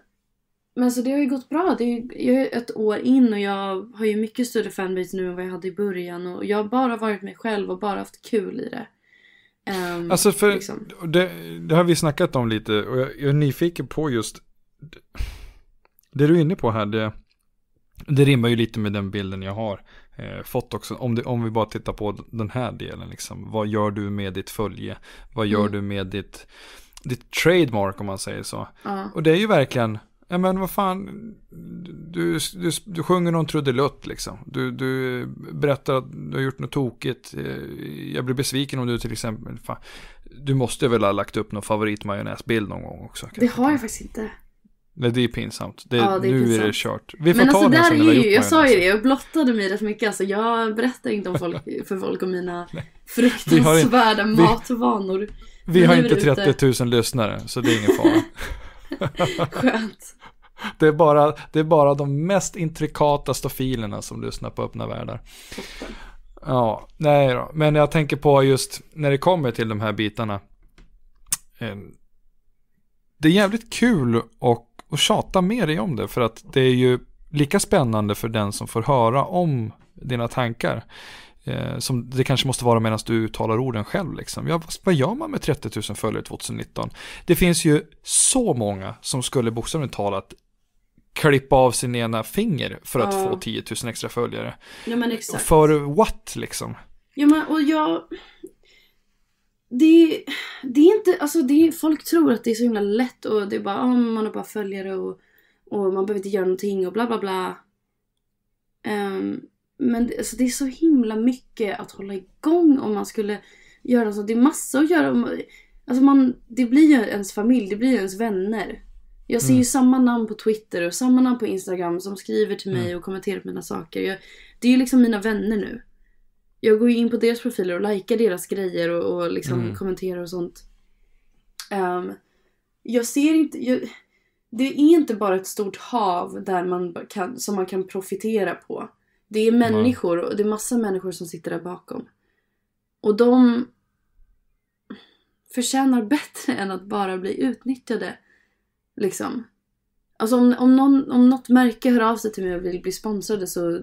men så det har ju gått bra. Det är jag är ett år in och jag har ju mycket större fanbase nu än vad jag hade i början. Och jag har bara varit mig själv och bara haft kul i det. Um, alltså för liksom. det, det, har vi snackat om lite och jag, jag är nyfiken på just det du är inne på här, det, det rimmar ju lite med den bilden jag har eh, fått också. Om, det, om vi bara tittar på den här delen, liksom. vad gör du med ditt följe? Vad gör mm. du med ditt, ditt trademark om man säger så? Mm. Och det är ju verkligen, ja men vad fan, du, du, du sjunger någon trudelutt liksom. Du, du berättar att du har gjort något tokigt. Eh, jag blir besviken om du till exempel, fan, du måste väl ha lagt upp någon favoritmajonnäsbild någon gång också? Det har jag faktiskt inte. Nej, det är pinsamt. Det, ja, det är nu pinsamt. är det kört. Vi får Men ta alltså, det där som är ju, jag sa ju det, jag blottade mig rätt mycket. Alltså, jag berättar inte om folk, för folk om mina fruktansvärda vi matvanor. Vi, har inte 30 000 lyssnare, så det är ingen fara. Skönt. Det är, bara, det är bara de mest intrikata stofilerna som lyssnar på öppna världar. Toppen. Ja, nej då. Men jag tänker på just när det kommer till de här bitarna. Eh, det är jävligt kul och och tjata med dig om det för att det är ju lika spännande för den som får höra om dina tankar. Eh, som det kanske måste vara medan du uttalar orden själv. Liksom. Ja, vad gör man med 30 000 följare 2019? Det finns ju så många som skulle bokstavligt talat klippa av sin ena finger för att ja. få 10 000 extra följare. Ja, men exakt. För what liksom? Ja, men, och jag, det, det är inte, alltså det, folk tror att det är så himla lätt och det är bara, oh, man har bara följare och, och man behöver inte göra någonting och bla bla bla. Um, men det, alltså det är så himla mycket att hålla igång om man skulle göra så. det är massa att göra. Alltså man, det blir ju ens familj, det blir ju ens vänner. Jag ser mm. ju samma namn på Twitter och samma namn på Instagram som skriver till mig mm. och kommenterar på mina saker. Jag, det är ju liksom mina vänner nu jag går ju in på deras profiler och likar deras grejer och, och liksom mm. kommenterar och sånt. Um, jag ser inte... Jag, det är inte bara ett stort hav där man kan, som man kan profitera på. Det är människor och det är massa människor som sitter där bakom. Och de förtjänar bättre än att bara bli utnyttjade. Liksom. Alltså om, om, någon, om något märke hör av sig till mig och vill bli sponsrade så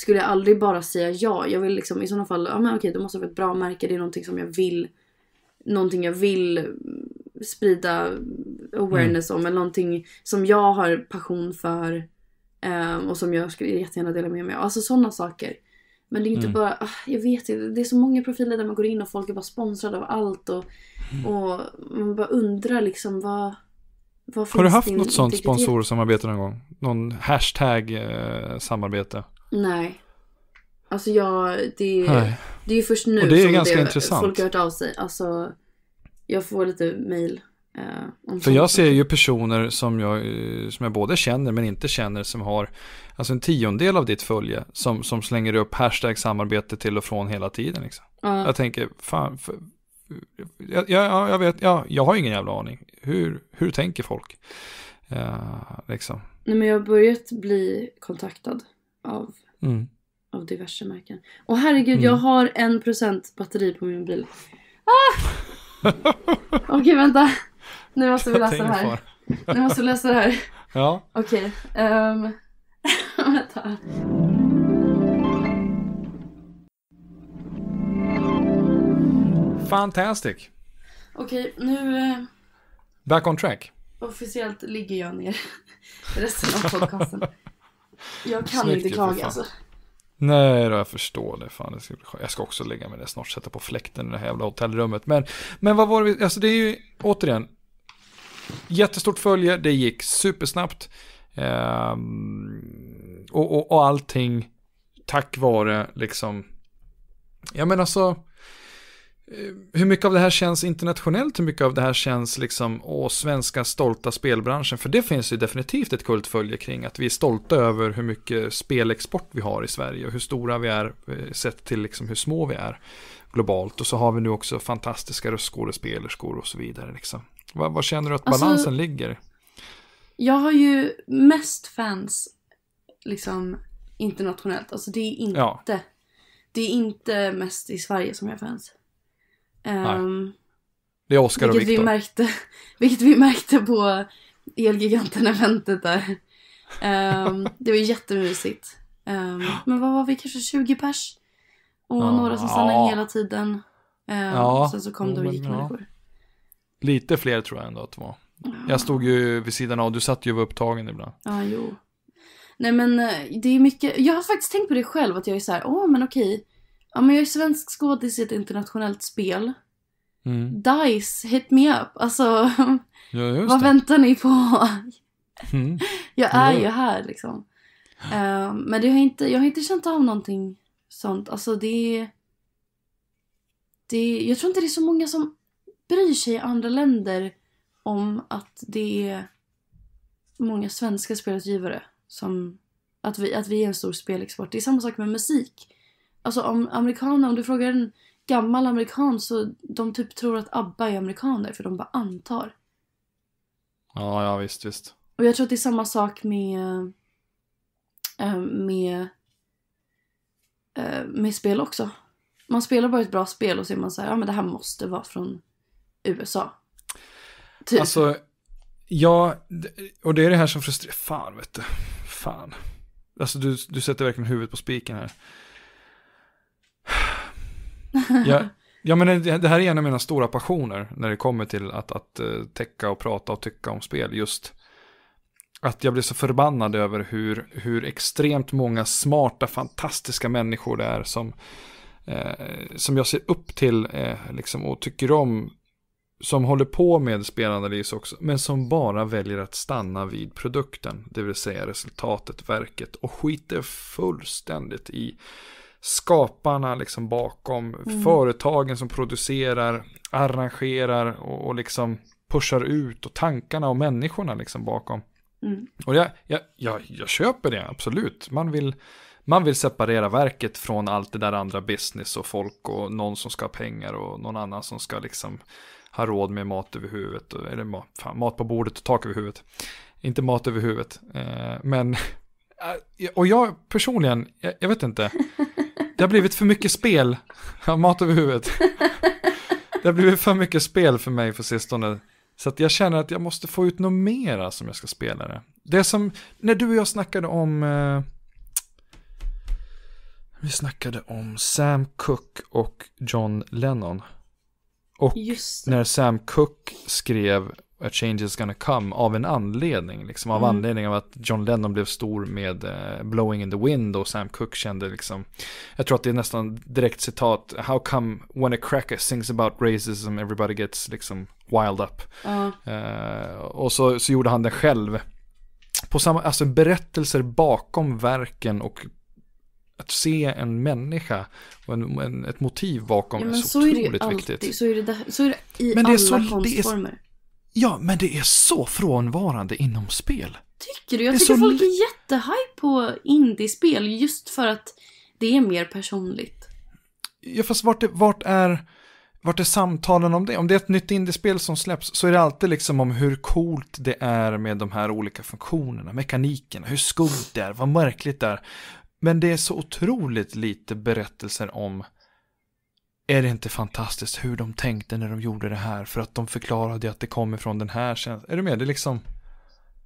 skulle jag aldrig bara säga ja. Jag vill liksom i sådana fall, ja men okej det måste vara ett bra märke, det är någonting som jag vill, någonting jag vill sprida awareness mm. om eller någonting som jag har passion för um, och som jag skulle jättegärna dela med mig av. Alltså sådana saker. Men det är inte mm. bara, ah, jag vet inte, det är så många profiler där man går in och folk är bara sponsrade av allt och, mm. och man bara undrar liksom vad har du haft något sånt sponsorsamarbete någon gång? Någon hashtag eh, samarbete? Nej. Alltså jag, det, det är ju först nu Och det är som ganska det, intressant. folk har hört av sig. Alltså, jag får lite mail. Eh, För jag ser ju personer som jag, eh, som jag både känner men inte känner som har alltså en tiondel av ditt följe som, som slänger upp hashtag samarbete till och från hela tiden. Liksom. Uh. Jag tänker, fan, jag, jag, jag, vet, jag, jag har ingen jävla aning. Hur, hur tänker folk? Uh, liksom. Nej, men jag har börjat bli kontaktad av, mm. av diverse märken. Och herregud, mm. jag har en procent batteri på min mobil. Ah! Okej, okay, vänta. Nu måste vi läsa det här. Nu måste vi läsa det här. Ja. Okej. Okay, um... Ehm, vänta. Fantastic. Okej, okay, nu... Eh, Back on track. Officiellt ligger jag ner resten av podcasten. Jag kan Snyggt, inte klaga alltså. Nej då, jag förstår det. Fan, det ska jag ska också lägga mig där snart, sätta på fläkten i det här jävla hotellrummet. Men, men vad var det, alltså det är ju, återigen, jättestort följe, det gick supersnabbt. Ehm, och, och, och allting tack vare liksom, ja men alltså, Eh, hur mycket av det här känns internationellt? Hur mycket av det här känns liksom, åh, svenska stolta spelbranschen? För det finns ju definitivt ett kultfölje kring att vi är stolta över hur mycket spelexport vi har i Sverige och hur stora vi är eh, sett till liksom hur små vi är globalt. Och så har vi nu också fantastiska röstskådespelerskor och så vidare. Liksom. Vad, känner du att alltså, balansen alltså, ligger? Jag har ju mest fans liksom internationellt. Alltså det är inte, ja. det är inte mest i Sverige som jag har fans. Um, det är Oskar och Viktor. Vi märkte, vilket vi märkte på Elgiganten-eventet där. Um, det var jättemysigt. Um, men vad var vi, kanske 20 pers? Och ja, några som stannade ja. hela tiden. ja, sen så kom de och gick ja. människor. Lite fler tror jag ändå att det var. Jag stod ju vid sidan av, du satt ju och var upptagen ibland. Ja, jo. Nej men eh, det är mycket, jag har faktiskt tänkt på det själv att jag är så här, åh men okej, ja men jag är svensk skådis i ett internationellt spel. Mm. Dice, hit me up. Alltså, ja, vad det. väntar ni på? Mm. Jag är mm. ju här liksom. Uh, men det har inte, jag har inte känt av någonting sånt. Alltså det, det Jag tror inte det är så många som bryr sig i andra länder om att det är många svenska spelutgivare som... Att vi, att vi är en stor spelexport. Det är samma sak med musik. Alltså om amerikaner, om du frågar en gammal amerikan så de typ tror att ABBA är amerikaner för de bara antar. Ja, ja visst, visst. Och jag tror att det är samma sak med eh, med eh, med spel också. Man spelar bara ett bra spel och så är man så här, ja men det här måste vara från USA. Typ. Alltså, ja, och det är det här som frustrerar, fan vet du, fan. Alltså du, du sätter verkligen huvudet på spiken här. Jag, ja, men det, här är en av mina stora passioner när det kommer till att, att eh, täcka och prata och tycka om spel. Just att jag blir så förbannad över hur, hur extremt många smarta, fantastiska människor det är som, eh, som jag ser upp till eh, liksom, och tycker om. Som håller på med spelanalys också, men som bara väljer att stanna vid produkten, det vill säga resultatet, verket och skiter fullständigt i skaparna liksom bakom, mm. företagen som producerar, arrangerar och, och, liksom pushar ut och tankarna och människorna liksom bakom. Mm. Och jag, jag, jag, jag köper det, absolut. Man vill, man vill separera verket från allt det där andra business och folk och någon som ska ha pengar och någon annan som ska liksom ha råd med mat över huvudet. Eller mat, fan, mat på bordet och tak över huvudet. Inte mat över huvudet. Eh, men, eh, och jag personligen, jag, jag vet inte. Det har blivit för mycket spel. Jag har mat över huvudet. Det har blivit för mycket spel för mig för sistone. Så jag känner att jag måste få ut något mera som jag ska spela det. Det som, när du och jag snackade om... Eh, vi snackade om Sam Cooke och John Lennon. Och när Sam Cooke skrev A Change Is Gonna Come av en anledning. Liksom, av mm. anledning av att John Lennon blev stor med uh, Blowing In The Wind och Sam Cooke kände liksom, jag tror att det är nästan direkt citat, How come when a cracker sings about racism everybody gets liksom wild up. Uh. Uh, och så, så gjorde han det själv. På samma, alltså berättelser bakom verken och att se en människa och en, en, ett motiv bakom ja, är så, så är det viktigt. Så är det, så är det i men alla är så, konstformer. Det är, Ja, men det är så frånvarande inom spel. Tycker du? Jag tycker folk är jättehype på indiespel just för att det är mer personligt. Ja, fast vart är, vart är, vart är samtalen om det? Om det är ett nytt indiespel som släpps så är det alltid liksom om hur coolt det är med de här olika funktionerna, mekanikerna, hur skumt det är, vad märkligt det är. Men det är så otroligt lite berättelser om är det inte fantastiskt hur de tänkte när de gjorde det här? För att de förklarade att det kommer från den här känslan. Är du med? Det är liksom...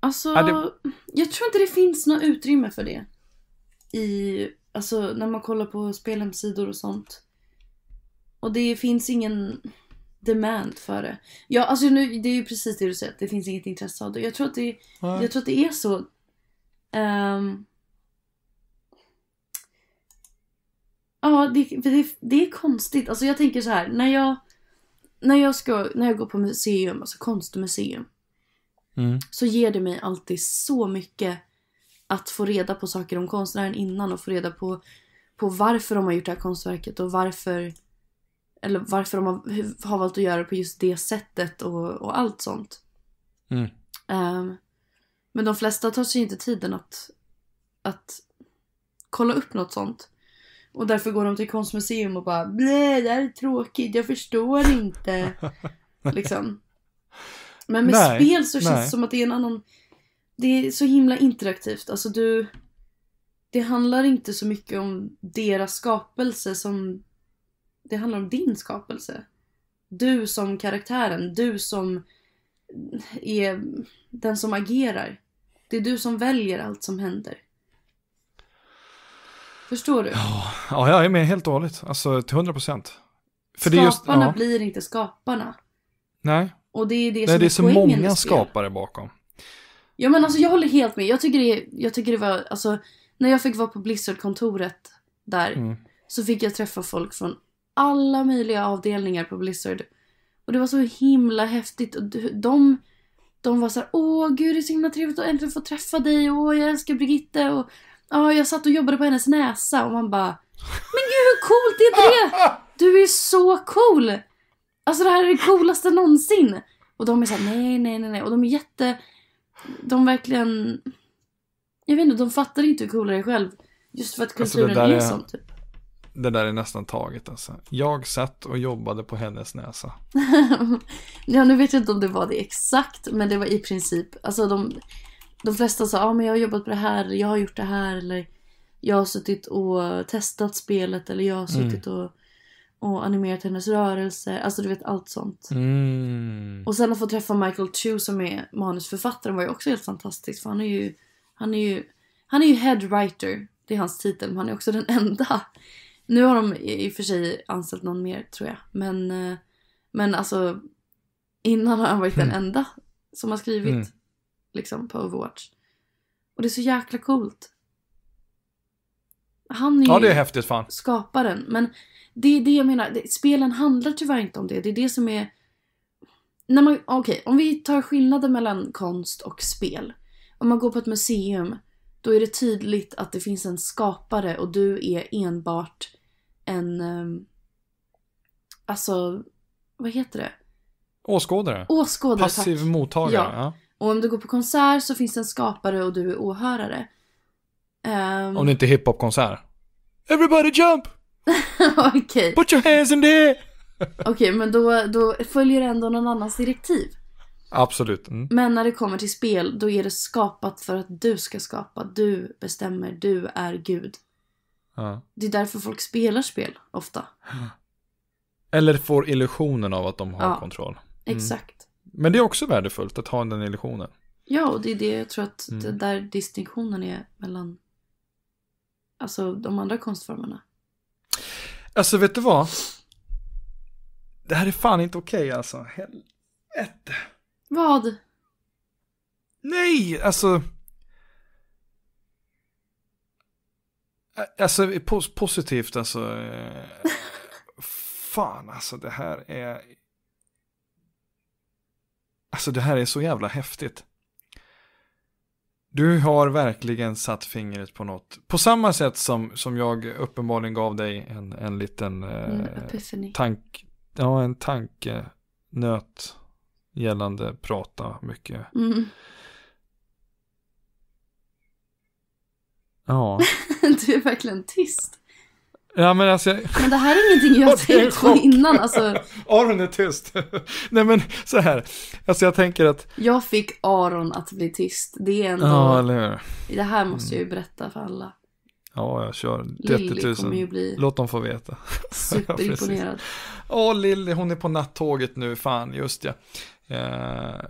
Alltså, ja, det... jag tror inte det finns något utrymme för det. I, alltså när man kollar på spelhemsidor och sånt. Och det finns ingen demand för det. Ja, alltså nu, det är ju precis det du säger, det finns inget intresse av det. Jag tror att det, jag tror att det är så. Um, Ja, det, det, det är konstigt. Alltså jag tänker så här, när jag, när jag, ska, när jag går på museum, alltså konstmuseum, mm. så ger det mig alltid så mycket att få reda på saker om konstnären innan och få reda på, på varför de har gjort det här konstverket och varför eller varför de har, har valt att göra det på just det sättet och, och allt sånt. Mm. Um, men de flesta tar sig inte tiden att, att kolla upp något sånt. Och därför går de till konstmuseum och bara blä, det här är tråkigt, jag förstår inte. liksom. Men med nej, spel så nej. känns det som att det är en annan... Det är så himla interaktivt. Alltså du... Det handlar inte så mycket om deras skapelse som... Det handlar om din skapelse. Du som karaktären, du som är den som agerar. Det är du som väljer allt som händer. Förstår du? Ja, ja jag är med helt och hållet. Alltså till hundra procent. Skaparna just, ja. blir inte skaparna. Nej. Och det är det Nej, som det är, är så många skapare bakom. Ja men alltså jag håller helt med. Jag tycker det, jag tycker det var, alltså när jag fick vara på Blizzard-kontoret där mm. så fick jag träffa folk från alla möjliga avdelningar på Blizzard. Och det var så himla häftigt. Och de, de var så här, åh gud det är så himla trevligt att äntligen få träffa dig. Åh jag älskar Brigitte. Och ja jag satt och jobbade på hennes näsa och man bara Men gud hur coolt är inte det? Du är så cool! Alltså det här är det coolaste någonsin! Och de är såhär nej, nej, nej, nej och de är jätte De verkligen Jag vet inte, de fattar inte hur coola jag är själv Just för att alltså, kulturen alltså är, är sån typ det där är nästan taget alltså. Jag satt och jobbade på hennes näsa. ja, nu vet jag inte om det var det exakt, men det var i princip, alltså de, de flesta sa ah, men jag har jobbat på det här, eller jag har gjort det här, eller jag har suttit och testat spelet, eller jag har mm. suttit mm. och, och animerat hennes rörelser. Alltså du vet allt sånt. Mm. Och sen att få träffa Michael Chu som är manusförfattaren var ju också helt fantastiskt. För han är ju, han är ju, han är ju head writer. Det är hans titel, men han är också den enda. Nu har de i och för sig anställt någon mer tror jag. Men, eh, men alltså innan har han varit den mm. enda som har skrivit. Mm liksom, på Overwatch. Och det är så jäkla coolt. Han är ju ja, det är häftigt fan. skaparen. Men det är det jag menar. Spelen handlar tyvärr inte om det. Det är det som är... okej, okay, om vi tar skillnaden mellan konst och spel. Om man går på ett museum, då är det tydligt att det finns en skapare och du är enbart en... Ehm, alltså, vad heter det? Åskådare. Åskådare, Passiv tack. mottagare. Ja. Och om du går på konsert så finns det en skapare och du är åhörare. Um... Om det inte är hiphopkonsert. Everybody jump! Okej. Okay. Put your hands in the air! Okej, okay, men då, då följer det ändå någon annans direktiv. Absolut. Mm. Men när det kommer till spel, då är det skapat för att du ska skapa. Du bestämmer, du är gud. Ja. Det är därför folk spelar spel, ofta. Eller får illusionen av att de har ja, kontroll. Mm. Exakt. Men det är också värdefullt att ha den illusionen. Ja, och det är det jag tror att mm. den där distinktionen är mellan alltså de andra konstformerna. Alltså vet du vad? Det här är fan inte okej okay, alltså. Helvete. Vad? Nej, alltså. Alltså positivt alltså. Eh, fan alltså det här är Alltså det här är så jävla häftigt. Du har verkligen satt fingret på något. På samma sätt som, som jag uppenbarligen gav dig en, en liten eh, tank, ja, en tankenöt gällande prata mycket. Mm. Ja. du är verkligen tyst. Ja, men, alltså, men det här är ingenting jag har tänkt på innan. Alltså. Aron är tyst. Nej men så här, alltså jag tänker att... Jag fick Aron att bli tyst. Det är ändå... Ja, eller hur? Det här måste jag ju mm. berätta för alla. Ja, jag kör. Lilly kommer ju bli... Låt dem få veta. Superimponerad. ja, Lilly, hon är på nattåget nu, fan, just ja. Eh,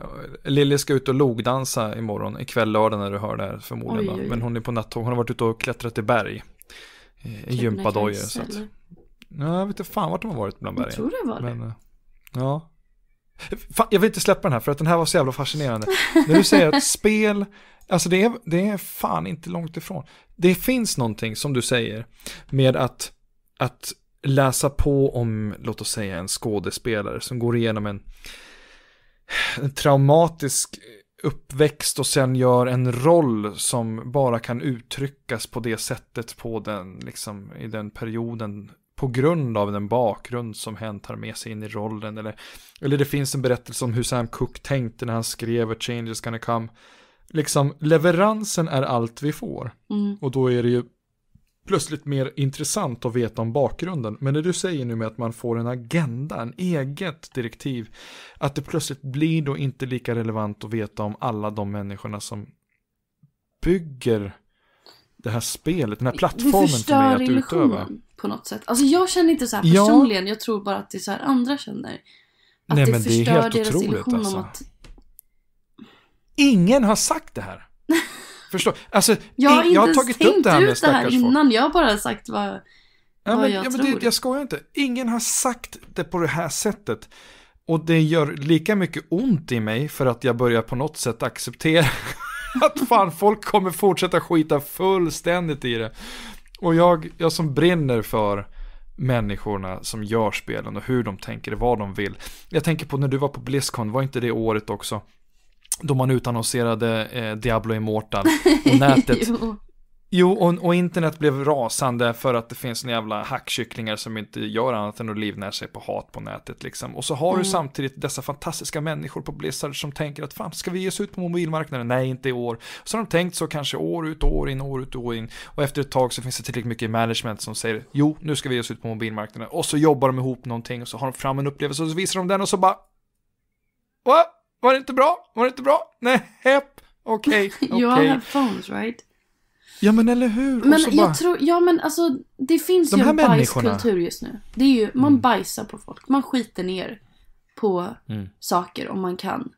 Lilly ska ut och logdansa imorgon, ikväll lördag när du hör det här förmodligen. Oj, oj, oj. Men hon är på nattåg, hon har varit ute och klättrat i berg eh, typ gympadojor. Så att, ja, jag vet inte fan vart de har varit bland bergen. Jag tror det var det. Eh, ja. Fan, jag vill inte släppa den här för att den här var så jävla fascinerande. När du säger att spel, alltså det är, det är fan inte långt ifrån. Det finns någonting som du säger med att, att läsa på om, låt oss säga en skådespelare som går igenom en, en traumatisk uppväxt och sen gör en roll som bara kan uttryckas på det sättet på den, liksom, i den perioden på grund av den bakgrund som hen tar med sig in i rollen. Eller, eller det finns en berättelse om hur Sam Cooke tänkte när han skrev A Change is gonna come. Liksom leveransen är allt vi får. Mm. Och då är det ju plötsligt mer intressant att veta om bakgrunden. Men det du säger nu med att man får en agenda, en eget direktiv, att det plötsligt blir då inte lika relevant att veta om alla de människorna som bygger det här spelet, den här plattformen för mig att utöva. på något sätt. Alltså jag känner inte så här personligen, jag tror bara att det är så här andra känner. Att Nej, det men förstör det är helt deras otroligt, illusion alltså. om att... Ingen har sagt det här. Förstår? Alltså, jag har, jag har tagit upp det här med stackars folk. Jag har inte ens tänkt ut det här innan, folk. jag har bara sagt vad, ja, men, jag ja, tror. Men det, jag skojar inte. Ingen har sagt det på det här sättet. Och det gör lika mycket ont i mig för att jag börjar på något sätt acceptera att fan folk kommer fortsätta skita fullständigt i det. Och jag, jag som brinner för människorna som gör spelen och hur de tänker, vad de vill. Jag tänker på när du var på Blizzcon, var inte det året också? då man utannonserade eh, Diablo Immortal och nätet. jo. jo, och, och internet blev rasande för att det finns en jävla hackkycklingar som inte gör annat än att livnära sig på hat på nätet liksom. Och så har mm. du samtidigt dessa fantastiska människor på Blizzard som tänker att fan, ska vi ge oss ut på mobilmarknaden? Nej, inte i år. Så har de tänkt så kanske år ut och år in, år ut och år in. Och efter ett tag så finns det tillräckligt mycket management som säger jo, nu ska vi ge oss ut på mobilmarknaden. Och så jobbar de ihop någonting och så har de fram en upplevelse och så visar de den och så bara What? Var det inte bra? Var det inte bra? Nej, hepp. Okej, okay, okay. You all have phones right? Ja men eller hur? Men jag bara... tror, ja men alltså det finns De ju en bajskultur just nu. Det är ju, man mm. bajsar på folk, man skiter ner på mm. saker om man kan.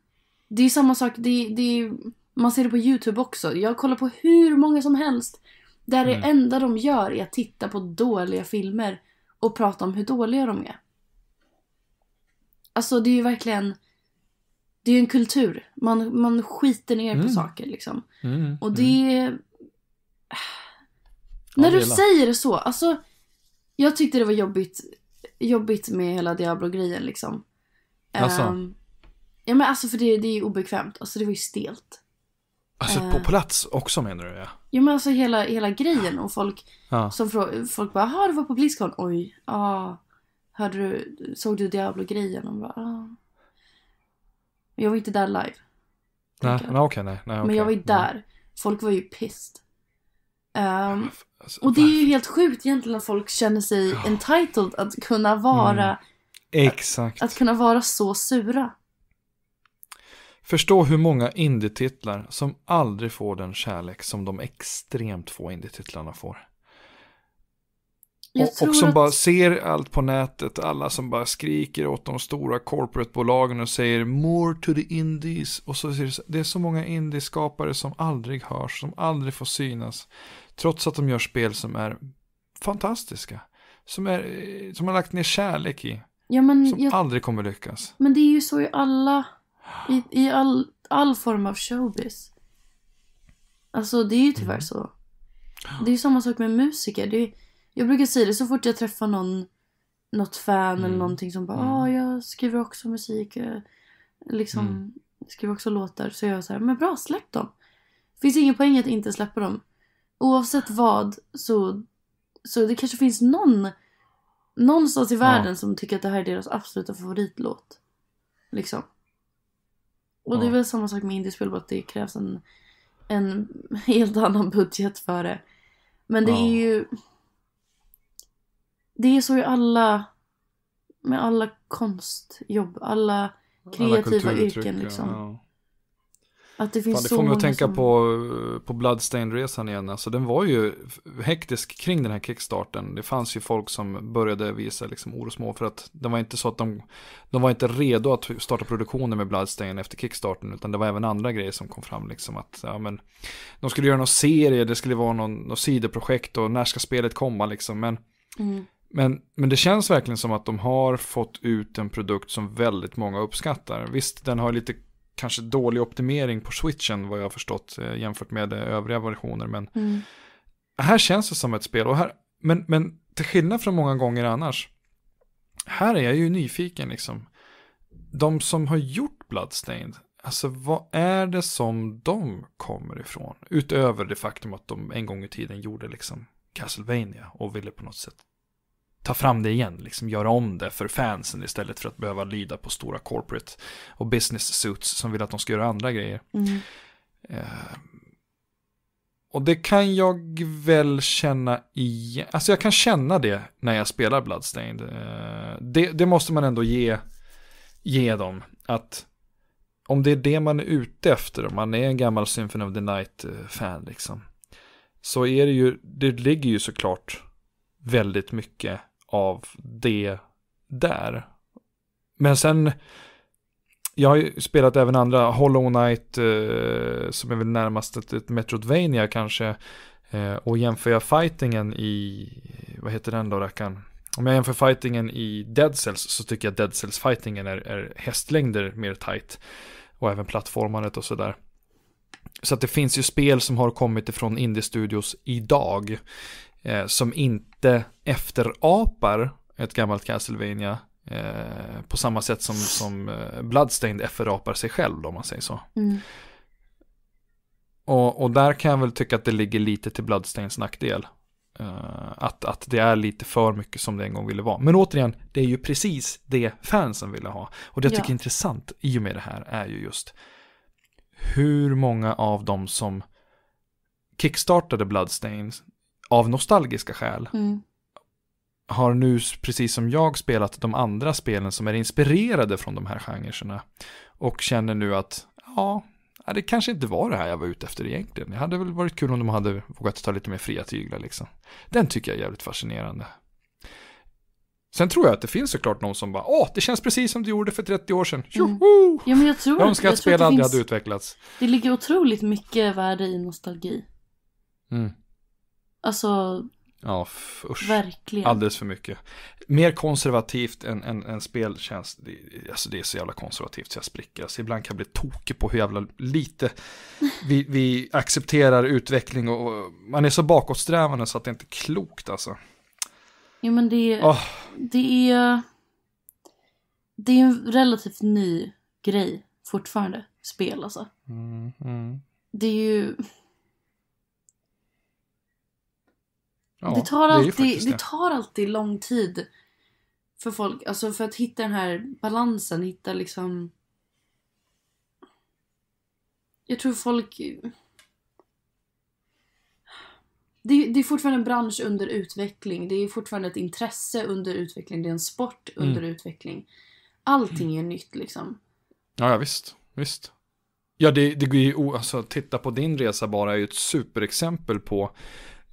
Det är samma sak, det, är det, man ser det på YouTube också. Jag kollar på hur många som helst där mm. det enda de gör är att titta på dåliga filmer och prata om hur dåliga de är. Alltså det är ju verkligen det är ju en kultur. Man, man skiter ner mm. på saker liksom. Mm. Och mm. det... Mm. När du säger det så, alltså. Jag tyckte det var jobbigt, jobbigt med hela Diablo-grejen liksom. Alltså. Um, ja men alltså för det, det är ju obekvämt, alltså det var ju stelt. Alltså på ehm. plats också menar du? Ja, ja men alltså hela, hela grejen och folk ja. som frå- folk bara, jaha du var på Blizzcon, oj, ja. Ah, hörde du, såg du Diablo-grejen? Och bara, ah. Jag var inte där live. Nej, nej okej, nej, nej okay. Men jag var ju mm. där. Nej. Folk var ju pissed. Um, och det är ju helt sjukt egentligen att folk känner sig ja. entitled att kunna vara mm. Exakt. Att, att, kunna vara så sura. Förstå hur många indietitlar som aldrig får den kärlek som de extremt få indietitlarna får. Och, och, som att... bara ser allt på nätet, alla som bara skriker åt de stora corporatebolagen och säger more to the indies. Och så ser det, är så många indieskapare som aldrig hörs, som aldrig får synas. Trots att de gör spel som är fantastiska. Som, är, eh, som har lagt ner kärlek i. Ja, som jag... aldrig kommer lyckas. Men det är ju så i alla, i, i all, all form av showbiz. Alltså det är ju tyvärr mm. så. Det är ju samma sak med musiker. Det är jag brukar säga det så fort jag träffar någon, något fan mm. eller någonting som bara mm. ah, jag skriver också musik. Eh, liksom mm. skriver också låtar. Så jag så här, men bra släpp dem. Finns ingen poäng att inte släppa dem. Oavsett vad så, så det kanske finns någon någonstans i världen ja. som tycker att det här är deras absoluta favoritlåt. Liksom. Och ja. det är väl samma sak med indiespel bara att det krävs en, en helt annan budget för det. Men det ja. är ju det är så i alla, med alla konstjobb, alla kreativa alla yrken liksom. Ja. Att det finns Fan, det får mig att tänka som... på, på bloodstain resan igen. Alltså, den var ju hektisk kring den här kickstarten. Det fanns ju folk som började visa liksom, orosmå för att det var inte så att de, de var inte redo att starta produktionen med Bloodstain efter kickstarten. Utan det var även andra grejer som kom fram. Liksom, att, ja, men, de skulle göra någon serie, det skulle vara någon, någon sidoprojekt och när ska spelet komma liksom. Men mm. Men, men det känns verkligen som att de har fått ut en produkt som väldigt många uppskattar. Visst, den har lite kanske dålig optimering på switchen vad jag har förstått eh, jämfört med eh, övriga versioner. Men mm. här känns det som ett spel. Och här, men, men till skillnad från många gånger annars, här är jag ju nyfiken liksom. De som har gjort Bloodstained, alltså vad är det som de kommer ifrån? Utöver det faktum att de en gång i tiden gjorde liksom Castlevania och ville på något sätt ta fram det igen, liksom göra om det för fansen istället för att behöva lyda på stora corporate och business suits som vill att de ska göra andra grejer. Mm. Eh, och det kan jag väl känna i, alltså jag kan känna det när jag spelar Bloodstained. Eh, det, det, måste man ändå ge, ge dem, att om det är det man är ute efter, om man är en gammal Symphony of the Night-fan eh, liksom, så är det ju, det ligger ju såklart väldigt mycket av det där. Men sen, jag har ju spelat även andra, Hollow Knight, eh, som är väl närmast ett, ett Metroidvania kanske. Eh, och jämför jag fightingen i, vad heter den då rackaren? Om jag jämför fightingen i Dead Cells så tycker jag Dead Cells fightingen är, är hästlängder mer tight. Och även plattformandet och sådär. Så att det finns ju spel som har kommit ifrån indie-studios idag. Eh, som inte efterapar ett gammalt Castlevania eh, på samma sätt som, som eh, Bloodstained efterapar sig själv om man säger så. Mm. Och, och, där kan jag väl tycka att det ligger lite till Bloodstains nackdel. Uh, att, att det är lite för mycket som det en gång ville vara. Men återigen, det är ju precis det fansen ville ha. Och det jag tycker ja. är intressant i och med det här är ju just hur många av dem som kickstartade Bloodstains av nostalgiska skäl mm. har nu, precis som jag, spelat de andra spelen som är inspirerade från de här genrerna. Och känner nu att, ja, det kanske inte var det här jag var ute efter egentligen. Det hade väl varit kul om de hade vågat ta lite mer fria tyglar liksom. Den tycker jag är jävligt fascinerande. Sen tror jag att det finns såklart någon som bara, åh, det känns precis som du gjorde för 30 år sedan. Mm. Tjoho! Ja, men jag tror jag önskar att, att spelet aldrig finns... hade utvecklats. Det ligger otroligt mycket värde i nostalgi. Mm. Alltså, Ja, usch. Verkligen. Alldeles för mycket. Mer konservativt än, än, än speltjänst. alltså det är så jävla konservativt så jag spricker. Alltså ibland kan jag bli tokig på hur jävla lite vi, vi accepterar utveckling och, man är så bakåtsträvande så att det inte är klokt alltså. Jo men det, oh. det är det är en relativt ny grej fortfarande, spel alltså. Mm, mm. Det är ju Ja, det, tar alltid, det, det tar alltid lång tid för folk, alltså för att hitta den här balansen, hitta liksom... Jag tror folk... Det, det, är fortfarande en bransch under utveckling. Det är fortfarande ett intresse under utveckling. Det är en sport mm. under mm. utveckling. Allting är mm. nytt liksom. Ja, ja visst. Visst. Ja, det, det går ju, alltså titta på din resa bara är ju ett superexempel på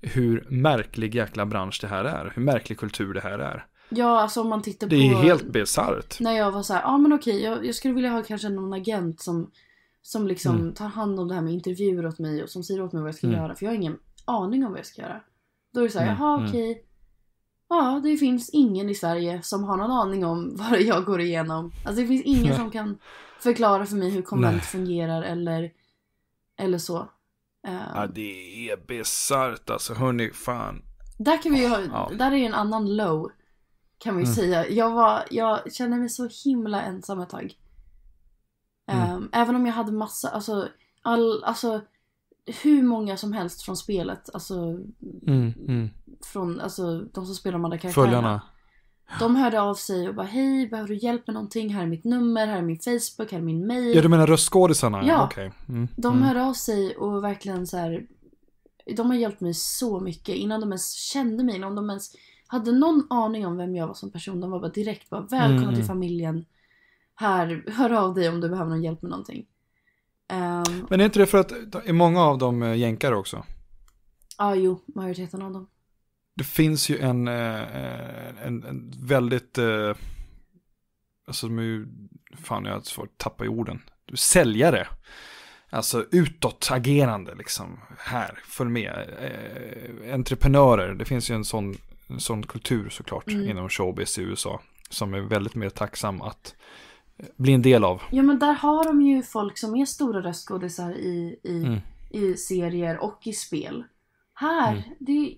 hur märklig jäkla bransch det här är. Hur märklig kultur det här är. Ja, alltså om man tittar på... Det är helt bisarrt. När jag var så här, ja ah, men okej, jag, jag, skulle vilja ha kanske någon agent som, som liksom mm. tar hand om det här med intervjuer åt mig och som säger åt mig vad jag ska mm. göra. För jag har ingen aning om vad jag ska göra. Då är det så här, mm. jaha okej. Okay. Ja, det finns ingen i Sverige som har någon aning om vad jag går igenom. Alltså det finns ingen som kan förklara för mig hur konvent fungerar eller, eller så. Ehm. Ja, det är bisarrt alltså. Hörni, fan. Där kan vi ju ha, ja. där är ju en annan low. Kan vi mm. säga. Jag, var, jag kände mig så himla ensam ett tag. Mm. Ehm, även om jag hade massa, alltså, all, alltså hur många som helst från spelet. Alltså, mm, mm. från, alltså de som spelar de andra karaktärerna. Följarna. De hörde av sig och bara hej, behöver du hjälp med någonting? Här är mitt nummer, här är min Facebook, här är min mail. Ja, du menar röstskådisarna? Ja. Okay. Mm. De mm. hörde av sig och verkligen så här. De har hjälpt mig så mycket innan de ens kände mig, innan de ens hade någon aning om vem jag var som person. De var bara direkt bara välkomna mm. till mm. familjen. Här, hör av dig om du behöver någon hjälp med någonting. Um, Men är inte det för att är många av dem eh, jänkare också? Ja, ah, jo, majoriteten av dem det finns ju en, eh, eh, en, en väldigt, eh, alltså de är ju, fan jag har svårt att tappa i orden, säljare. Alltså utåtagerande liksom, här, följ med. Eh, entreprenörer, det finns ju en sån, en sån kultur såklart mm. inom showbiz i USA. Som är väldigt mer tacksam att bli en del av. Ja men där har de ju folk som är stora röstskådisar i, i, mm. i serier och i spel. Här, mm. det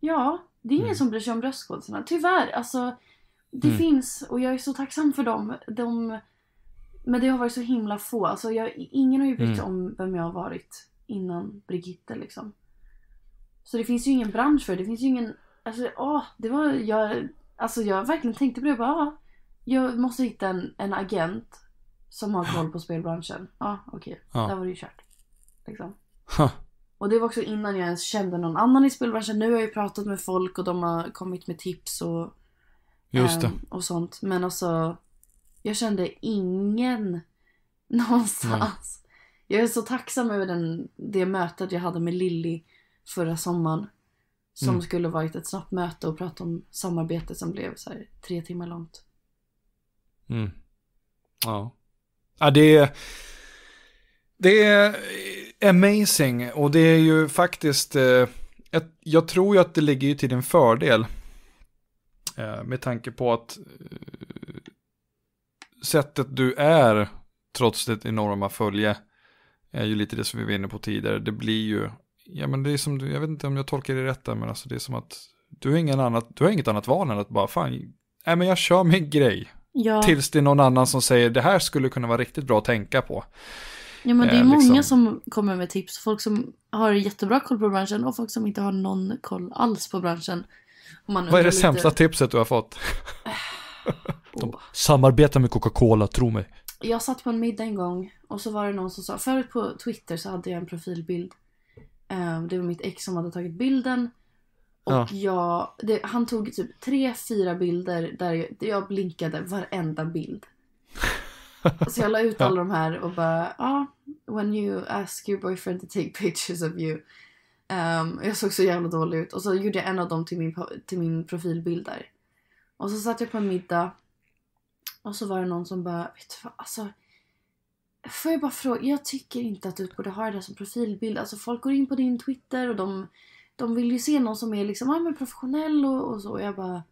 Ja, det är ingen mm. som bryr sig om bröstskådisarna. Tyvärr, alltså. Det mm. finns och jag är så tacksam för dem. De, men det har varit så himla få. Alltså jag, ingen har ju brytt sig mm. om vem jag har varit innan Brigitte liksom. Så det finns ju ingen bransch för det. finns ju ingen... Alltså, åh, det var... Jag, alltså jag verkligen tänkte på det. Jag bara, ah, jag måste hitta en, en agent som har koll på spelbranschen. Ja, okej. Okay. Ah. Där var det ju kört. Liksom. Huh. Och det var också innan jag ens kände någon annan i spelbranschen. Nu har jag ju pratat med folk och de har kommit med tips och, Just äm, ehm, och sånt. Men alltså, jag kände ingen någonstans. Nej. Jag är så tacksam över den, det mötet jag hade med Lilly förra sommaren. Som mm. skulle varit ett snabbt möte och prata om samarbete som blev så här, tre timmar långt. Mm. Ja. Ja, det Det amazing och det är ju faktiskt, eh, jag tror ju att det ligger ju till din fördel. Eh, med tanke på att eh, sättet du är, trots ditt enorma följe, är ju lite det som vi var inne på tidigare. Det blir ju, ja men det är som, jag vet inte om jag tolkar det rätt där, men alltså det är som att du har, ingen annat, du har inget annat val än att bara fan, nej men jag kör min grej. Ja. Tills det är någon annan som säger det här skulle kunna vara riktigt bra att tänka på. Ja men det är eh, liksom. många som kommer med tips. Folk som har jättebra koll på branschen och folk som inte har någon koll alls på branschen. Vad är det lite... sämsta tipset du har fått? De, oh. Samarbeta med Coca-Cola, tro mig. Jag satt på en middag en gång och så var det någon som sa, förut på Twitter så hade jag en profilbild. Eh, det var mitt ex som hade tagit bilden. Och ja. jag, det, han tog typ tre, fyra bilder där jag, jag blinkade varenda bild. Så jag la ut alla de här och bara, ja, ah, when you ask your boyfriend to take pictures of you. Um, jag såg så jävla dålig ut och så gjorde jag en av dem till min, till min profilbild där. Och så satt jag på en middag och så var det någon som bara, vet du vad, alltså. Får jag bara fråga, jag tycker inte att du borde ha det där som profilbild. Alltså folk går in på din Twitter och de, de vill ju se någon som är liksom, ah, men professionell och, och så. Och jag bara,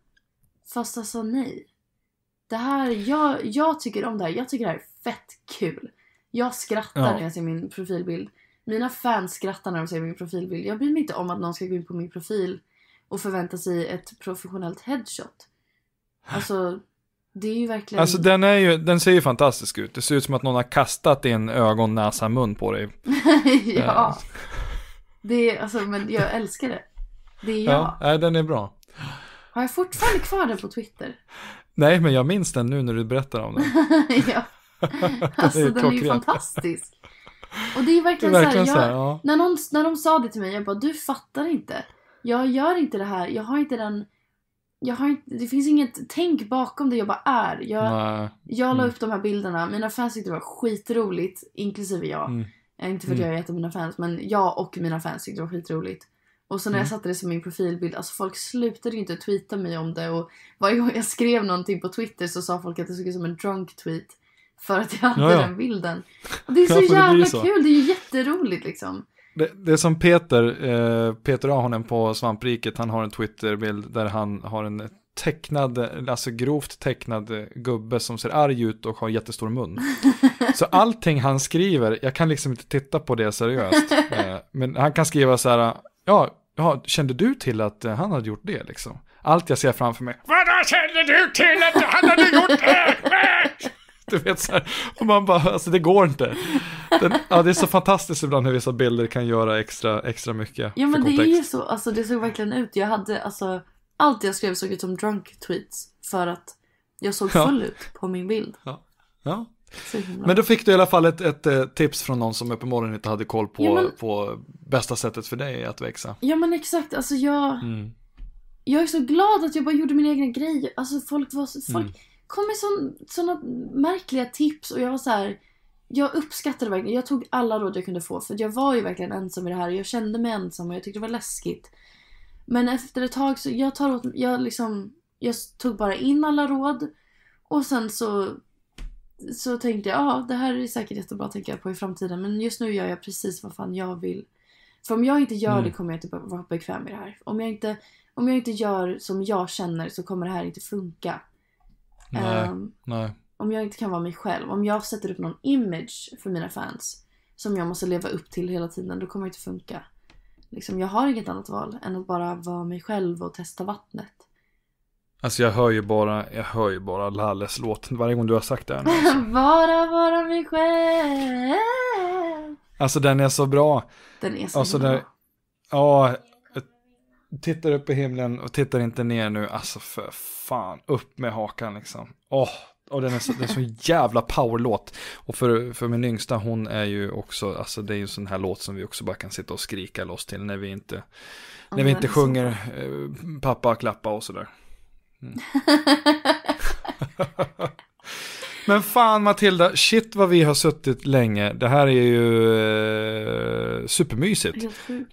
fast alltså nej det här, jag, jag tycker om det här. Jag tycker det här är fett kul. Jag skrattar ja. när jag ser min profilbild. Mina fans skrattar när de ser min profilbild. Jag bryr mig inte om att någon ska gå in på min profil och förvänta sig ett professionellt headshot. Alltså, det är ju verkligen... Alltså den, är ju, den ser ju fantastisk ut. Det ser ut som att någon har kastat din ögon, näsa, mun på dig. ja. Eh. Det är, alltså, men jag älskar det. Det är jag. Ja, den är bra. Har jag fortfarande kvar den på Twitter? Nej, men jag minns den nu när du berättar om den. ja. Alltså den är, ju fantastisk. Och det är verkligen, det är verkligen så här, jag, så här ja. när, någon, när de sa det till mig, jag bara du fattar inte. Jag gör inte det här, jag har inte den, jag har inte, det finns inget tänk bakom det, jag bara är. Jag, jag la mm. upp de här bilderna, mina fans tyckte det var skitroligt, inklusive jag. Mm. Eh, inte för att mm. jag är ett av mina fans, men jag och mina fans tyckte det var skitroligt. Och så när jag mm. satte det som min profilbild, alltså folk slutade ju inte tweeta mig om det och varje gång jag skrev någonting på Twitter så sa folk att det såg ut som en drunk tweet. För att jag hade ja, ja. den bilden. Och det är så jävla det så. kul, det är ju jätteroligt liksom. Det, det är som Peter, eh, Peter Ahonen på Svampriket, han har en Twitterbild där han har en tecknad, alltså grovt tecknad eh, gubbe som ser arg ut och har jättestor mun. Så allting han skriver, jag kan liksom inte titta på det seriöst. Eh, men han kan skriva så här, ja, ja, kände du till att eh, han hade gjort det liksom? Allt jag ser framför mig. Vadå kände du till att han hade gjort det? du vet så här, och man bara, alltså det går inte. Den, ja, det är så fantastiskt ibland hur vissa bilder kan göra extra, extra mycket. Ja men det är ju så, alltså det såg verkligen ut. Jag hade, alltså, allt jag skrev såg ut som drunk tweets. För att jag såg full ja. ut på min bild. Ja. ja. Men då fick du i alla fall ett, ett, eh, tips från någon som uppenbarligen inte hade koll på, ja, men... på bästa sättet för dig att växa. Ja men exakt, alltså jag... Mm. Jag är så glad att jag bara gjorde min egna grej, Alltså folk var så... Folk... Mm. kom med sådana märkliga tips och jag var så här... Jag uppskattade verkligen, jag tog alla råd jag kunde få för jag var ju verkligen ensam i det här och jag kände mig ensam och jag tyckte det var läskigt. Men efter ett tag så, jag tar åt jag liksom, jag tog bara in alla råd och sen så så tänkte jag, ja det här är säkert jättebra att tänka på i framtiden men just nu gör jag precis vad fan jag vill. För om jag inte gör mm. det kommer jag inte vara bekväm i det här. Om jag, inte, om jag inte gör som jag känner så kommer det här inte funka. Nej, um, nej. Om jag inte kan vara mig själv. Om jag sätter upp någon image för mina fans som jag måste leva upp till hela tiden då kommer det inte funka. Liksom, jag har inget annat val än att bara vara mig själv och testa vattnet. Alltså jag hör ju bara, jag hör ju bara Lalles låt varje gång du har sagt det här nu, alltså. Bara vara mig själv. Alltså den är så bra. Den är så alltså, bra. Den, ja, tittar upp i himlen och tittar inte ner nu. Alltså för fan, upp med hakan liksom. Åh, oh, och den är så, den är så jävla powerlåt. Och för, för min yngsta, hon är ju också, alltså det är ju en sån här låt som vi också bara kan sitta och skrika loss till när vi inte, när vi inte sjunger eh, pappa klappa och sådär. Mm. Men fan Matilda, shit vad vi har suttit länge. Det här är ju eh, supermysigt.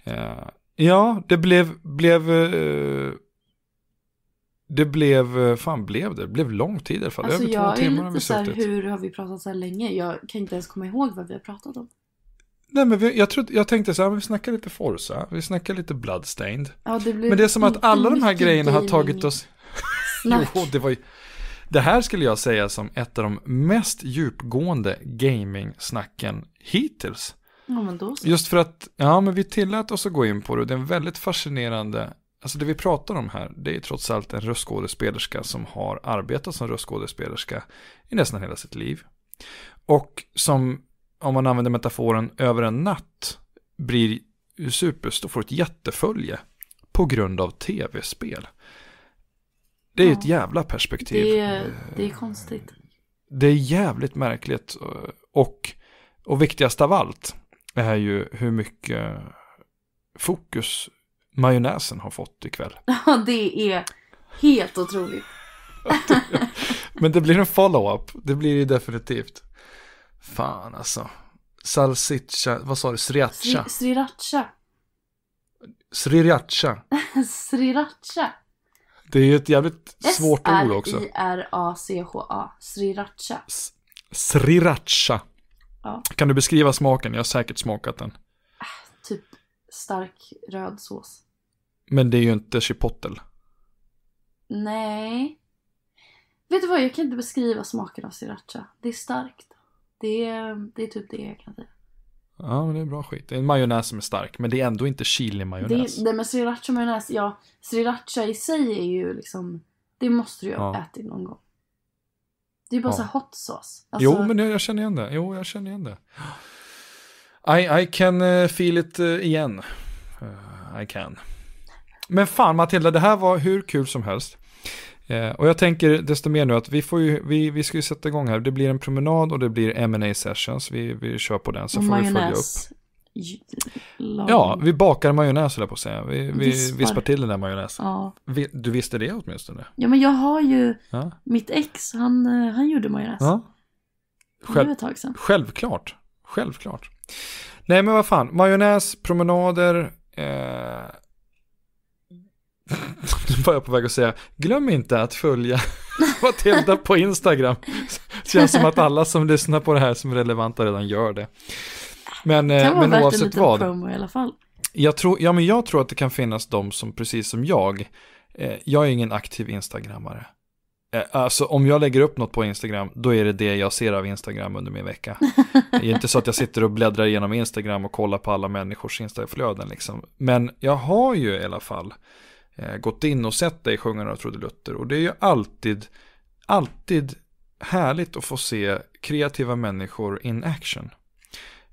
Ja, ja, det blev, blev, eh, det blev, eh, fan blev det? Det blev lång tid i alla fall. Alltså, Över jag två är timmar lite har vi suttit. hur har vi pratat så här länge? Jag kan inte ens komma ihåg vad vi har pratat om. Nej men vi, jag, trodde, jag tänkte så här, vi snackar lite Forza, vi snackar lite Bloodstained. Ja, det men det är som att alla de här grejerna gaming. har tagit oss... Nej. Jo, det var ju... Det här skulle jag säga som ett av de mest djupgående gaming-snacken hittills. Ja, Just för att, ja men vi tillät oss att gå in på det, det är en väldigt fascinerande, alltså det vi pratar om här, det är trots allt en röstskådespelerska som har arbetat som röstskådespelerska i nästan hela sitt liv. Och som, om man använder metaforen, över en natt blir superstor, får ett jättefölje på grund av tv-spel. Det är ja. ett jävla perspektiv. Det, det, är konstigt. Det är jävligt märkligt. Eh, och, och viktigast av allt är ju hur mycket fokus majonnäsen har fått ikväll. Ja, det är helt otroligt. Men det blir en follow-up. Det blir det definitivt. Fan alltså. Salsiccia, vad sa du, sriracha? Sri, sriracha. Sriracha. sriracha. Det är ju ett jävligt svårt ord också. S-R-I-R-A-C-H-A. Sriracha. Sriracha. Ja. Kan du beskriva smaken? Jag har säkert smakat den. Ah, typ stark röd sås. Men det är ju inte chipotle. Nej. Vet du vad, jag kan inte beskriva smaken av sriracha. Det är starkt. Det är, det är typ det jag kan säga. Ja, men det är bra skit. Det är en majonnäs som är stark, men det är ändå inte chili-majonnäs. Nej, men sriracha-majonnäs, ja. Sriracha i sig är ju liksom, det måste du ju ha ja. ätit någon gång. Det är ju bara ja. så hot sauce. Alltså... Jo, men jag, jag känner igen det. Jo, jag känner igen det. I, I can eh, feel it eh, igen. Eh, I can. Men fan Matilda, det här var hur kul som helst. Eh, och jag tänker desto mer nu att vi, får ju, vi, vi ska ju sätta igång här. Det blir en promenad och det blir M&A sessions. Vi, vi kör på den så och får majonnäs. vi följa upp. Lång. Ja, vi bakar majonnäs höll jag på att säga. Vi, vi vispar. vispar till den där majonnäsen. Ja. du visste det åtminstone? Ja, men jag har ju ja. mitt ex, han, eh, han gjorde majonnäs. Ja. Själv, självklart, självklart. Nej, men vad fan, majonnäs, promenader, eh, nu var jag på väg att säga, glöm inte att följa Matilda på Instagram. Det känns som att alla som lyssnar på det här som är relevanta redan gör det. Men, det eh, kan vara men värt oavsett en liten vad. Promo i alla fall. Jag tror, ja, men jag tror att det kan finnas de som, precis som jag, eh, jag är ingen aktiv instagrammare. Eh, alltså om jag lägger upp något på Instagram, då är det det jag ser av Instagram under min vecka. det är inte så att jag sitter och bläddrar igenom Instagram och kollar på alla människors Instagramflöden. liksom. Men jag har ju i alla fall Eh, gått in och sett dig sjunga några trudelutter. Och det är ju alltid, alltid härligt att få se kreativa människor in action.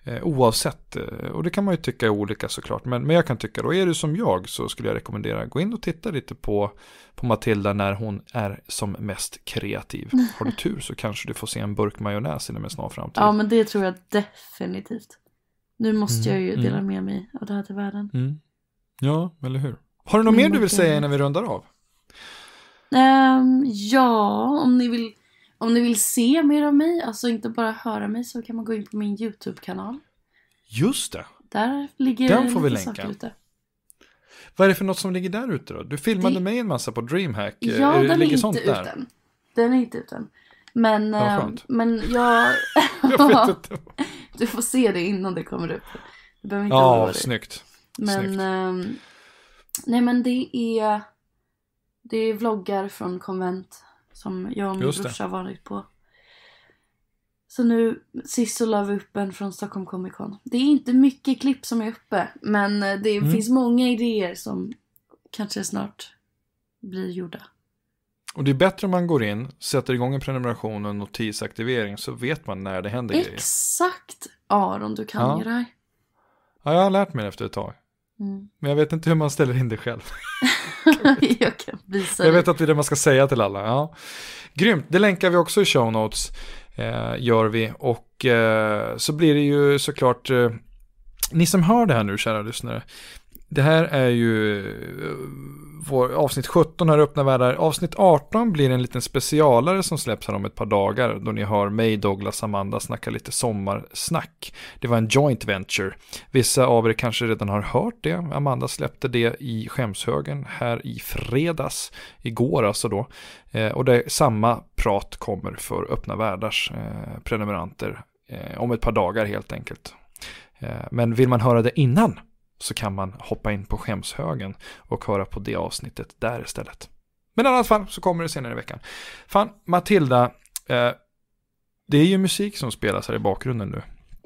Eh, oavsett, eh, och det kan man ju tycka är olika såklart, men, men jag kan tycka då, är du som jag så skulle jag rekommendera gå in och titta lite på, på Matilda när hon är som mest kreativ. Har du tur så kanske du får se en burk majonnäs inom en snar framtid. Ja men det tror jag definitivt. Nu måste mm, jag ju dela mm. med mig av det här till världen. Mm. Ja, eller hur. Har du något mer du vill mm, säga innan vi rundar av? Um, ja, om ni, vill, om ni vill se mer av mig, alltså inte bara höra mig, så kan man gå in på min YouTube-kanal. Just det. Där ligger Den får vi länka. Ute. Vad är det för något som ligger där ute då? Du filmade det... mig en massa på DreamHack. Eh, ja, är det, den är inte ute än. Den är inte ute än. Men, ja, ehm, men jag... jag du får se det innan det kommer upp. Du behöver inte ja, snyggt. Men snyggt. Ehm, Nej men det är, det är vloggar från konvent som jag och min Just brorsa det. varit på. Så nu sist så la vi upp en från Stockholm Comic Con. Det är inte mycket klipp som är uppe men eh, det mm. finns många idéer som kanske snart blir gjorda. Och det är bättre om man går in, sätter igång en prenumeration och en notisaktivering så vet man när det händer Exakt! grejer. Exakt Aron, du kan ja. ju det här. Ja, jag har lärt mig det efter ett tag. Mm. Men jag vet inte hur man ställer in det själv. jag kan visa Jag vet att det är det man ska säga till alla. Ja. Grymt, det länkar vi också i show notes. Eh, gör vi. Och eh, så blir det ju såklart, eh, ni som hör det här nu kära lyssnare, det här är ju eh, vår, avsnitt 17 här öppna världar. Avsnitt 18 blir en liten specialare som släpps här om ett par dagar då ni hör mig, Douglas, Amanda snacka lite sommarsnack. Det var en joint venture. Vissa av er kanske redan har hört det. Amanda släppte det i skämshögen här i fredags, igår alltså då. Eh, och det, samma prat kommer för öppna världars eh, prenumeranter eh, om ett par dagar helt enkelt. men vill man höra det innan så kan man hoppa in på skämshögen och höra på det avsnittet där istället. Men i alla fall så kommer det senare i veckan. Fan, Matilda, eh, det är ju musik som spelas här i bakgrunden nu.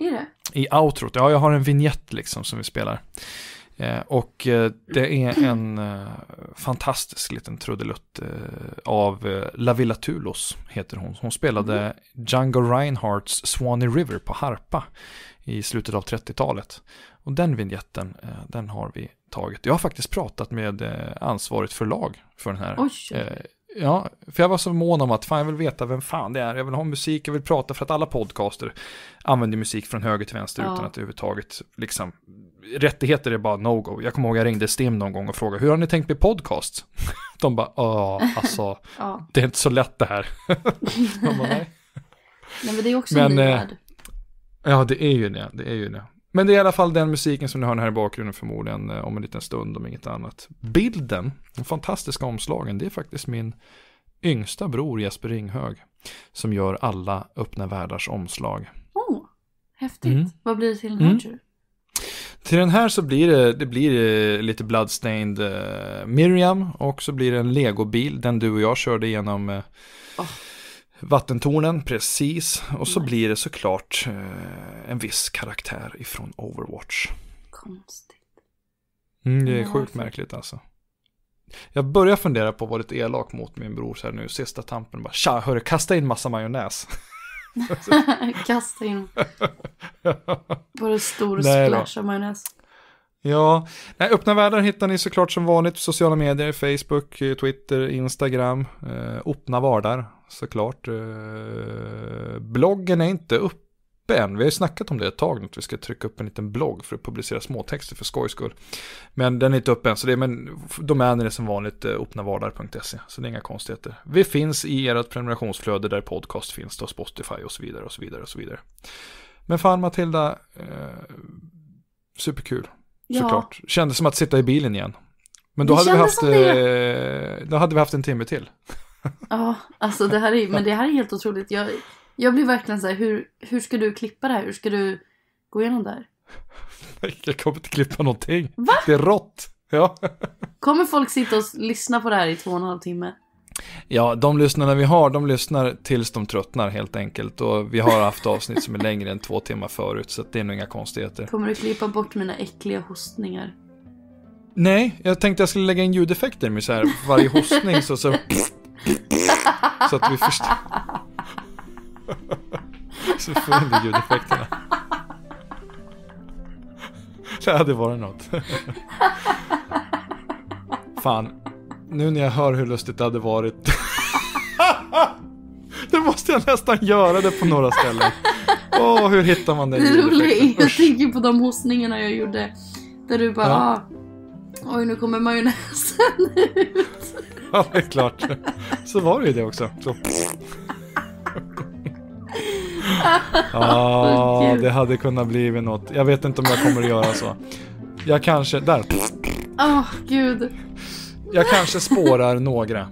Är det? I outrot, ja jag har en vignett liksom som vi spelar. Eh, och eh, det är en eh, fantastisk liten trudelutt eh, av eh, Lavilla Tulos, heter hon. Hon spelade mm. Django Reinhardts Swanee River på harpa i slutet av 30-talet. Och den vignetten, eh, den har vi tagit. Jag har faktiskt pratat med eh, ansvarigt förlag för den här. Oj. Eh, ja, för jag var så mån om att fan jag vill veta vem fan det är. Jag vill ha musik, jag vill prata för att alla podcaster använder musik från höger till vänster ja. utan att överhuvudtaget liksom rättigheter är bara no-go. Jag kommer ihåg jag ringde Stim någon gång och frågade hur har ni tänkt med podcast? De bara, alltså, ja alltså det är inte så lätt det här. De bara, nej. nej men det är också men, en eh, Ja det är ju det, det är ju det. Men det är i alla fall den musiken som ni hör här i bakgrunden förmodligen eh, om en liten stund om inget annat. Bilden, den fantastiska omslagen, det är faktiskt min yngsta bror Jesper Ringhög som gör alla Öppna Världars omslag. Oh, häftigt. Mm. Vad blir det till den här mm. tror du? Till den här så blir det, det blir eh, lite Bloodstained uh, Miriam och så blir det en legobil, den du och jag körde igenom. uh, oh vattentornen, precis. Och så Nej. blir det såklart eh, en viss karaktär ifrån Overwatch. Konstigt. Mm, det är sjukt alltså. märkligt alltså. Jag börjar fundera på att vara lite elak mot min bror så här nu, sista tampen bara, tja, hörru, kasta in massa majonnäs. kasta in. Var det stor Nej, splash av majonnäs? Ja, Nej, öppna världar hittar ni såklart som vanligt på sociala medier, Facebook, eh, Twitter, Instagram, eh, öppna vardar såklart. Eh, bloggen är inte uppe än, vi har ju snackat om det ett tag, att vi ska trycka upp en liten blogg för att publicera småtexter för skojs skull. Men den är inte uppe än, så det är, men domänen är som vanligt eh, öppnavardar.se, så det är inga konstigheter. Vi finns i ert prenumerationsflöde där podcast finns, då, Spotify och så vidare och så vidare och så vidare. Men fan Matilda, eh, superkul Ja. Såklart. Kändes som att sitta i bilen igen. Men då hade, vi haft, eh, då hade vi haft en timme till. Ja, alltså det här är, men det här är helt otroligt. Jag, jag blir verkligen så här, hur, hur ska du klippa det här? Hur ska du gå igenom det här? Jag kommer inte klippa någonting. Va? Det är rått. Ja. Kommer folk sitta och lyssna på det här i två och en halv timme? Ja, de lyssnarna vi har, de lyssnar tills de tröttnar helt enkelt. Och vi har haft avsnitt som är längre än två timmar förut, så det är nog inga konstigheter. Kommer du klippa bort mina äckliga hostningar? Nej, jag tänkte jag skulle lägga in ljudeffekter med så här, varje hostning så så... så att vi förstår. så får vi ljudeffekterna. Det hade varit något. Fan, nu när jag hör hur lustigt det hade varit. Nu måste jag nästan göra det på några ställen. Åh, oh, hur hittar man den det roliga Jag tänker på de hostningarna jag gjorde. Där du bara, ja. Ah, oj nu kommer majonnäsen ut. ja, det är klart. Så var det ju det också. Så. ah, det hade kunnat bli något. Jag vet inte om jag kommer att göra så. Jag kanske, där. Åh, oh, gud jag kanske spårar några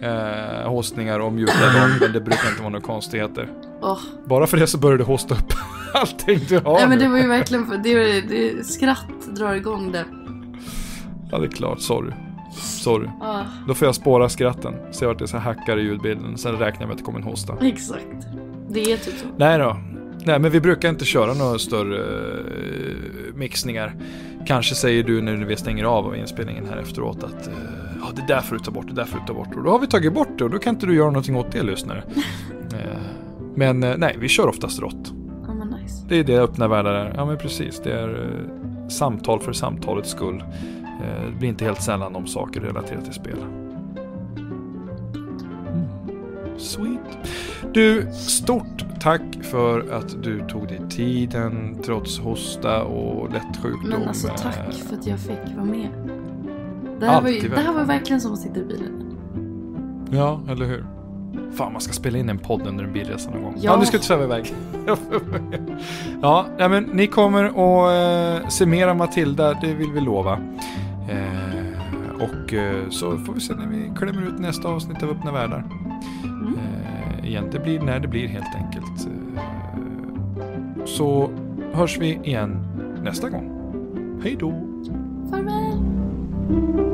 eh, hostningar och mjukar dem, men det brukar inte vara några konstigheter. Oh. Bara för det så börjar du hosta upp allting du har Nej men det var ju verkligen, för, det, det, det, skratt drar igång det. Ja det är klart, sorry. Sorry. Oh. Då får jag spåra skratten, se vart det så hackar i ljudbilden, sen räknar jag med att det kommer en hosta. Exakt. Det är typ så. Nej då. Nej men vi brukar inte köra några större eh, mixningar. Kanske säger du när vi stänger av inspelningen här efteråt att eh, ja, det där får du ta bort, det där får du ta bort. Och då har vi tagit bort det och då kan inte du göra någonting åt det lyssnare. Eh, men eh, nej, vi kör oftast rått. Ja, nice. Det är det öppna världar är. Ja men precis, det är samtal för samtalets skull. Det blir inte helt sällan om saker relaterat till spel. Mm. Sweet. Du, stort tack för att du tog dig tiden trots hosta och lätt sjukdom. Men alltså tack eh, för att jag fick vara med. Det här, var, ju, det här var verkligen som att sitta i bilen. Ja, eller hur? Fan, man ska spela in en podd under en bilresa någon gång. Ja, ja nu ska du sväva iväg. ja, men ni kommer att eh, se mer av Matilda, det vill vi lova. Eh, och eh, så får vi se när vi klämmer ut nästa avsnitt av Öppna Världar igen. Det blir när det blir helt enkelt. Eh, så hörs vi igen nästa gång. Hej då! Farväl!